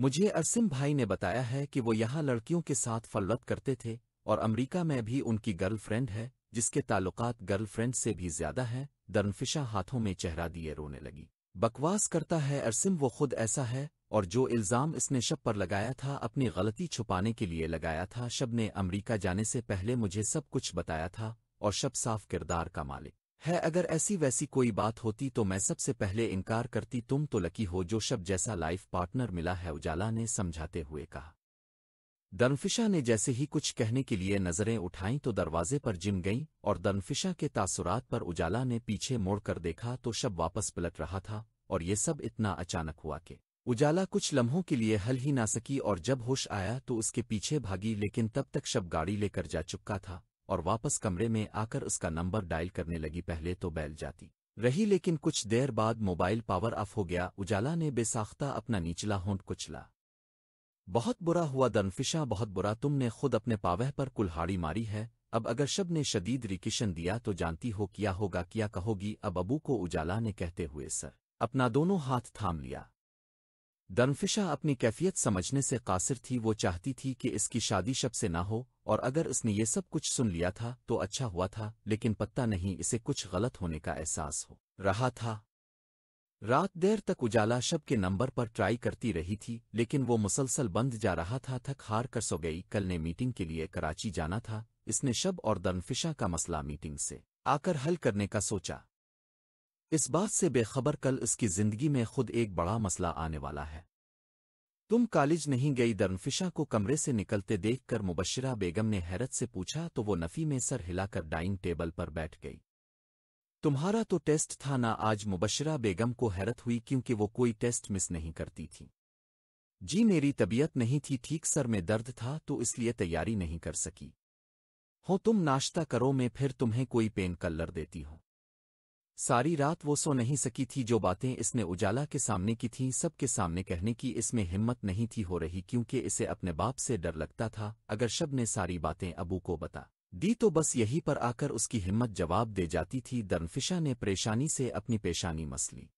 Speaker 1: मुझे अरसिम भाई ने बताया है कि वो यहाँ लड़कियों के साथ फलवत करते थे और अमेरिका में भी उनकी गर्लफ्रेंड है जिसके ताल्लुकात गर्लफ्रेंड से भी ज्यादा हैं दरनफिशा हाथों में चेहरा दिए रोने लगी बकवास करता है अरसिम वो खुद ऐसा है और जो इल्ज़ाम इसने शब पर लगाया था अपनी गलती छुपाने के लिए लगाया था शब ने अमरीका जाने से पहले मुझे सब कुछ बताया था और शब साफ किरदार का मालिक है अगर ऐसी वैसी कोई बात होती तो मैं सबसे पहले इनकार करती तुम तो लकी हो जो शब जैसा लाइफ पार्टनर मिला है उजाला ने समझाते हुए कहा दनफिशा ने जैसे ही कुछ कहने के लिए नज़रें उठाईं तो दरवाजे पर जिम गईं और दनफिशा के तासुरात पर उजाला ने पीछे मोड़कर देखा तो शब वापस पलट रहा था और ये सब इतना अचानक हुआ कि उजाला कुछ लम्हों के लिए हल ही ना सकी और जब होश आया तो उसके पीछे भागी लेकिन तब तक शब गाड़ी लेकर जा चुका था और वापस कमरे में आकर उसका नंबर डायल करने लगी पहले तो बैल जाती रही लेकिन कुछ देर बाद मोबाइल पावर ऑफ हो गया उजाला ने बेसाख्ता अपना निचला होंट कुचला बहुत बुरा हुआ दनफिशा बहुत बुरा तुमने खुद अपने पावह पर कुल्हाड़ी मारी है अब अगर शब ने शदीद रिकिशन दिया तो जानती हो क्या होगा क्या कहोगी अब अबू को उजाला ने कहते हुए सर अपना दोनों हाथ थाम लिया दनफिशा अपनी कैफियत समझने से कासिर थी वो चाहती थी कि इसकी शादी शब से ना हो और अगर उसने ये सब कुछ सुन लिया था तो अच्छा हुआ था लेकिन पत्ता नहीं इसे कुछ गलत होने का एहसास हो रहा था रात देर तक उजाला शब के नंबर पर ट्राई करती रही थी लेकिन वो मुसलसल बंद जा रहा था थक हार कर सो गई कल ने मीटिंग के लिए कराची जाना था इसने शब और दनफिशा का मसला मीटिंग से आकर हल करने का सोचा इस बात से बेखबर कल उसकी जिंदगी में खुद एक बड़ा मसला आने वाला है तुम कॉलेज नहीं गई दर्नफिशा को कमरे से निकलते देखकर मुबशरा बेगम ने हैरत से पूछा तो वो नफ़ी में सर हिलाकर डाइनिंग टेबल पर बैठ गई तुम्हारा तो टेस्ट था ना आज मुबशरा बेगम को हैरत हुई क्योंकि वो कोई टेस्ट मिस नहीं करती थी जी मेरी तबीयत नहीं थी ठीक सर में दर्द था तो इसलिए तैयारी नहीं कर सकी हो तुम नाश्ता करो मैं फिर तुम्हें कोई पेन कलर देती हूं सारी रात वो सो नहीं सकी थी जो बातें इसने उजाला के सामने की थीं सबके सामने कहने की इसमें हिम्मत नहीं थी हो रही क्योंकि इसे अपने बाप से डर लगता था अगर शब ने सारी बातें अबू को बता दी तो बस यहीं पर आकर उसकी हिम्मत जवाब दे जाती थी दनफिशा ने परेशानी से अपनी पेशानी मसली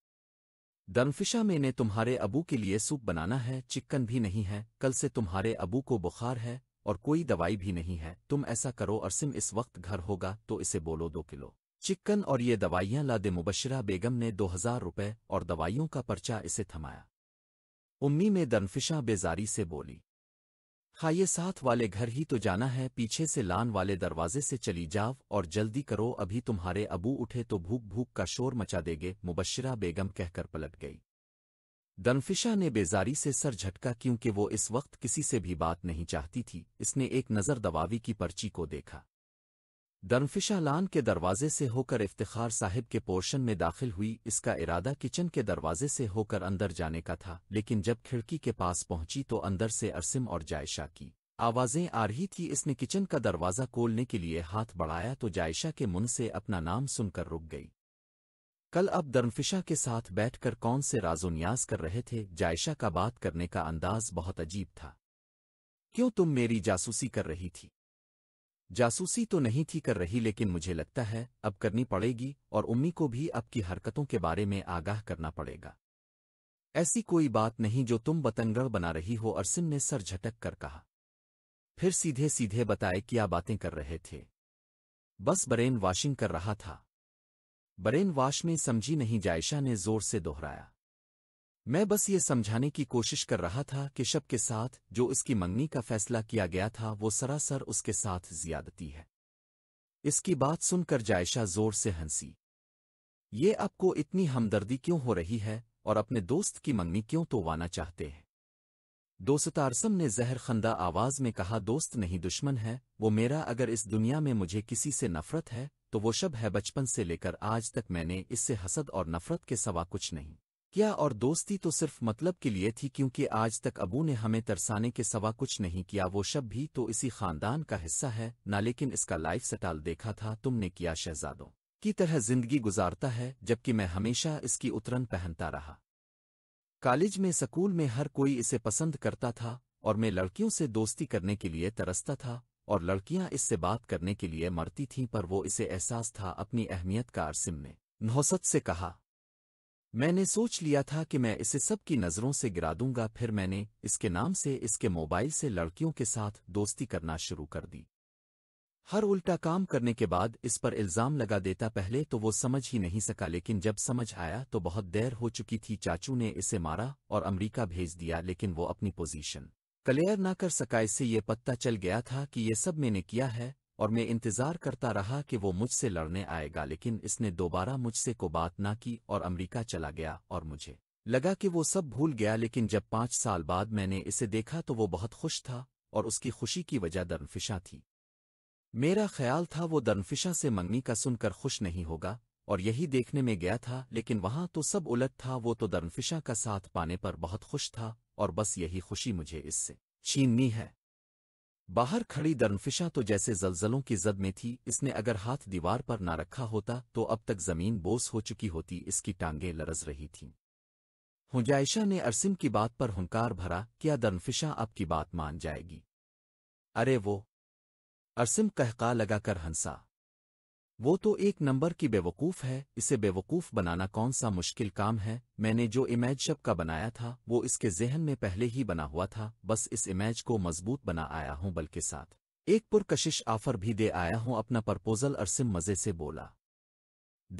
Speaker 1: दनफिशा मैंने तुम्हारे अबू के लिए सूप बनाना है चिक्कन भी नहीं है कल से तुम्हारे अबू को बुखार है और कोई दवाई भी नहीं है तुम ऐसा करो अरसिम इस वक्त घर होगा तो इसे बोलो दो किलो चिकन और ये दवाइयाँ लादे मुबशरा बेगम ने दो हजार रुपये और दवाइयों का पर्चा इसे थमाया उम्मी में दनफिशा बेजारी से बोली खाइए साथ वाले घर ही तो जाना है पीछे से लान वाले दरवाजे से चली जाओ और जल्दी करो अभी तुम्हारे अबू उठे तो भूख भूख का शोर मचा देंगे मुबशरा बेगम कहकर पलट गई दनफिशा ने बेजारी से सर झटका क्योंकि वो इस वक्त किसी से भी बात नहीं चाहती थी इसने एक नज़र दवावी की पर्ची को देखा लान के दरवाजे से होकर इफ्तिखार साहिब के पोर्शन में दाखिल हुई इसका इरादा किचन के दरवाजे से होकर अंदर जाने का था लेकिन जब खिड़की के पास पहुंची तो अंदर से अरसिम और जायशा की आवाज़ें आ रही थी इसने किचन का दरवाज़ा खोलने के लिए हाथ बढ़ाया तो जायशा के मुन से अपना नाम सुनकर रुक गई कल अब दरफिशा के साथ बैठकर कौन से राजोन्यास कर रहे थे जायशा का बात करने का अंदाज बहुत अजीब था क्यों तुम मेरी जासूसी कर रही थी जासूसी तो नहीं थी कर रही लेकिन मुझे लगता है अब करनी पड़ेगी और उम्मी को भी अब की हरकतों के बारे में आगाह करना पड़ेगा ऐसी कोई बात नहीं जो तुम बतंगड़ बना रही हो अरसिन ने सर झटक कर कहा फिर सीधे सीधे बताए क्या बातें कर रहे थे बस ब्रेन वॉशिंग कर रहा था ब्रेन वॉश में समझी नहीं जायशा ने जोर से दोहराया मैं बस ये समझाने की कोशिश कर रहा था कि शब के साथ जो इसकी मंगनी का फैसला किया गया था वो सरासर उसके साथ ज्यादती है इसकी बात सुनकर जायशा जोर से हंसी ये आपको इतनी हमदर्दी क्यों हो रही है और अपने दोस्त की मंगनी क्यों तो वाना चाहते हैं दोस्तारसम ने जहर खंदा आवाज में कहा दोस्त नहीं दुश्मन है वो मेरा अगर इस दुनिया में मुझे किसी से नफरत है तो वो शब है बचपन से लेकर आज तक मैंने इससे हसद और नफरत के सवा कुछ नहीं या और दोस्ती तो सिर्फ मतलब के लिए थी क्योंकि आज तक अबू ने हमें तरसाने के सवा कुछ नहीं किया वो शब भी तो इसी खानदान का हिस्सा है ना लेकिन इसका लाइफ स्टाइल देखा था तुमने किया शहजादों की तरह जिंदगी गुजारता है जबकि मैं हमेशा इसकी उतरन पहनता रहा कॉलेज में स्कूल में हर कोई इसे पसंद करता था और मैं लड़कियों से दोस्ती करने के लिए तरसता था और लड़कियां इससे बात करने के लिए मरती थीं पर वो इसे एहसास था अपनी अहमियत का अरसिम में नौसत से कहा मैंने सोच लिया था कि मैं इसे सबकी नज़रों से गिरा दूंगा फिर मैंने इसके नाम से इसके मोबाइल से लड़कियों के साथ दोस्ती करना शुरू कर दी हर उल्टा काम करने के बाद इस पर इल्ज़ाम लगा देता पहले तो वो समझ ही नहीं सका लेकिन जब समझ आया तो बहुत देर हो चुकी थी चाचू ने इसे मारा और अमरीका भेज दिया लेकिन वो अपनी पोजीशन क्लियर ना कर सका इससे ये पत्ता चल गया था कि ये सब मैंने किया है और मैं इंतज़ार करता रहा कि वो मुझसे लड़ने आएगा लेकिन इसने दोबारा मुझसे को बात ना की और अमरीका चला गया और मुझे लगा कि वो सब भूल गया लेकिन जब पाँच साल बाद मैंने इसे देखा तो वो बहुत खुश था और उसकी खुशी की वजह दर्नफिशा थी मेरा ख्याल था वो दर्नफिशा से मंगनी का सुनकर खुश नहीं होगा और यही देखने में गया था लेकिन वहां तो सब उलट था वो तो दर्नफिशा का साथ पाने पर बहुत खुश था और बस यही खुशी मुझे इससे छीननी है बाहर खड़ी दर्नफिशा तो जैसे जलजलों की जद में थी इसने अगर हाथ दीवार पर ना रखा होता तो अब तक जमीन बोस हो चुकी होती इसकी टांगें लरज रही थीं हुजायशा ने अरसिम की बात पर हुंकार भरा क्या दर्नफिशा आपकी बात मान जाएगी अरे वो अरसिम कहका लगाकर हंसा वो तो एक नंबर की बेवकूफ़ है इसे बेवकूफ़ बनाना कौन सा मुश्किल काम है मैंने जो इमेज शब का बनाया था वो इसके जहन में पहले ही बना हुआ था बस इस इमेज को मजबूत बना आया हूँ बल्कि साथ एक पुरकशिश आफर भी दे आया हूँ अपना प्रपोजल अरसिम मज़े से बोला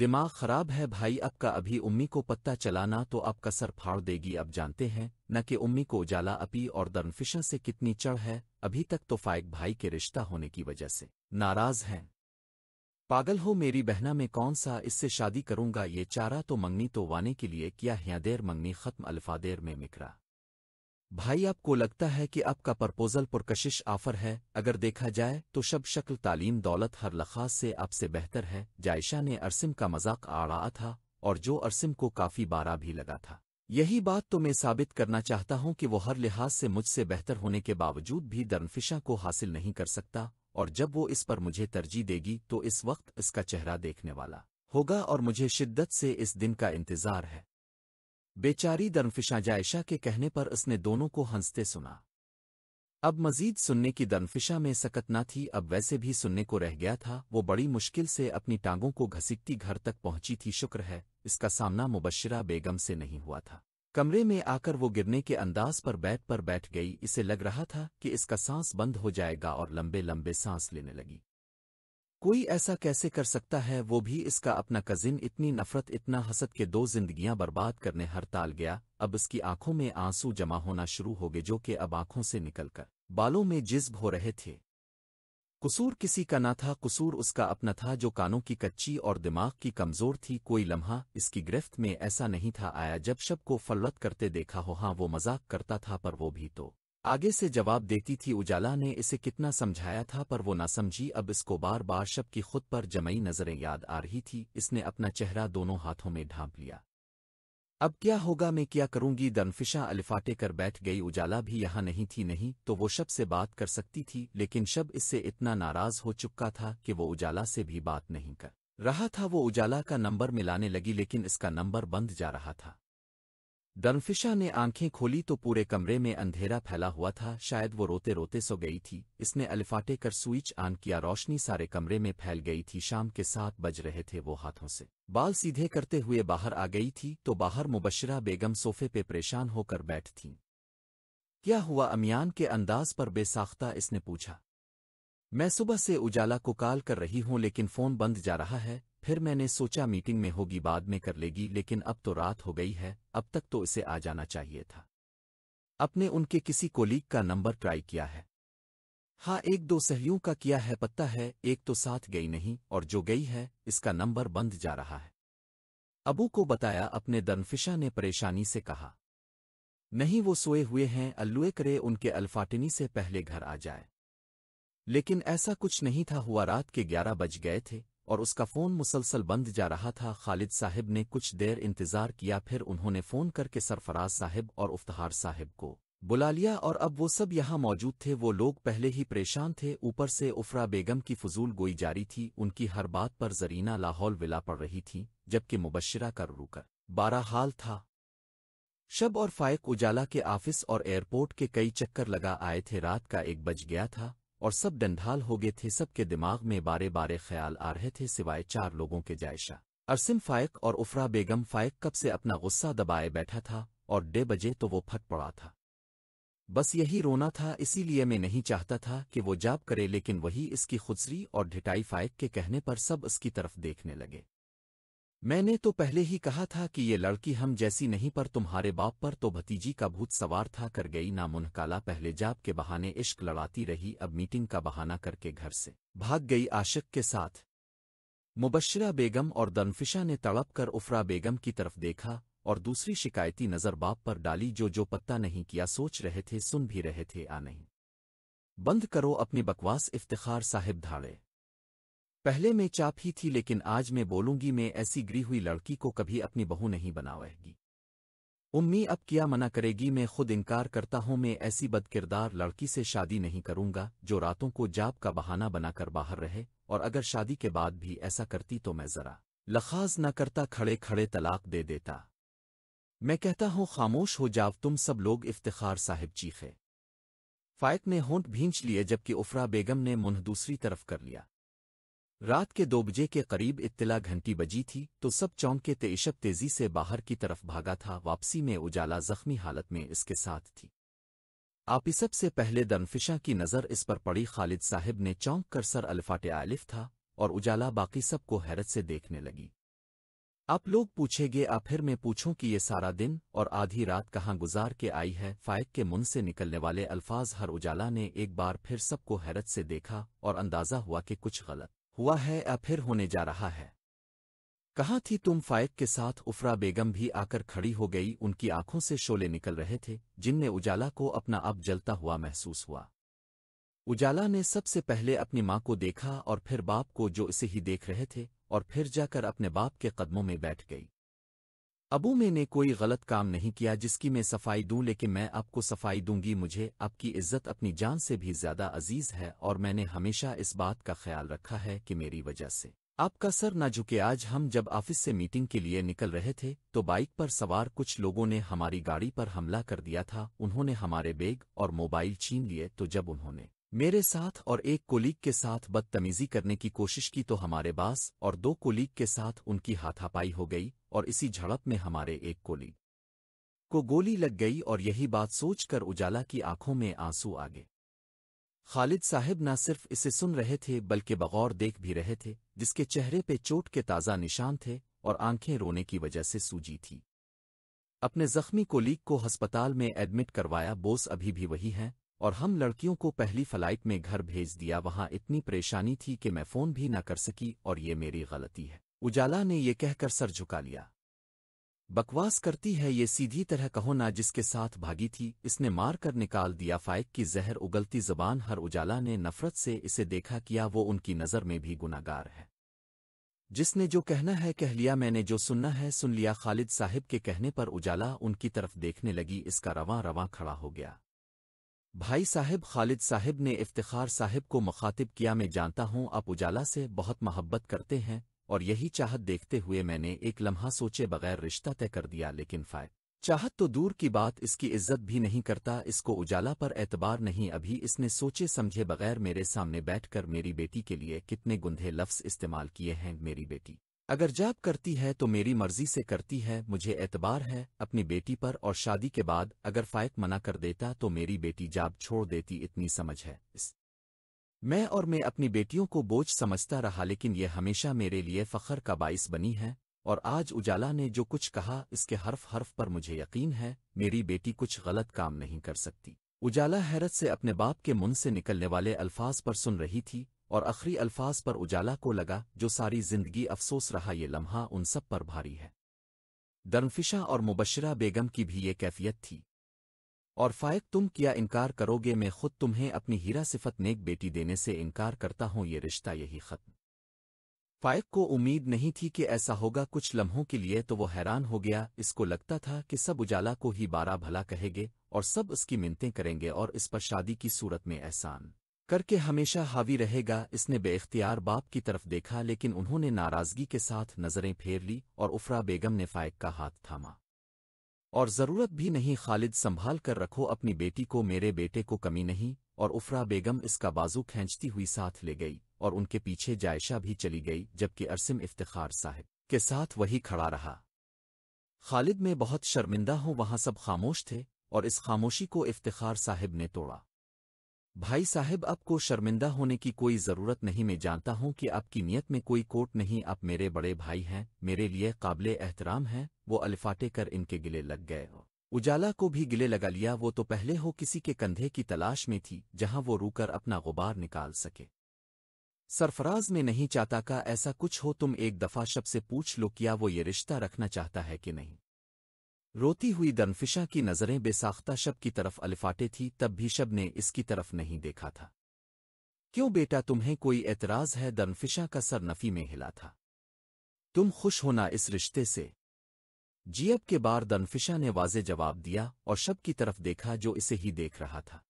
Speaker 1: दिमाग खराब है भाई अब का अभी उम्मी को पत्ता चलाना तो अब सर फाड़ देगी अब जानते हैं न कि उम्मी को उजाला अपी और दर्नफिशा से कितनी चढ़ है अभी तक तो फायक भाई के रिश्ता होने की वजह से नाराज हैं पागल हो मेरी बहना में कौन सा इससे शादी करूंगा ये चारा तो मंगनी तो वाने के लिए किया देर मंगनी खत्म अल्फादेर में मिकरा भाई आपको लगता है कि आपका प्रपोजल पुरकशिश ऑफर है अगर देखा जाए तो शब शक्ल तालीम दौलत हर लखाज से आपसे बेहतर है जायशा ने अरसिम का मजाक आड़ा था और जो अरसिम को काफी बारा भी लगा था यही बात तो मैं साबित करना चाहता हूं कि वो हर लिहाज से मुझसे बेहतर होने के बावजूद भी दरनफिशा को हासिल नहीं कर सकता और जब वो इस पर मुझे तरजीह देगी तो इस वक्त इसका चेहरा देखने वाला होगा और मुझे शिद्दत से इस दिन का इंतज़ार है बेचारी दर्नफिशा जायशा के कहने पर उसने दोनों को हंसते सुना अब मजीद सुनने की दरफिशा में सकत ना थी अब वैसे भी सुनने को रह गया था वो बड़ी मुश्किल से अपनी टांगों को घसीटती घर तक पहुंची थी शुक्र है इसका सामना मुबशरा बेगम से नहीं हुआ था कमरे में आकर वो गिरने के अंदाज पर बैठ पर बैठ गई इसे लग रहा था कि इसका सांस बंद हो जाएगा और लंबे लंबे सांस लेने लगी कोई ऐसा कैसे कर सकता है वो भी इसका अपना कजिन इतनी नफरत इतना हसद के दो जिंदगियां बर्बाद करने हड़ताल गया अब इसकी आंखों में आंसू जमा होना शुरू हो गए जो कि अब आंखों से निकलकर बालों में जिज्ब हो रहे थे कसूर किसी का ना था कसूर उसका अपना था जो कानों की कच्ची और दिमाग की कमजोर थी कोई लम्हा इसकी गिरफ्त में ऐसा नहीं था आया जब शब को फलरत करते देखा हो हाँ वो मजाक करता था पर वो भी तो आगे से जवाब देती थी उजाला ने इसे कितना समझाया था पर वो ना समझी अब इसको बार बार शब की खुद पर जमई नजरें याद आ रही थी इसने अपना चेहरा दोनों हाथों में ढांप लिया अब क्या होगा मैं क्या करूंगी दनफिशा अलिफाटे कर बैठ गई उजाला भी यहाँ नहीं थी नहीं तो वो शब से बात कर सकती थी लेकिन शब इससे इतना नाराज हो चुका था कि वो उजाला से भी बात नहीं कर रहा था वो उजाला का नंबर मिलाने लगी लेकिन इसका नंबर बंद जा रहा था दनफिशा ने आंखें खोली तो पूरे कमरे में अंधेरा फैला हुआ था शायद वो रोते रोते सो गई थी इसने अलफाटे कर स्विच ऑन किया रोशनी सारे कमरे में फैल गई थी शाम के साथ बज रहे थे वो हाथों से बाल सीधे करते हुए बाहर आ गई थी तो बाहर मुबशरा बेगम सोफे पे परेशान होकर बैठ थीं क्या हुआ अमियान के अंदाज पर बेसाख्ता इसने पूछा मैं सुबह से उजाला को कॉल कर रही हूँ लेकिन फ़ोन बंद जा रहा है फिर मैंने सोचा मीटिंग में होगी बाद में कर लेगी लेकिन अब तो रात हो गई है अब तक तो इसे आ जाना चाहिए था अपने उनके किसी कोलीग का नंबर ट्राई किया है हाँ एक दो सहयोग का किया है पत्ता है एक तो साथ गई नहीं और जो गई है इसका नंबर बंद जा रहा है अबू को बताया अपने दनफिशा ने परेशानी से कहा नहीं वो सोए हुए हैं अल्लुए करे उनके अल्फाटिनी से पहले घर आ जाए लेकिन ऐसा कुछ नहीं था हुआ रात के ग्यारह बज गए थे और उसका फ़ोन मुसलसल बंद जा रहा था खालिद साहिब ने कुछ देर इंतज़ार किया फिर उन्होंने फ़ोन करके सरफराज साहिब और उफ्तार साहिब को बुला लिया और अब वो सब यहाँ मौजूद थे वो लोग पहले ही परेशान थे ऊपर से उफरा बेगम की फजूल गोई जारी थी उनकी हर बात पर जरीना लाहौल विला पड़ रही थी जबकि मुबशरा कर रूकर बारा हाल था शब और फायक उजाला के ऑफिस और एयरपोर्ट के कई चक्कर लगा आए थे रात का एक बज गया था और सब डंढाल हो गए थे सबके दिमाग में बारे बारे ख्याल आ रहे थे सिवाय चार लोगों के जायशा अरसिम फायक और उफरा बेगम फायक कब से अपना गुस्सा दबाए बैठा था और डे बजे तो वो फट पड़ा था बस यही रोना था इसीलिए मैं नहीं चाहता था कि वो जाप करे लेकिन वही इसकी खुदसरी और ढिटाई फायक के कहने पर सब इसकी तरफ देखने लगे मैंने तो पहले ही कहा था कि ये लड़की हम जैसी नहीं पर तुम्हारे बाप पर तो भतीजी का भूत सवार था कर गई ना मुनकाला पहले जाप के बहाने इश्क लड़ाती रही अब मीटिंग का बहाना करके घर से भाग गई आशिक के साथ मुबशरा बेगम और दनफिशा ने तड़प कर उफरा बेगम की तरफ देखा और दूसरी शिकायती नज़र बाप पर डाली जो जो पत्ता नहीं किया सोच रहे थे सुन भी रहे थे आ नहीं बंद करो अपनी बकवास इफ्तिखार साहिब धाड़े पहले मैं चाप ही थी लेकिन आज मैं बोलूंगी मैं ऐसी गिरी हुई लड़की को कभी अपनी बहू नहीं बनावेगी उम्मी अब क्या मना करेगी मैं खुद इनकार करता हूं मैं ऐसी बदकिरदार लड़की से शादी नहीं करूंगा जो रातों को जाप का बहाना बनाकर बाहर रहे और अगर शादी के बाद भी ऐसा करती तो मैं जरा लखाज न करता खड़े खड़े तलाक दे देता मैं कहता हूं खामोश हो जाओ तुम सब लोग इफ्तिखार साहिब चीखे फायत ने होंठ भींच लिए जबकि उफरा बेगम ने मुन्ह दूसरी तरफ कर लिया रात के दो बजे के करीब इत्तला घंटी बजी थी तो सब चौंके तेशब तेजी से बाहर की तरफ भागा था वापसी में उजाला जख्मी हालत में इसके साथ थी आप इसब से पहले दनफिशा की नज़र इस पर पड़ी खालिद साहिब ने चौंक कर सर अल्फाट आलिफ था और उजाला बाकी सब को हैरत से देखने लगी आप लोग पूछेंगे आप फिर मैं पूछूं कि ये सारा दिन और आधी रात कहाँ गुजार के आई है फायद के मुन से निकलने वाले अल्फाज हर उजाला ने एक बार फिर सबको हैरत से देखा और अंदाज़ा हुआ कि कुछ गलत हुआ है या फिर होने जा रहा है कहाँ थी तुम फायक के साथ उफरा बेगम भी आकर खड़ी हो गई उनकी आंखों से शोले निकल रहे थे जिनने उजाला को अपना अब जलता हुआ महसूस हुआ उजाला ने सबसे पहले अपनी माँ को देखा और फिर बाप को जो इसे ही देख रहे थे और फिर जाकर अपने बाप के कदमों में बैठ गई अबू मैंने कोई गलत काम नहीं किया जिसकी मैं सफाई दूं लेकिन मैं आपको सफाई दूंगी मुझे आपकी इज्जत अपनी जान से भी ज्यादा अजीज है और मैंने हमेशा इस बात का ख्याल रखा है कि मेरी वजह से आपका सर न झुके आज हम जब ऑफिस से मीटिंग के लिए निकल रहे थे तो बाइक पर सवार कुछ लोगों ने हमारी गाड़ी पर हमला कर दिया था उन्होंने हमारे बैग और मोबाइल छीन लिए तो जब उन्होंने मेरे साथ और एक कोलीग के साथ बदतमीजी करने की कोशिश की तो हमारे बास और दो कोलीग के साथ उनकी हाथापाई हो गई और इसी झड़प में हमारे एक कोलीग को गोली लग गई और यही बात सोचकर उजाला की आंखों में आंसू आ गए खालिद साहब न सिर्फ इसे सुन रहे थे बल्कि बगौर देख भी रहे थे जिसके चेहरे पे चोट के ताज़ा निशान थे और आंखें रोने की वजह से सूजी थी अपने जख्मी कोलीग को अस्पताल में एडमिट करवाया बोस अभी भी वही हैं और हम लड़कियों को पहली फ्लाइट में घर भेज दिया वहां इतनी परेशानी थी कि मैं फ़ोन भी न कर सकी और ये मेरी गलती है उजाला ने ये कहकर सर झुका लिया बकवास करती है ये सीधी तरह कहो ना जिसके साथ भागी थी इसने मार कर निकाल दिया फाइक की जहर उगलती जबान हर उजाला ने नफरत से इसे देखा किया वो उनकी नज़र में भी गुनागार है जिसने जो कहना है कह लिया मैंने जो सुनना है सुन लिया खालिद साहिब के कहने पर उजाला उनकी तरफ देखने लगी इसका रवा रवा खड़ा हो गया भाई साहिब खालिद साहिब ने इफ्तिखार साहिब को मुखातिब किया मैं जानता हूँ आप उजाला से बहुत मोहब्बत करते हैं और यही चाहत देखते हुए मैंने एक लम्हा सोचे बगैर रिश्ता तय कर दिया लेकिन फाय चाहत तो दूर की बात इसकी इज्जत भी नहीं करता इसको उजाला पर एतबार नहीं अभी इसने सोचे समझे बगैर मेरे सामने बैठकर मेरी बेटी के लिए कितने गुंधे लफ्ज़ इस्तेमाल किए हैं मेरी बेटी अगर जाप करती है तो मेरी मर्जी से करती है मुझे एतबार है अपनी बेटी पर और शादी के बाद अगर फ़ायक मना कर देता तो मेरी बेटी जाप छोड़ देती इतनी समझ है इस मैं और मैं अपनी बेटियों को बोझ समझता रहा लेकिन यह हमेशा मेरे लिए फ़खर का बाइस बनी है और आज उजाला ने जो कुछ कहा इसके हर्फ हर्फ पर मुझे यकीन है मेरी बेटी कुछ गलत काम नहीं कर सकती उजाला हैरत से अपने बाप के मुंह से निकलने वाले अल्फाज पर सुन रही थी और आखिरी अल्फाज पर उजाला को लगा जो सारी जिंदगी अफसोस रहा ये लम्हा उन सब पर भारी है दरनफिशा और मुबशरा बेगम की भी ये कैफियत थी और फायक तुम क्या इनकार करोगे मैं खुद तुम्हें अपनी हीरा सिफत नेक बेटी देने से इनकार करता हूं ये रिश्ता यही खत्म फायक को उम्मीद नहीं थी कि ऐसा होगा कुछ लम्हों के लिए तो वो हैरान हो गया इसको लगता था कि सब उजाला को ही बारा भला कहेंगे और सब उसकी मिनतें करेंगे और इस पर शादी की सूरत में एहसान करके हमेशा हावी रहेगा इसने बेख्तियार बाप की तरफ देखा लेकिन उन्होंने नाराजगी के साथ नज़रें फेर ली और उफ्रा बेगम ने फायक का हाथ थामा और ज़रूरत भी नहीं खालिद संभाल कर रखो अपनी बेटी को मेरे बेटे को कमी नहीं और उफ्रा बेगम इसका बाजू खींचती हुई साथ ले गई और उनके पीछे जायशा भी चली गई जबकि अरसिम इफ्तार साहिब के साथ वही खड़ा रहा खालिद में बहुत शर्मिंदा हूं वहां सब खामोश थे और इस खामोशी को इफ्तार साहिब ने तोड़ा भाई साहब आपको शर्मिंदा होने की कोई ज़रूरत नहीं मैं जानता हूँ कि आपकी नीयत में कोई कोट नहीं आप मेरे बड़े भाई हैं मेरे लिए काबिल एहतराम हैं वो अल्फाटे कर इनके गिले लग गए उजाला को भी गिले लगा लिया वो तो पहले हो किसी के कंधे की तलाश में थी जहां वो रूकर अपना गुबार निकाल सके सरफराज में नहीं चाहता का ऐसा कुछ हो तुम एक दफा शब से पूछ लो क्या वो ये रिश्ता रखना चाहता है कि नहीं रोती हुई दनफिशा की नज़रें बेसाख्ता शब की तरफ अलिफाटे थी तब भी शब ने इसकी तरफ नहीं देखा था क्यों बेटा तुम्हें कोई एतराज़ है दनफिशा का सर नफ़ी में हिला था तुम खुश होना इस रिश्ते से जियब के बार दनफिशा ने वाजे जवाब दिया और शब की तरफ देखा जो इसे ही देख रहा था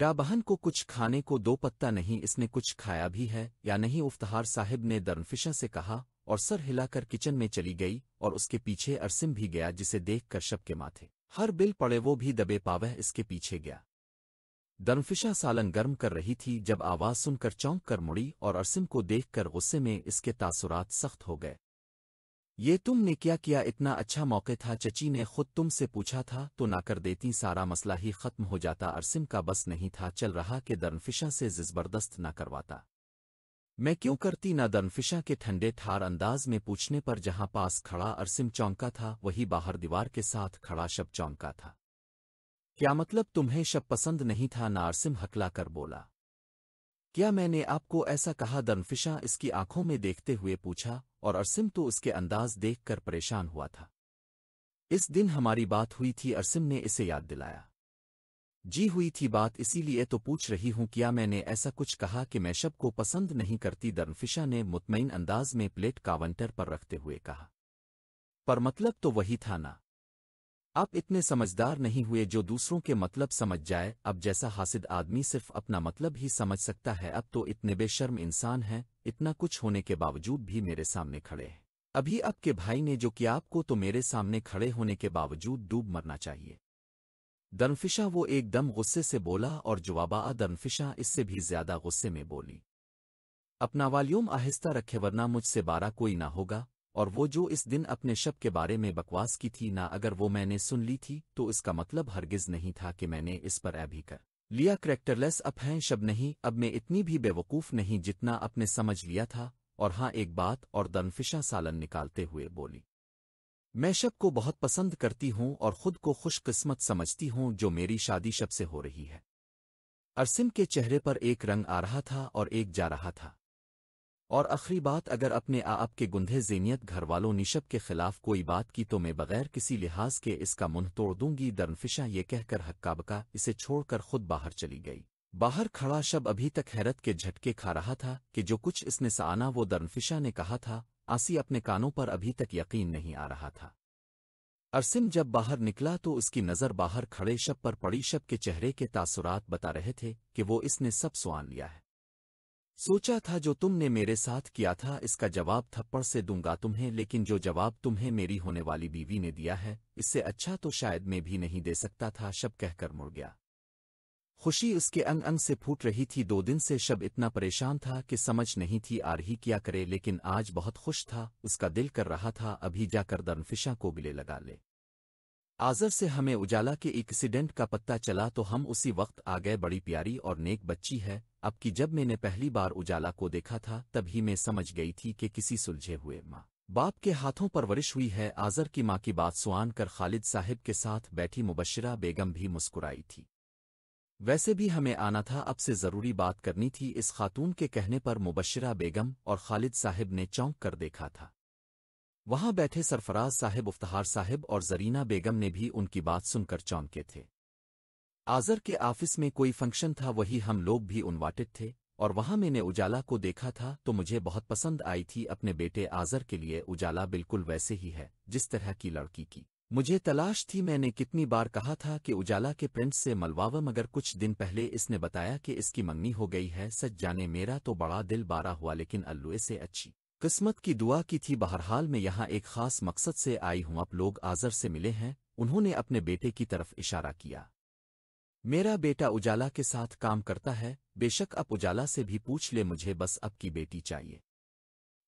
Speaker 1: डाबहन को कुछ खाने को दो पत्ता नहीं इसने कुछ खाया भी है या नहीं उफ्तार साहिब ने दरनफिशा से कहा और सर हिलाकर किचन में चली गई और उसके पीछे अरसिम भी गया जिसे देख शब के माथे हर बिल पड़े वो भी दबे पावह इसके पीछे गया दरफिशा सालन गर्म कर रही थी जब आवाज़ सुनकर चौंक कर मुड़ी और अरसिम को देखकर गुस्से में इसके तासुरात सख्त हो गए ये तुमने क्या किया इतना अच्छा मौके था चची ने खुद तुमसे पूछा था तो ना कर देती सारा मसला ही खत्म हो जाता अरसिम का बस नहीं था चल रहा कि दर्नफिशा से जिसबरदस्त ना करवाता मैं क्यों करती ना दनफिशा के ठंडे थार अंदाज में पूछने पर जहां पास खड़ा अरसिम चौंका था वही बाहर दीवार के साथ खड़ा शब चौंका था क्या मतलब तुम्हें शब पसंद नहीं था ना अरसिम हकला कर बोला क्या मैंने आपको ऐसा कहा दनफिशा इसकी आंखों में देखते हुए पूछा और अरसिम तो उसके अंदाज देखकर परेशान हुआ था इस दिन हमारी बात हुई थी अरसिम ने इसे याद दिलाया जी हुई थी बात इसीलिए तो पूछ रही हूँ क्या मैंने ऐसा कुछ कहा कि मैं शब को पसंद नहीं करती दर्नफिशा ने मुतमिन अंदाज में प्लेट कावंटर पर रखते हुए कहा पर मतलब तो वही था ना आप इतने समझदार नहीं हुए जो दूसरों के मतलब समझ जाए अब जैसा हासिद आदमी सिर्फ अपना मतलब ही समझ सकता है अब तो इतने बेशर्म इंसान हैं इतना कुछ होने के बावजूद भी मेरे सामने खड़े हैं अभी आपके भाई ने जो कि आपको तो मेरे सामने खड़े होने के बावजूद डूब मरना चाहिए दनफिशा वो एकदम गुस्से से बोला और जवाबा दनफिशा इससे भी ज्यादा गुस्से में बोली अपना वाल्यूम आहिस्ता रखे वरना मुझसे बारा कोई ना होगा और वो जो इस दिन अपने शब के बारे में बकवास की थी ना अगर वो मैंने सुन ली थी तो इसका मतलब हरगिज नहीं था कि मैंने इस पर अभी कर लिया करैक्टरलेस अब हैं शब नहीं अब मैं इतनी भी बेवकूफ़ नहीं जितना अपने समझ लिया था और हाँ एक बात और दनफिशा सालन निकालते हुए बोली मैं शब को बहुत पसंद करती हूँ और खुद को खुशकिस्मत समझती हूँ जो मेरी शादी शब से हो रही है अरसिम के चेहरे पर एक रंग आ रहा था और एक जा रहा था और आखिरी बात अगर अपने आप के गुंधे जेनियत घरवालों निशब के खिलाफ कोई बात की तो मैं बगैर किसी लिहाज के इसका मुंह तोड़ दूंगी दरनफिशा ये कहकर हक्काबका इसे छोड़कर खुद बाहर चली गई बाहर खड़ा शब अभी तक हैरत के झटके खा रहा था कि जो कुछ इसने सहाना वो दरनफिशा ने कहा था आसी अपने कानों पर अभी तक यकीन नहीं आ रहा था अरसिम जब बाहर निकला तो उसकी नज़र बाहर खड़े शब पर पड़ी शब के चेहरे के तासुरात बता रहे थे कि वो इसने सब सुआन लिया है सोचा था जो तुमने मेरे साथ किया था इसका जवाब थप्पड़ से दूंगा तुम्हें लेकिन जो जवाब तुम्हें मेरी होने वाली बीवी ने दिया है इससे अच्छा तो शायद मैं भी नहीं दे सकता था शब कहकर मुड़ गया खुशी उसके अंग अंग से फूट रही थी दो दिन से शब इतना परेशान था कि समझ नहीं थी आ रही क्या करे लेकिन आज बहुत खुश था उसका दिल कर रहा था अभी जाकर दर्नफिशा को गिले लगा ले आजर से हमें उजाला के एक्सीडेंट का पत्ता चला तो हम उसी वक्त आ गए बड़ी प्यारी और नेक बच्ची है अब कि जब मैंने पहली बार उजाला को देखा था तभी मैं समझ गई थी कि किसी सुलझे हुए माँ बाप के हाथों पर वरिश हुई है आजर की माँ की बात सुआन कर खालिद साहिब के साथ बैठी मुबशरा बेगम भी मुस्कुराई थी वैसे भी हमें आना था अब से ज़रूरी बात करनी थी इस खातून के कहने पर मुबशरा बेगम और खालिद साहिब ने चौंक कर देखा था वहां बैठे सरफराज साहिब उफ्तार साहिब और जरीना बेगम ने भी उनकी बात सुनकर चौंके थे आज़र के ऑफिस में कोई फंक्शन था वही हम लोग भी उनवाटेड थे और वहां मैंने उजाला को देखा था तो मुझे बहुत पसंद आई थी अपने बेटे आज़र के लिए उजाला बिल्कुल वैसे ही है जिस तरह की लड़की की मुझे तलाश थी मैंने कितनी बार कहा था कि उजाला के प्रिंस से मलवावा मगर कुछ दिन पहले इसने बताया कि इसकी मंगनी हो गई है सच जाने मेरा तो बड़ा दिल बारा हुआ लेकिन अल्लुए से अच्छी किस्मत की दुआ की थी बहरहाल मैं यहाँ एक खास मकसद से आई हूँ अब लोग आजर से मिले हैं उन्होंने अपने बेटे की तरफ इशारा किया मेरा बेटा उजाला के साथ काम करता है बेशक अब उजाला से भी पूछ ले मुझे बस अब की बेटी चाहिए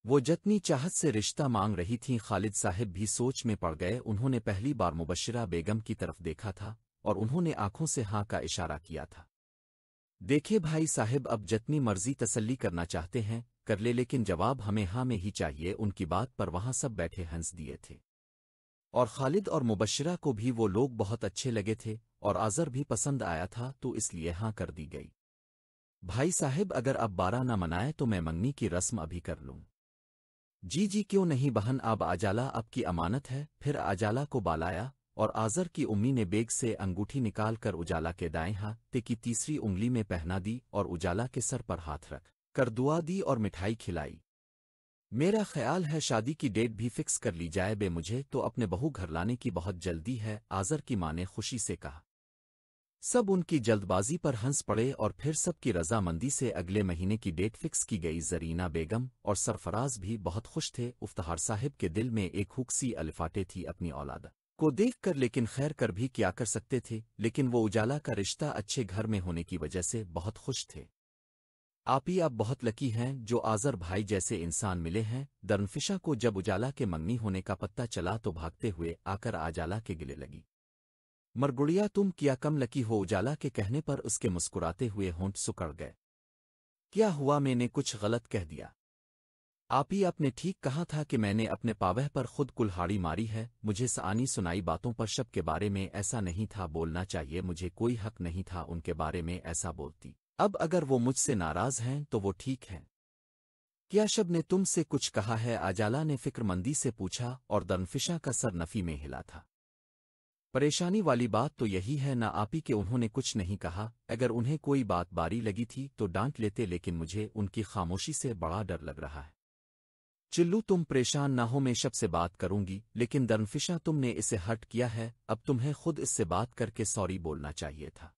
Speaker 1: वो जतनी चाहत से रिश्ता मांग रही थीं खालिद साहब भी सोच में पड़ गए उन्होंने पहली बार मुबशरा बेगम की तरफ देखा था और उन्होंने आंखों से हाँ का इशारा किया था देखे भाई साहब अब जितनी मर्जी तसल्ली करना चाहते हैं कर ले लेकिन जवाब हमें हाँ में ही चाहिए उनकी बात पर वहां सब बैठे हंस दिए थे और खालिद और मुबशरा को भी वो लोग बहुत अच्छे लगे थे और आज़र भी पसंद आया था तो इसलिए हाँ कर दी गई भाई साहब अगर अब बारह न मनाए तो मैं मंगनी की रस्म अभी कर लूँ जी जी क्यों नहीं बहन अब आजाला आपकी अमानत है फिर आजाला को बालाया और आजर की उम्मी ने बेग से अंगूठी निकाल कर उजाला के दाएं हाथ की तीसरी उंगली में पहना दी और उजाला के सर पर हाथ रख कर दुआ दी और मिठाई खिलाई मेरा ख्याल है शादी की डेट भी फिक्स कर ली जाए बे मुझे तो अपने बहू घर लाने की बहुत जल्दी है आजर की माँ ने खुशी से कहा सब उनकी जल्दबाजी पर हंस पड़े और फिर सबकी रजामंदी से अगले महीने की डेट फिक्स की गई जरीना बेगम और सरफराज भी बहुत खुश थे उफ्तार साहिब के दिल में एक हुक्सी सी अलिफाटे थी अपनी औलाद को देख कर लेकिन खैर कर भी क्या कर सकते थे लेकिन वो उजाला का रिश्ता अच्छे घर में होने की वजह से बहुत खुश थे आप ही आप बहुत लकी हैं जो आजर भाई जैसे इंसान मिले हैं दर्नफिशा को जब उजाला के मंगनी होने का पत्ता चला तो भागते हुए आकर आजाला के गिले लगी मरगुड़िया तुम क्या कम लकी हो उजाला के कहने पर उसके मुस्कुराते हुए होंठ सुकड़ गए क्या हुआ मैंने कुछ गलत कह दिया आप ही आपने ठीक कहा था कि मैंने अपने पावह पर खुद कुल्हाड़ी मारी है मुझे सानी सुनाई बातों पर शब के बारे में ऐसा नहीं था बोलना चाहिए मुझे कोई हक नहीं था उनके बारे में ऐसा बोलती अब अगर वो मुझसे नाराज हैं तो वो ठीक हैं क्या शब ने तुमसे कुछ कहा है आजाला ने फिक्रमंदी से पूछा और दनफिशा का सर नफी में हिला था परेशानी वाली बात तो यही है ना आपी के उन्होंने कुछ नहीं कहा अगर उन्हें कोई बात बारी लगी थी तो डांट लेते लेकिन मुझे उनकी खामोशी से बड़ा डर लग रहा है चिल्लू तुम परेशान ना हो मैं शब से बात करूंगी लेकिन दर्नफिशा तुमने इसे हट किया है अब तुम्हें खुद इससे बात करके सॉरी बोलना चाहिए था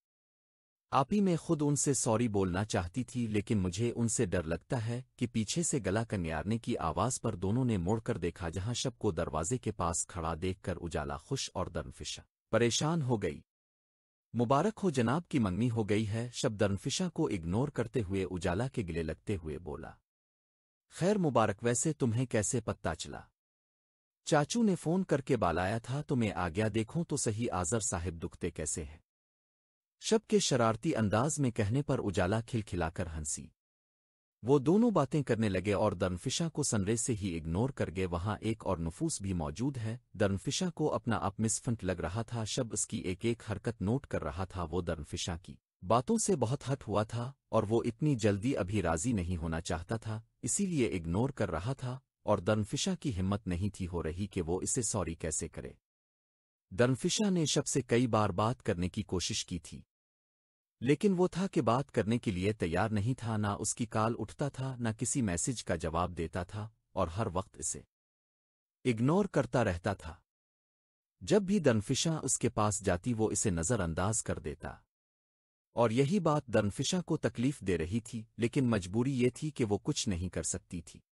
Speaker 1: आप ही मैं खुद उनसे सॉरी बोलना चाहती थी लेकिन मुझे उनसे डर लगता है कि पीछे से गला कन्यारने की आवाज़ पर दोनों ने मोड़कर देखा जहां शब को दरवाजे के पास खड़ा देखकर उजाला खुश और दर्नफिशा परेशान हो गई मुबारक हो जनाब की मंगनी हो गई है शब दर्नफिशा को इग्नोर करते हुए उजाला के गिले लगते हुए बोला खैर मुबारक वैसे तुम्हें कैसे पत्ता चला चाचू ने फोन करके बालाया था तो मैं आ गया देखूं तो सही आजर साहिब दुखते कैसे हैं शब के शरारती अंदाज में कहने पर उजाला खिलखिलाकर हंसी वो दोनों बातें करने लगे और दर्नफिशा को सनरे से ही इग्नोर कर गए वहां एक और नफूस भी मौजूद है दर्नफिशा को अपना आप मिसफंट लग रहा था शब इसकी एक एक हरकत नोट कर रहा था वो दर्नफिशा की बातों से बहुत हट हुआ था और वो इतनी जल्दी अभी राजी नहीं होना चाहता था इसीलिए इग्नोर कर रहा था और दर्नफिशा की हिम्मत नहीं थी हो रही कि वो इसे सॉरी कैसे करे दर्नफिशा ने शब से कई बार बात करने की कोशिश की थी लेकिन वो था कि बात करने के लिए तैयार नहीं था ना उसकी काल उठता था ना किसी मैसेज का जवाब देता था और हर वक्त इसे इग्नोर करता रहता था जब भी दनफिशा उसके पास जाती वो इसे नज़रअंदाज कर देता और यही बात दनफिशा को तकलीफ दे रही थी लेकिन मजबूरी ये थी कि वो कुछ नहीं कर सकती थी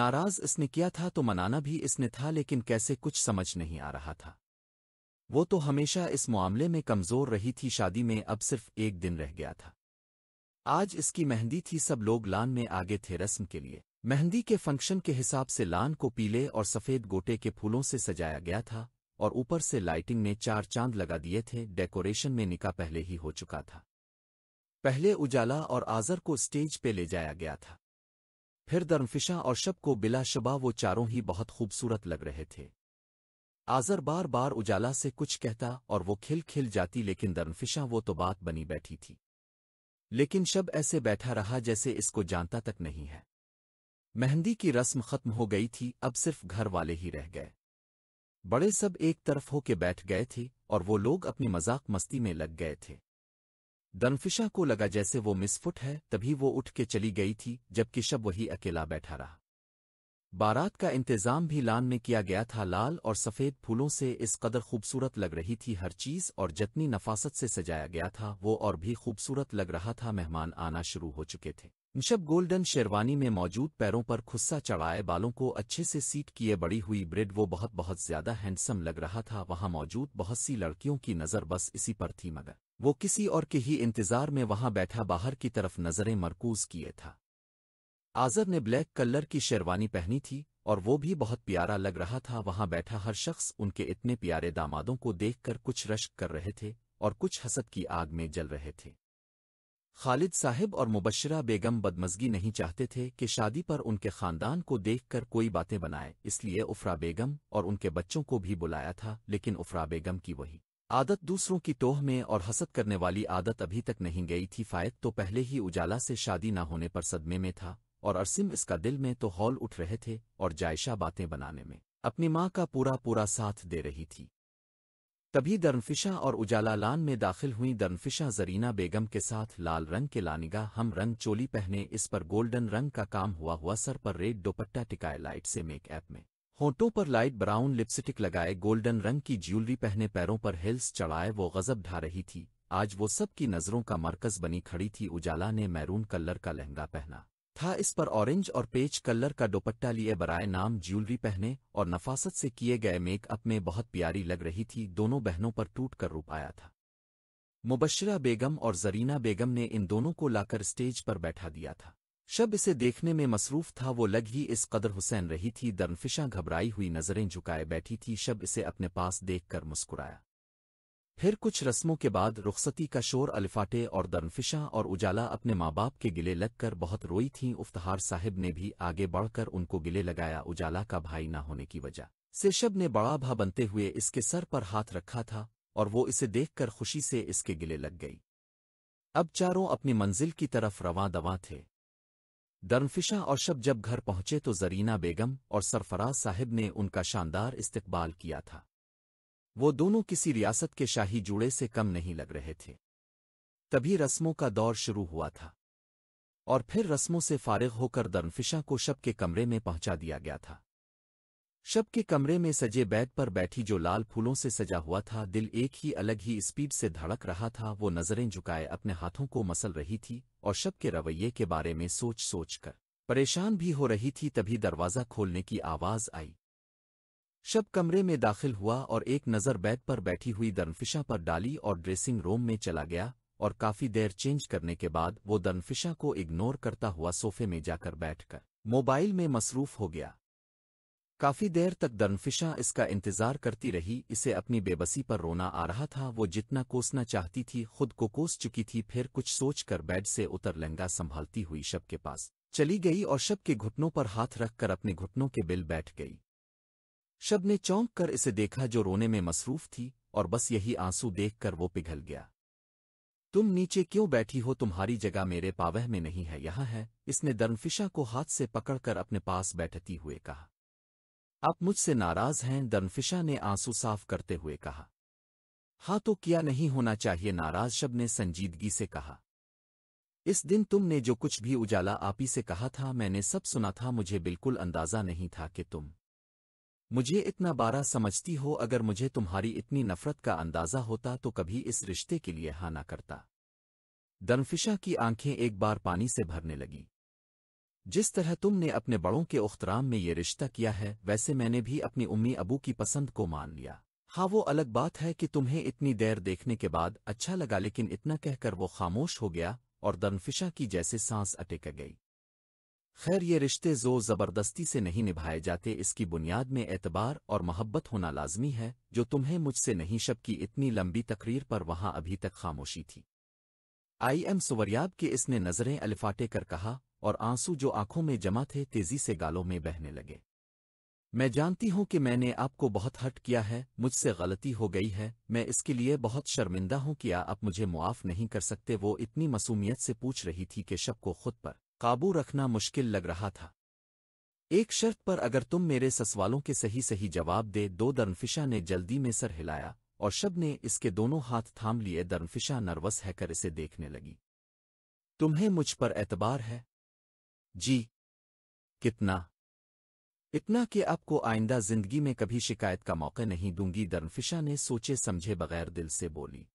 Speaker 1: नाराज इसने किया था तो मनाना भी इसने था लेकिन कैसे कुछ समझ नहीं आ रहा था वो तो हमेशा इस मामले में कमज़ोर रही थी शादी में अब सिर्फ एक दिन रह गया था आज इसकी मेहंदी थी सब लोग लान में आगे थे रस्म के लिए मेहंदी के फंक्शन के हिसाब से लान को पीले और सफ़ेद गोटे के फूलों से सजाया गया था और ऊपर से लाइटिंग ने चार चांद लगा दिए थे डेकोरेशन में निका पहले ही हो चुका था पहले उजाला और आजर को स्टेज पे ले जाया गया था फिर दर्मफिशा और शब को बिला शबा वो चारों ही बहुत खूबसूरत लग रहे थे आजर बार बार उजाला से कुछ कहता और वो खिल खिल जाती लेकिन दरनफिशा वो तो बात बनी बैठी थी लेकिन शब ऐसे बैठा रहा जैसे इसको जानता तक नहीं है मेहंदी की रस्म खत्म हो गई थी अब सिर्फ घर वाले ही रह गए बड़े सब एक तरफ होके बैठ गए थे और वो लोग अपनी मजाक मस्ती में लग गए थे दनफिशा को लगा जैसे वो मिसफुट है तभी वो उठ के चली गई थी जबकि शब वही अकेला बैठा रहा बारात का इंतज़ाम भी लान में किया गया था लाल और सफ़ेद फूलों से इस कदर खूबसूरत लग रही थी हर चीज़ और जितनी नफासत से सजाया गया था वो और भी खूबसूरत लग रहा था मेहमान आना शुरू हो चुके थे निशब गोल्डन शेरवानी में मौजूद पैरों पर खुस्सा चढ़ाए बालों को अच्छे से सीट किए बड़ी हुई ब्रिड वो बहुत बहुत ज्यादा हैंडसम लग रहा था वहां मौजूद बहुत सी लड़कियों की नज़र बस इसी पर थी मगर वो किसी और के ही इंतज़ार में वहाँ बैठा बाहर की तरफ नज़रें मरकूज किए था आजर ने ब्लैक कलर की शेरवानी पहनी थी और वो भी बहुत प्यारा लग रहा था वहां बैठा हर शख्स उनके इतने प्यारे दामादों को देखकर कुछ रश्क कर रहे थे और कुछ हसद की आग में जल रहे थे खालिद साहिब और मुबशरा बेगम बदमजगी नहीं चाहते थे कि शादी पर उनके खानदान को देखकर कोई बातें बनाए इसलिए उफ्रा बेगम और उनके बच्चों को भी बुलाया था लेकिन उफ्रा बेगम की वही आदत दूसरों की तोह में और हसद करने वाली आदत अभी तक नहीं गई थी फायद तो पहले ही उजाला से शादी न होने पर सदमे में था और अरसिम इसका दिल में तो हौल उठ रहे थे और जायशा बातें बनाने में अपनी माँ का पूरा पूरा साथ दे रही थी तभी दर्नफिशा और उजाला लान में दाखिल हुई दर्नफिशा जरीना बेगम के साथ लाल रंग के लानिगा हम रंग चोली पहने इस पर गोल्डन रंग का काम हुआ हुआ सर पर रेड दोपट्टा टिकाए लाइट से मेक ऐप में होटों पर लाइट ब्राउन लिपस्टिक लगाए गोल्डन रंग की ज्वेलरी पहने पैरों पर हिल्स चढ़ाए वो गजब ढा रही थी आज वो सबकी नज़रों का मरकज बनी खड़ी थी उजाला ने मैरून कलर का लहंगा पहना था इस पर ऑरेंज और पेच कलर का दोपट्टा लिए बराए नाम ज्वेलरी पहने और नफासत से किए गए मेकअप में बहुत प्यारी लग रही थी दोनों बहनों पर टूट कर रूप आया था मुबशरा बेगम और जरीना बेगम ने इन दोनों को लाकर स्टेज पर बैठा दिया था शब इसे देखने में मसरूफ था वो लग ही इस कदर हुसैन रही थी दरनफिशा घबराई हुई नज़रें झुकाए बैठी थी शब इसे अपने पास देखकर मुस्कुराया फिर कुछ रस्मों के बाद रुखसती का शोर अलिफाटे और दर्नफिशा और उजाला अपने माँ बाप के गिले लगकर बहुत रोई थीं उफ्तहार साहिब ने भी आगे बढ़कर उनको गिले लगाया उजाला का भाई न होने की वजह सेशब ने बड़ा भा बनते हुए इसके सर पर हाथ रखा था और वो इसे देखकर खुशी से इसके गिले लग गई अब चारों अपनी मंजिल की तरफ रवा दवा थे दर्नफिशा और शब जब घर पहुंचे तो जरीना बेगम और सरफराज साहिब ने उनका शानदार इस्तकबाल किया था वो दोनों किसी रियासत के शाही जूड़े से कम नहीं लग रहे थे तभी रस्मों का दौर शुरू हुआ था और फिर रस्मों से फारिग होकर दर्नफिशा को शब के कमरे में पहुंचा दिया गया था शब के कमरे में सजे बैग पर बैठी जो लाल फूलों से सजा हुआ था दिल एक ही अलग ही स्पीड से धड़क रहा था वो नज़रें झुकाए अपने हाथों को मसल रही थी और शब के रवैये के बारे में सोच सोच कर परेशान भी हो रही थी तभी दरवाज़ा खोलने की आवाज़ आई शब कमरे में दाखिल हुआ और एक नज़र बैग पर बैठी हुई दर्नफिशा पर डाली और ड्रेसिंग रूम में चला गया और काफ़ी देर चेंज करने के बाद वो दर्नफिशा को इग्नोर करता हुआ सोफे में जाकर बैठकर मोबाइल में मसरूफ हो गया काफ़ी देर तक दर्नफिशा इसका इंतज़ार करती रही इसे अपनी बेबसी पर रोना आ रहा था वो जितना कोसना चाहती थी खुद को कोस चुकी थी फिर कुछ सोचकर बेड से उतर लहंगा संभालती हुई शब के पास चली गई और शब के घुटनों पर हाथ रखकर अपने घुटनों के बिल बैठ गई शब ने चौंक कर इसे देखा जो रोने में मसरूफ थी और बस यही आंसू देखकर वो पिघल गया तुम नीचे क्यों बैठी हो तुम्हारी जगह मेरे पावह में नहीं है यहाँ है इसने दर्नफिशा को हाथ से पकड़कर अपने पास बैठती हुए कहा आप मुझसे नाराज हैं दर्नफिशा ने आंसू साफ करते हुए कहा हाँ तो किया नहीं होना चाहिए नाराज शब ने संजीदगी से कहा इस दिन तुमने जो कुछ भी उजाला आपी से कहा था मैंने सब सुना था मुझे बिल्कुल अंदाजा नहीं था कि तुम मुझे इतना बारा समझती हो अगर मुझे तुम्हारी इतनी नफरत का अंदाज़ा होता तो कभी इस रिश्ते के लिए हा ना करता दनफिशा की आंखें एक बार पानी से भरने लगीं जिस तरह तुमने अपने बड़ों के उख्तराम में ये रिश्ता किया है वैसे मैंने भी अपनी उम्मी अबू की पसंद को मान लिया हाँ वो अलग बात है कि तुम्हें इतनी देर देखने के बाद अच्छा लगा लेकिन इतना कहकर वो खामोश हो गया और दनफिशा की जैसे सांस अटक गई खैर ये रिश्ते जो ज़बरदस्ती से नहीं निभाए जाते इसकी बुनियाद में एतबार और मोहब्बत होना लाजमी है जो तुम्हें मुझसे नहीं शब की इतनी लंबी तकरीर पर वहां अभी तक खामोशी थी आई एम सुवरियाब के इसने नज़रें अलिफाटे कर कहा और आंसू जो आंखों में जमा थे तेजी से गालों में बहने लगे मैं जानती हूं कि मैंने आपको बहुत हट किया है मुझसे गलती हो गई है मैं इसके लिए बहुत शर्मिंदा हूं कि आप मुझे मुआफ़ नहीं कर सकते वो इतनी मसूमियत से पूछ रही थी कि शब को खुद पर काबू रखना मुश्किल लग रहा था एक शर्त पर अगर तुम मेरे ससवालों के सही सही जवाब दे दो दर्नफिशा ने जल्दी में सर हिलाया और शब ने इसके दोनों हाथ थाम लिए दर्नफिशा नर्वस हैकर इसे देखने लगी तुम्हें मुझ पर एतबार है जी कितना इतना कि आपको आइंदा जिंदगी में कभी शिकायत का मौका नहीं दूंगी दर्नफिशा ने सोचे समझे बगैर दिल से बोली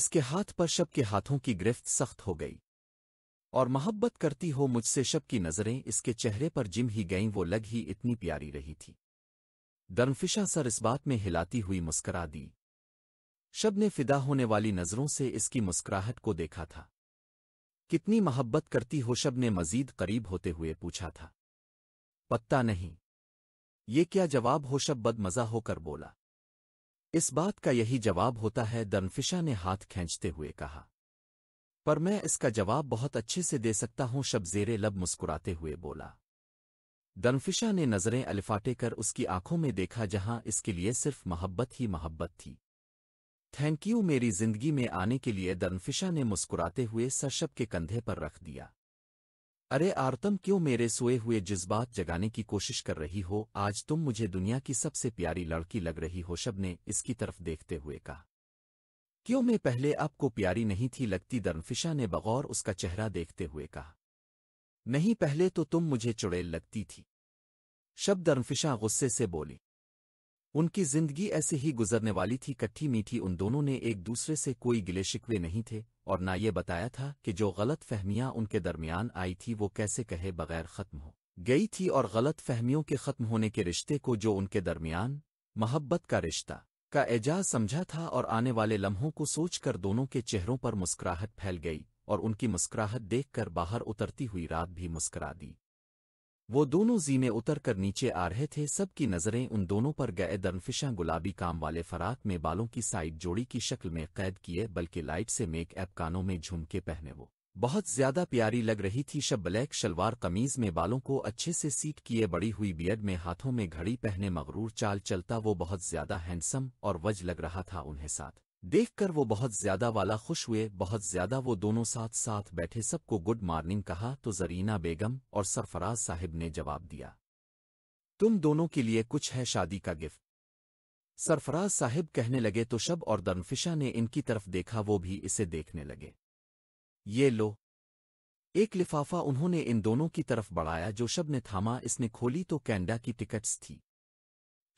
Speaker 1: इसके हाथ पर शब के हाथों की गिरफ्त सख्त हो गई और मोहब्बत करती हो मुझसे शब की नज़रें इसके चेहरे पर जिम ही गईं वो लग ही इतनी प्यारी रही थी दर्मफिशा सर इस बात में हिलाती हुई मुस्करा दी शब ने फिदा होने वाली नज़रों से इसकी मुस्कुराहट को देखा था कितनी मोहब्बत करती हो शब ने मजीद करीब होते हुए पूछा था पत्ता नहीं ये क्या जवाब हो शब बदमजा होकर बोला इस बात का यही जवाब होता है दर्नफिशा ने हाथ खींचते हुए कहा पर मैं इसका जवाब बहुत अच्छे से दे सकता हूं जेरे लब मुस्कुराते हुए बोला दनफिशा ने नज़रें अलिफाटे कर उसकी आंखों में देखा जहां इसके लिए सिर्फ मोहब्बत ही मोहब्बत थी थैंक यू मेरी जिंदगी में आने के लिए दनफिशा ने मुस्कुराते हुए सरशब के कंधे पर रख दिया अरे आरतम क्यों मेरे सोए हुए जज्बात जगाने की कोशिश कर रही हो आज तुम मुझे दुनिया की सबसे प्यारी लड़की लग रही हो शब ने इसकी तरफ देखते हुए कहा क्यों मैं पहले आपको प्यारी नहीं थी लगती दर्नफिशा ने बगौर उसका चेहरा देखते हुए कहा नहीं पहले तो तुम मुझे चुड़ैल लगती थी शब दर्नफिशा गुस्से से बोली उनकी जिंदगी ऐसे ही गुजरने वाली थी कट्ठी मीठी उन दोनों ने एक दूसरे से कोई गिले शिकवे नहीं थे और ना ये बताया था कि जो गलत फहमियां उनके दरमियान आई थी वो कैसे कहे बगैर ख़त्म हो गई थी और गलत फहमियों के ख़त्म होने के रिश्ते को जो उनके दरमियान मोहब्बत का रिश्ता का एजाज समझा था और आने वाले लम्हों को सोचकर दोनों के चेहरों पर मुस्कुराहट फैल गई और उनकी मुस्कुराहट देखकर बाहर उतरती हुई रात भी मुस्करा दी वो दोनों जीने उतर कर नीचे आ रहे थे सबकी नज़रें उन दोनों पर गए दरफिशा गुलाबी काम वाले फराक में बालों की साइड जोड़ी की शक्ल में कैद किए बल्कि लाइट से मेक ऐप कानों में झुमके पहने वो बहुत ज्यादा प्यारी लग रही थी शब ब्लैक शलवार कमीज में बालों को अच्छे से सीट किए बड़ी हुई बियड में हाथों में घड़ी पहने मगरूर चाल चलता वो बहुत ज्यादा हैंडसम और वज लग रहा था उन्हें साथ देखकर वो बहुत ज्यादा वाला खुश हुए बहुत ज्यादा वो दोनों साथ साथ बैठे सबको गुड मॉर्निंग कहा तो जरीना बेगम और सरफराज साहिब ने जवाब दिया तुम दोनों के लिए कुछ है शादी का गिफ्ट सरफराज साहिब कहने लगे तो शब और दर्नफिशा ने इनकी तरफ देखा वो भी इसे देखने लगे ये लो एक लिफाफा उन्होंने इन दोनों की तरफ बढ़ाया जो शब ने थामा इसने खोली तो कैंडा की टिकट्स थी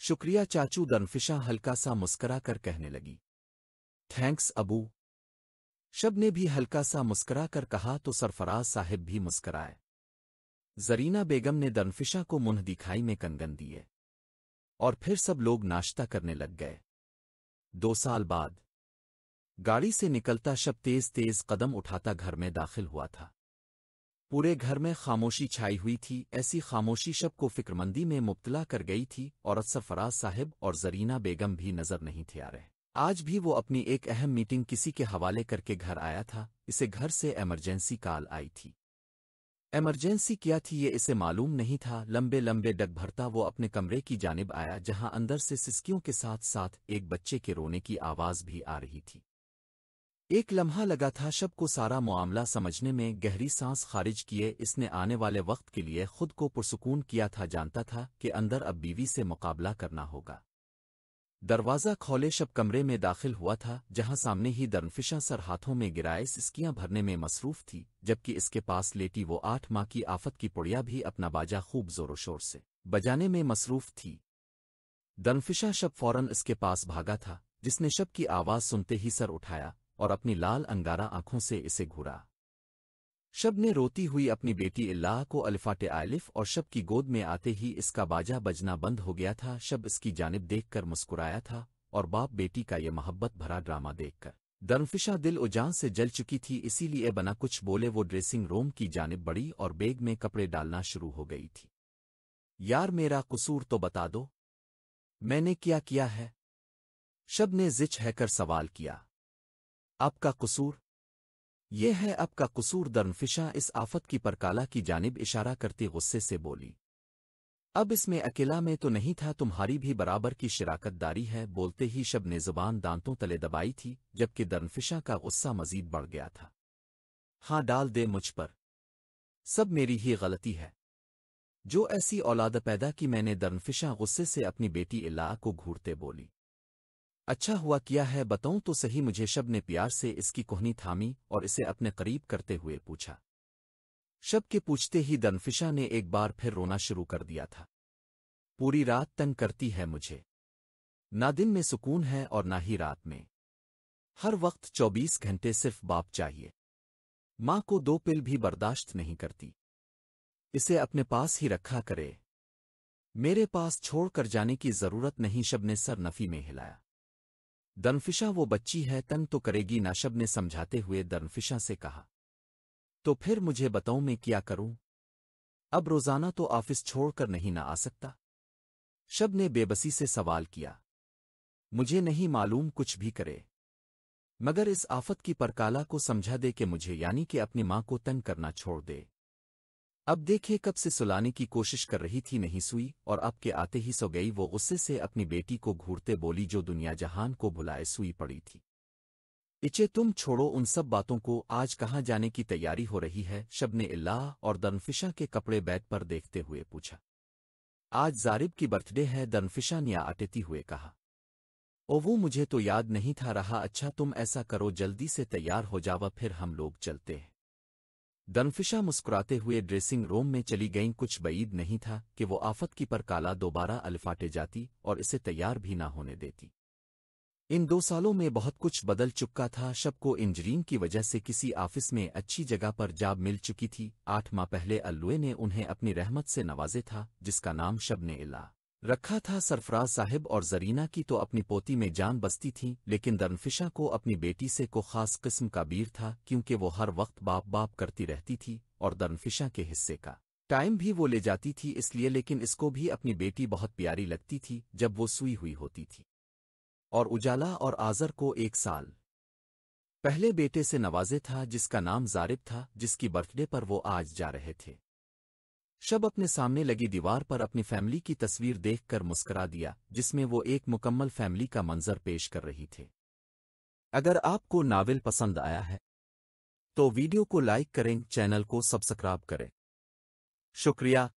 Speaker 1: शुक्रिया चाचू दरफिशा हल्का सा मुस्करा कर कहने लगी थैंक्स अबू शब ने भी हल्का सा मुस्करा कर कहा तो सरफराज साहिब भी मुस्कराए जरीना बेगम ने दरफिशा को मुंह दिखाई में कंगन दिए और फिर सब लोग नाश्ता करने लग गए दो साल बाद गाड़ी से निकलता शब तेज तेज कदम उठाता घर में दाखिल हुआ था पूरे घर में खामोशी छाई हुई थी ऐसी खामोशी शब को फिक्रमंदी में मुब्तला कर गई थी और सरफराज साहिब और जरीना बेगम भी नजर नहीं थे आ रहे आज भी वो अपनी एक अहम मीटिंग किसी के हवाले करके घर आया था इसे घर से एमरजेंसी कॉल आई थी एमरजेंसी क्या थी ये इसे मालूम नहीं था लंबे लंबे डग भरता वो अपने कमरे की जानब आया जहां अंदर से सिस्कियों के साथ साथ एक बच्चे के रोने की आवाज़ भी आ रही थी एक लम्हा लगा था शब को सारा मामला समझने में गहरी सांस खारिज किए इसने आने वाले वक्त के लिए खुद को पुरसकून किया था जानता था कि अंदर अब बीवी से मुकाबला करना होगा दरवाज़ा खोले शब कमरे में दाखिल हुआ था जहां सामने ही दरनफिशा सर हाथों में गिराए सिस्कियां भरने में मसरूफ थी जबकि इसके पास लेटी वो आठ माह की आफत की पुड़िया भी अपना बाजा खूब जोरों शोर से बजाने में मसरूफ थी दरनफिशा शब फौरन इसके पास भागा था जिसने शब की आवाज़ सुनते ही सर उठाया और अपनी लाल अंगारा आंखों से इसे घूरा शब ने रोती हुई अपनी बेटी इल्लाह को अल्फाट आलिफ और शब की गोद में आते ही इसका बाजा बजना बंद हो गया था शब इसकी जानब देखकर मुस्कुराया था और बाप बेटी का ये मोहब्बत भरा ड्रामा देखकर दर्मफिशा दिल उजान से जल चुकी थी इसीलिए बना कुछ बोले वो ड्रेसिंग रूम की जानब बढ़ी और बेग में कपड़े डालना शुरू हो गई थी यार मेरा कसूर तो बता दो मैंने क्या किया है शब ने जिच हैकर सवाल किया आपका कसूर यह है आपका कसूर दर्नफिशा इस आफत की परकाला की जानिब इशारा करती गुस्से से बोली अब इसमें अकेला में तो नहीं था तुम्हारी भी बराबर की दारी है बोलते ही शब ने जुबान दांतों तले दबाई थी जबकि दर्नफिशा का गुस्सा मजीद बढ़ गया था हाँ डाल दे मुझ पर सब मेरी ही गलती है जो ऐसी औलाद पैदा की मैंने दर्नफिशा गुस्से से अपनी बेटी इला को घूरते बोली अच्छा हुआ किया है बताऊं तो सही मुझे शब ने प्यार से इसकी कोहनी थामी और इसे अपने करीब करते हुए पूछा शब के पूछते ही दनफिशा ने एक बार फिर रोना शुरू कर दिया था पूरी रात तंग करती है मुझे ना दिन में सुकून है और ना ही रात में हर वक्त चौबीस घंटे सिर्फ बाप चाहिए माँ को दो पिल भी बर्दाश्त नहीं करती इसे अपने पास ही रखा करे मेरे पास छोड़कर जाने की जरूरत नहीं शब ने सर नफी में हिलाया दनफिशा वो बच्ची है तंग तो करेगी नाशब ने समझाते हुए दनफिशा से कहा तो फिर मुझे बताओ मैं क्या करूं अब रोजाना तो ऑफिस छोड़कर नहीं ना आ सकता शब ने बेबसी से सवाल किया मुझे नहीं मालूम कुछ भी करे मगर इस आफत की परकाला को समझा दे कि मुझे यानी कि अपनी मां को तंग करना छोड़ दे अब देखे कब से सुलाने की कोशिश कर रही थी नहीं सुई और अब के आते ही सो गई वो गुस्से से अपनी बेटी को घूरते बोली जो दुनिया जहान को भुलाए सुई पड़ी थी इचे तुम छोड़ो उन सब बातों को आज कहाँ जाने की तैयारी हो रही है शब ने इल्लाह और दनफिशा के कपड़े बैग पर देखते हुए पूछा आज जारिब की बर्थडे है दनफिशा ने आटेती हुए कहा ओ वो मुझे तो याद नहीं था रहा अच्छा तुम ऐसा करो जल्दी से तैयार हो जावा फिर हम लोग चलते हैं दनफिशा मुस्कुराते हुए ड्रेसिंग रूम में चली गईं कुछ बईद नहीं था कि वो आफत की पर काला दोबारा अल्फाटे जाती और इसे तैयार भी ना होने देती इन दो सालों में बहुत कुछ बदल चुका था शब को इंजरीन की वजह से किसी ऑफिस में अच्छी जगह पर जाब मिल चुकी थी आठ माह पहले अल्लुए ने उन्हें अपनी रहमत से नवाजे था जिसका नाम शब ने इला रखा था सरफराज साहिब और जरीना की तो अपनी पोती में जान बसती थी लेकिन दरनफिशा को अपनी बेटी से को खास किस्म का बीर था क्योंकि वो हर वक्त बाप बाप करती रहती थी और दरनफिशा के हिस्से का टाइम भी वो ले जाती थी इसलिए लेकिन इसको भी अपनी बेटी बहुत प्यारी लगती थी जब वो सुई हुई होती थी और उजाला और आजर को एक साल पहले बेटे से नवाजे था जिसका नाम जारिब था जिसकी बर्थडे पर वो आज जा रहे थे शब अपने सामने लगी दीवार पर अपनी फैमिली की तस्वीर देखकर मुस्करा दिया जिसमें वो एक मुकम्मल फैमिली का मंजर पेश कर रही थी अगर आपको नावल पसंद आया है तो वीडियो को लाइक करें चैनल को सब्सक्राइब करें शुक्रिया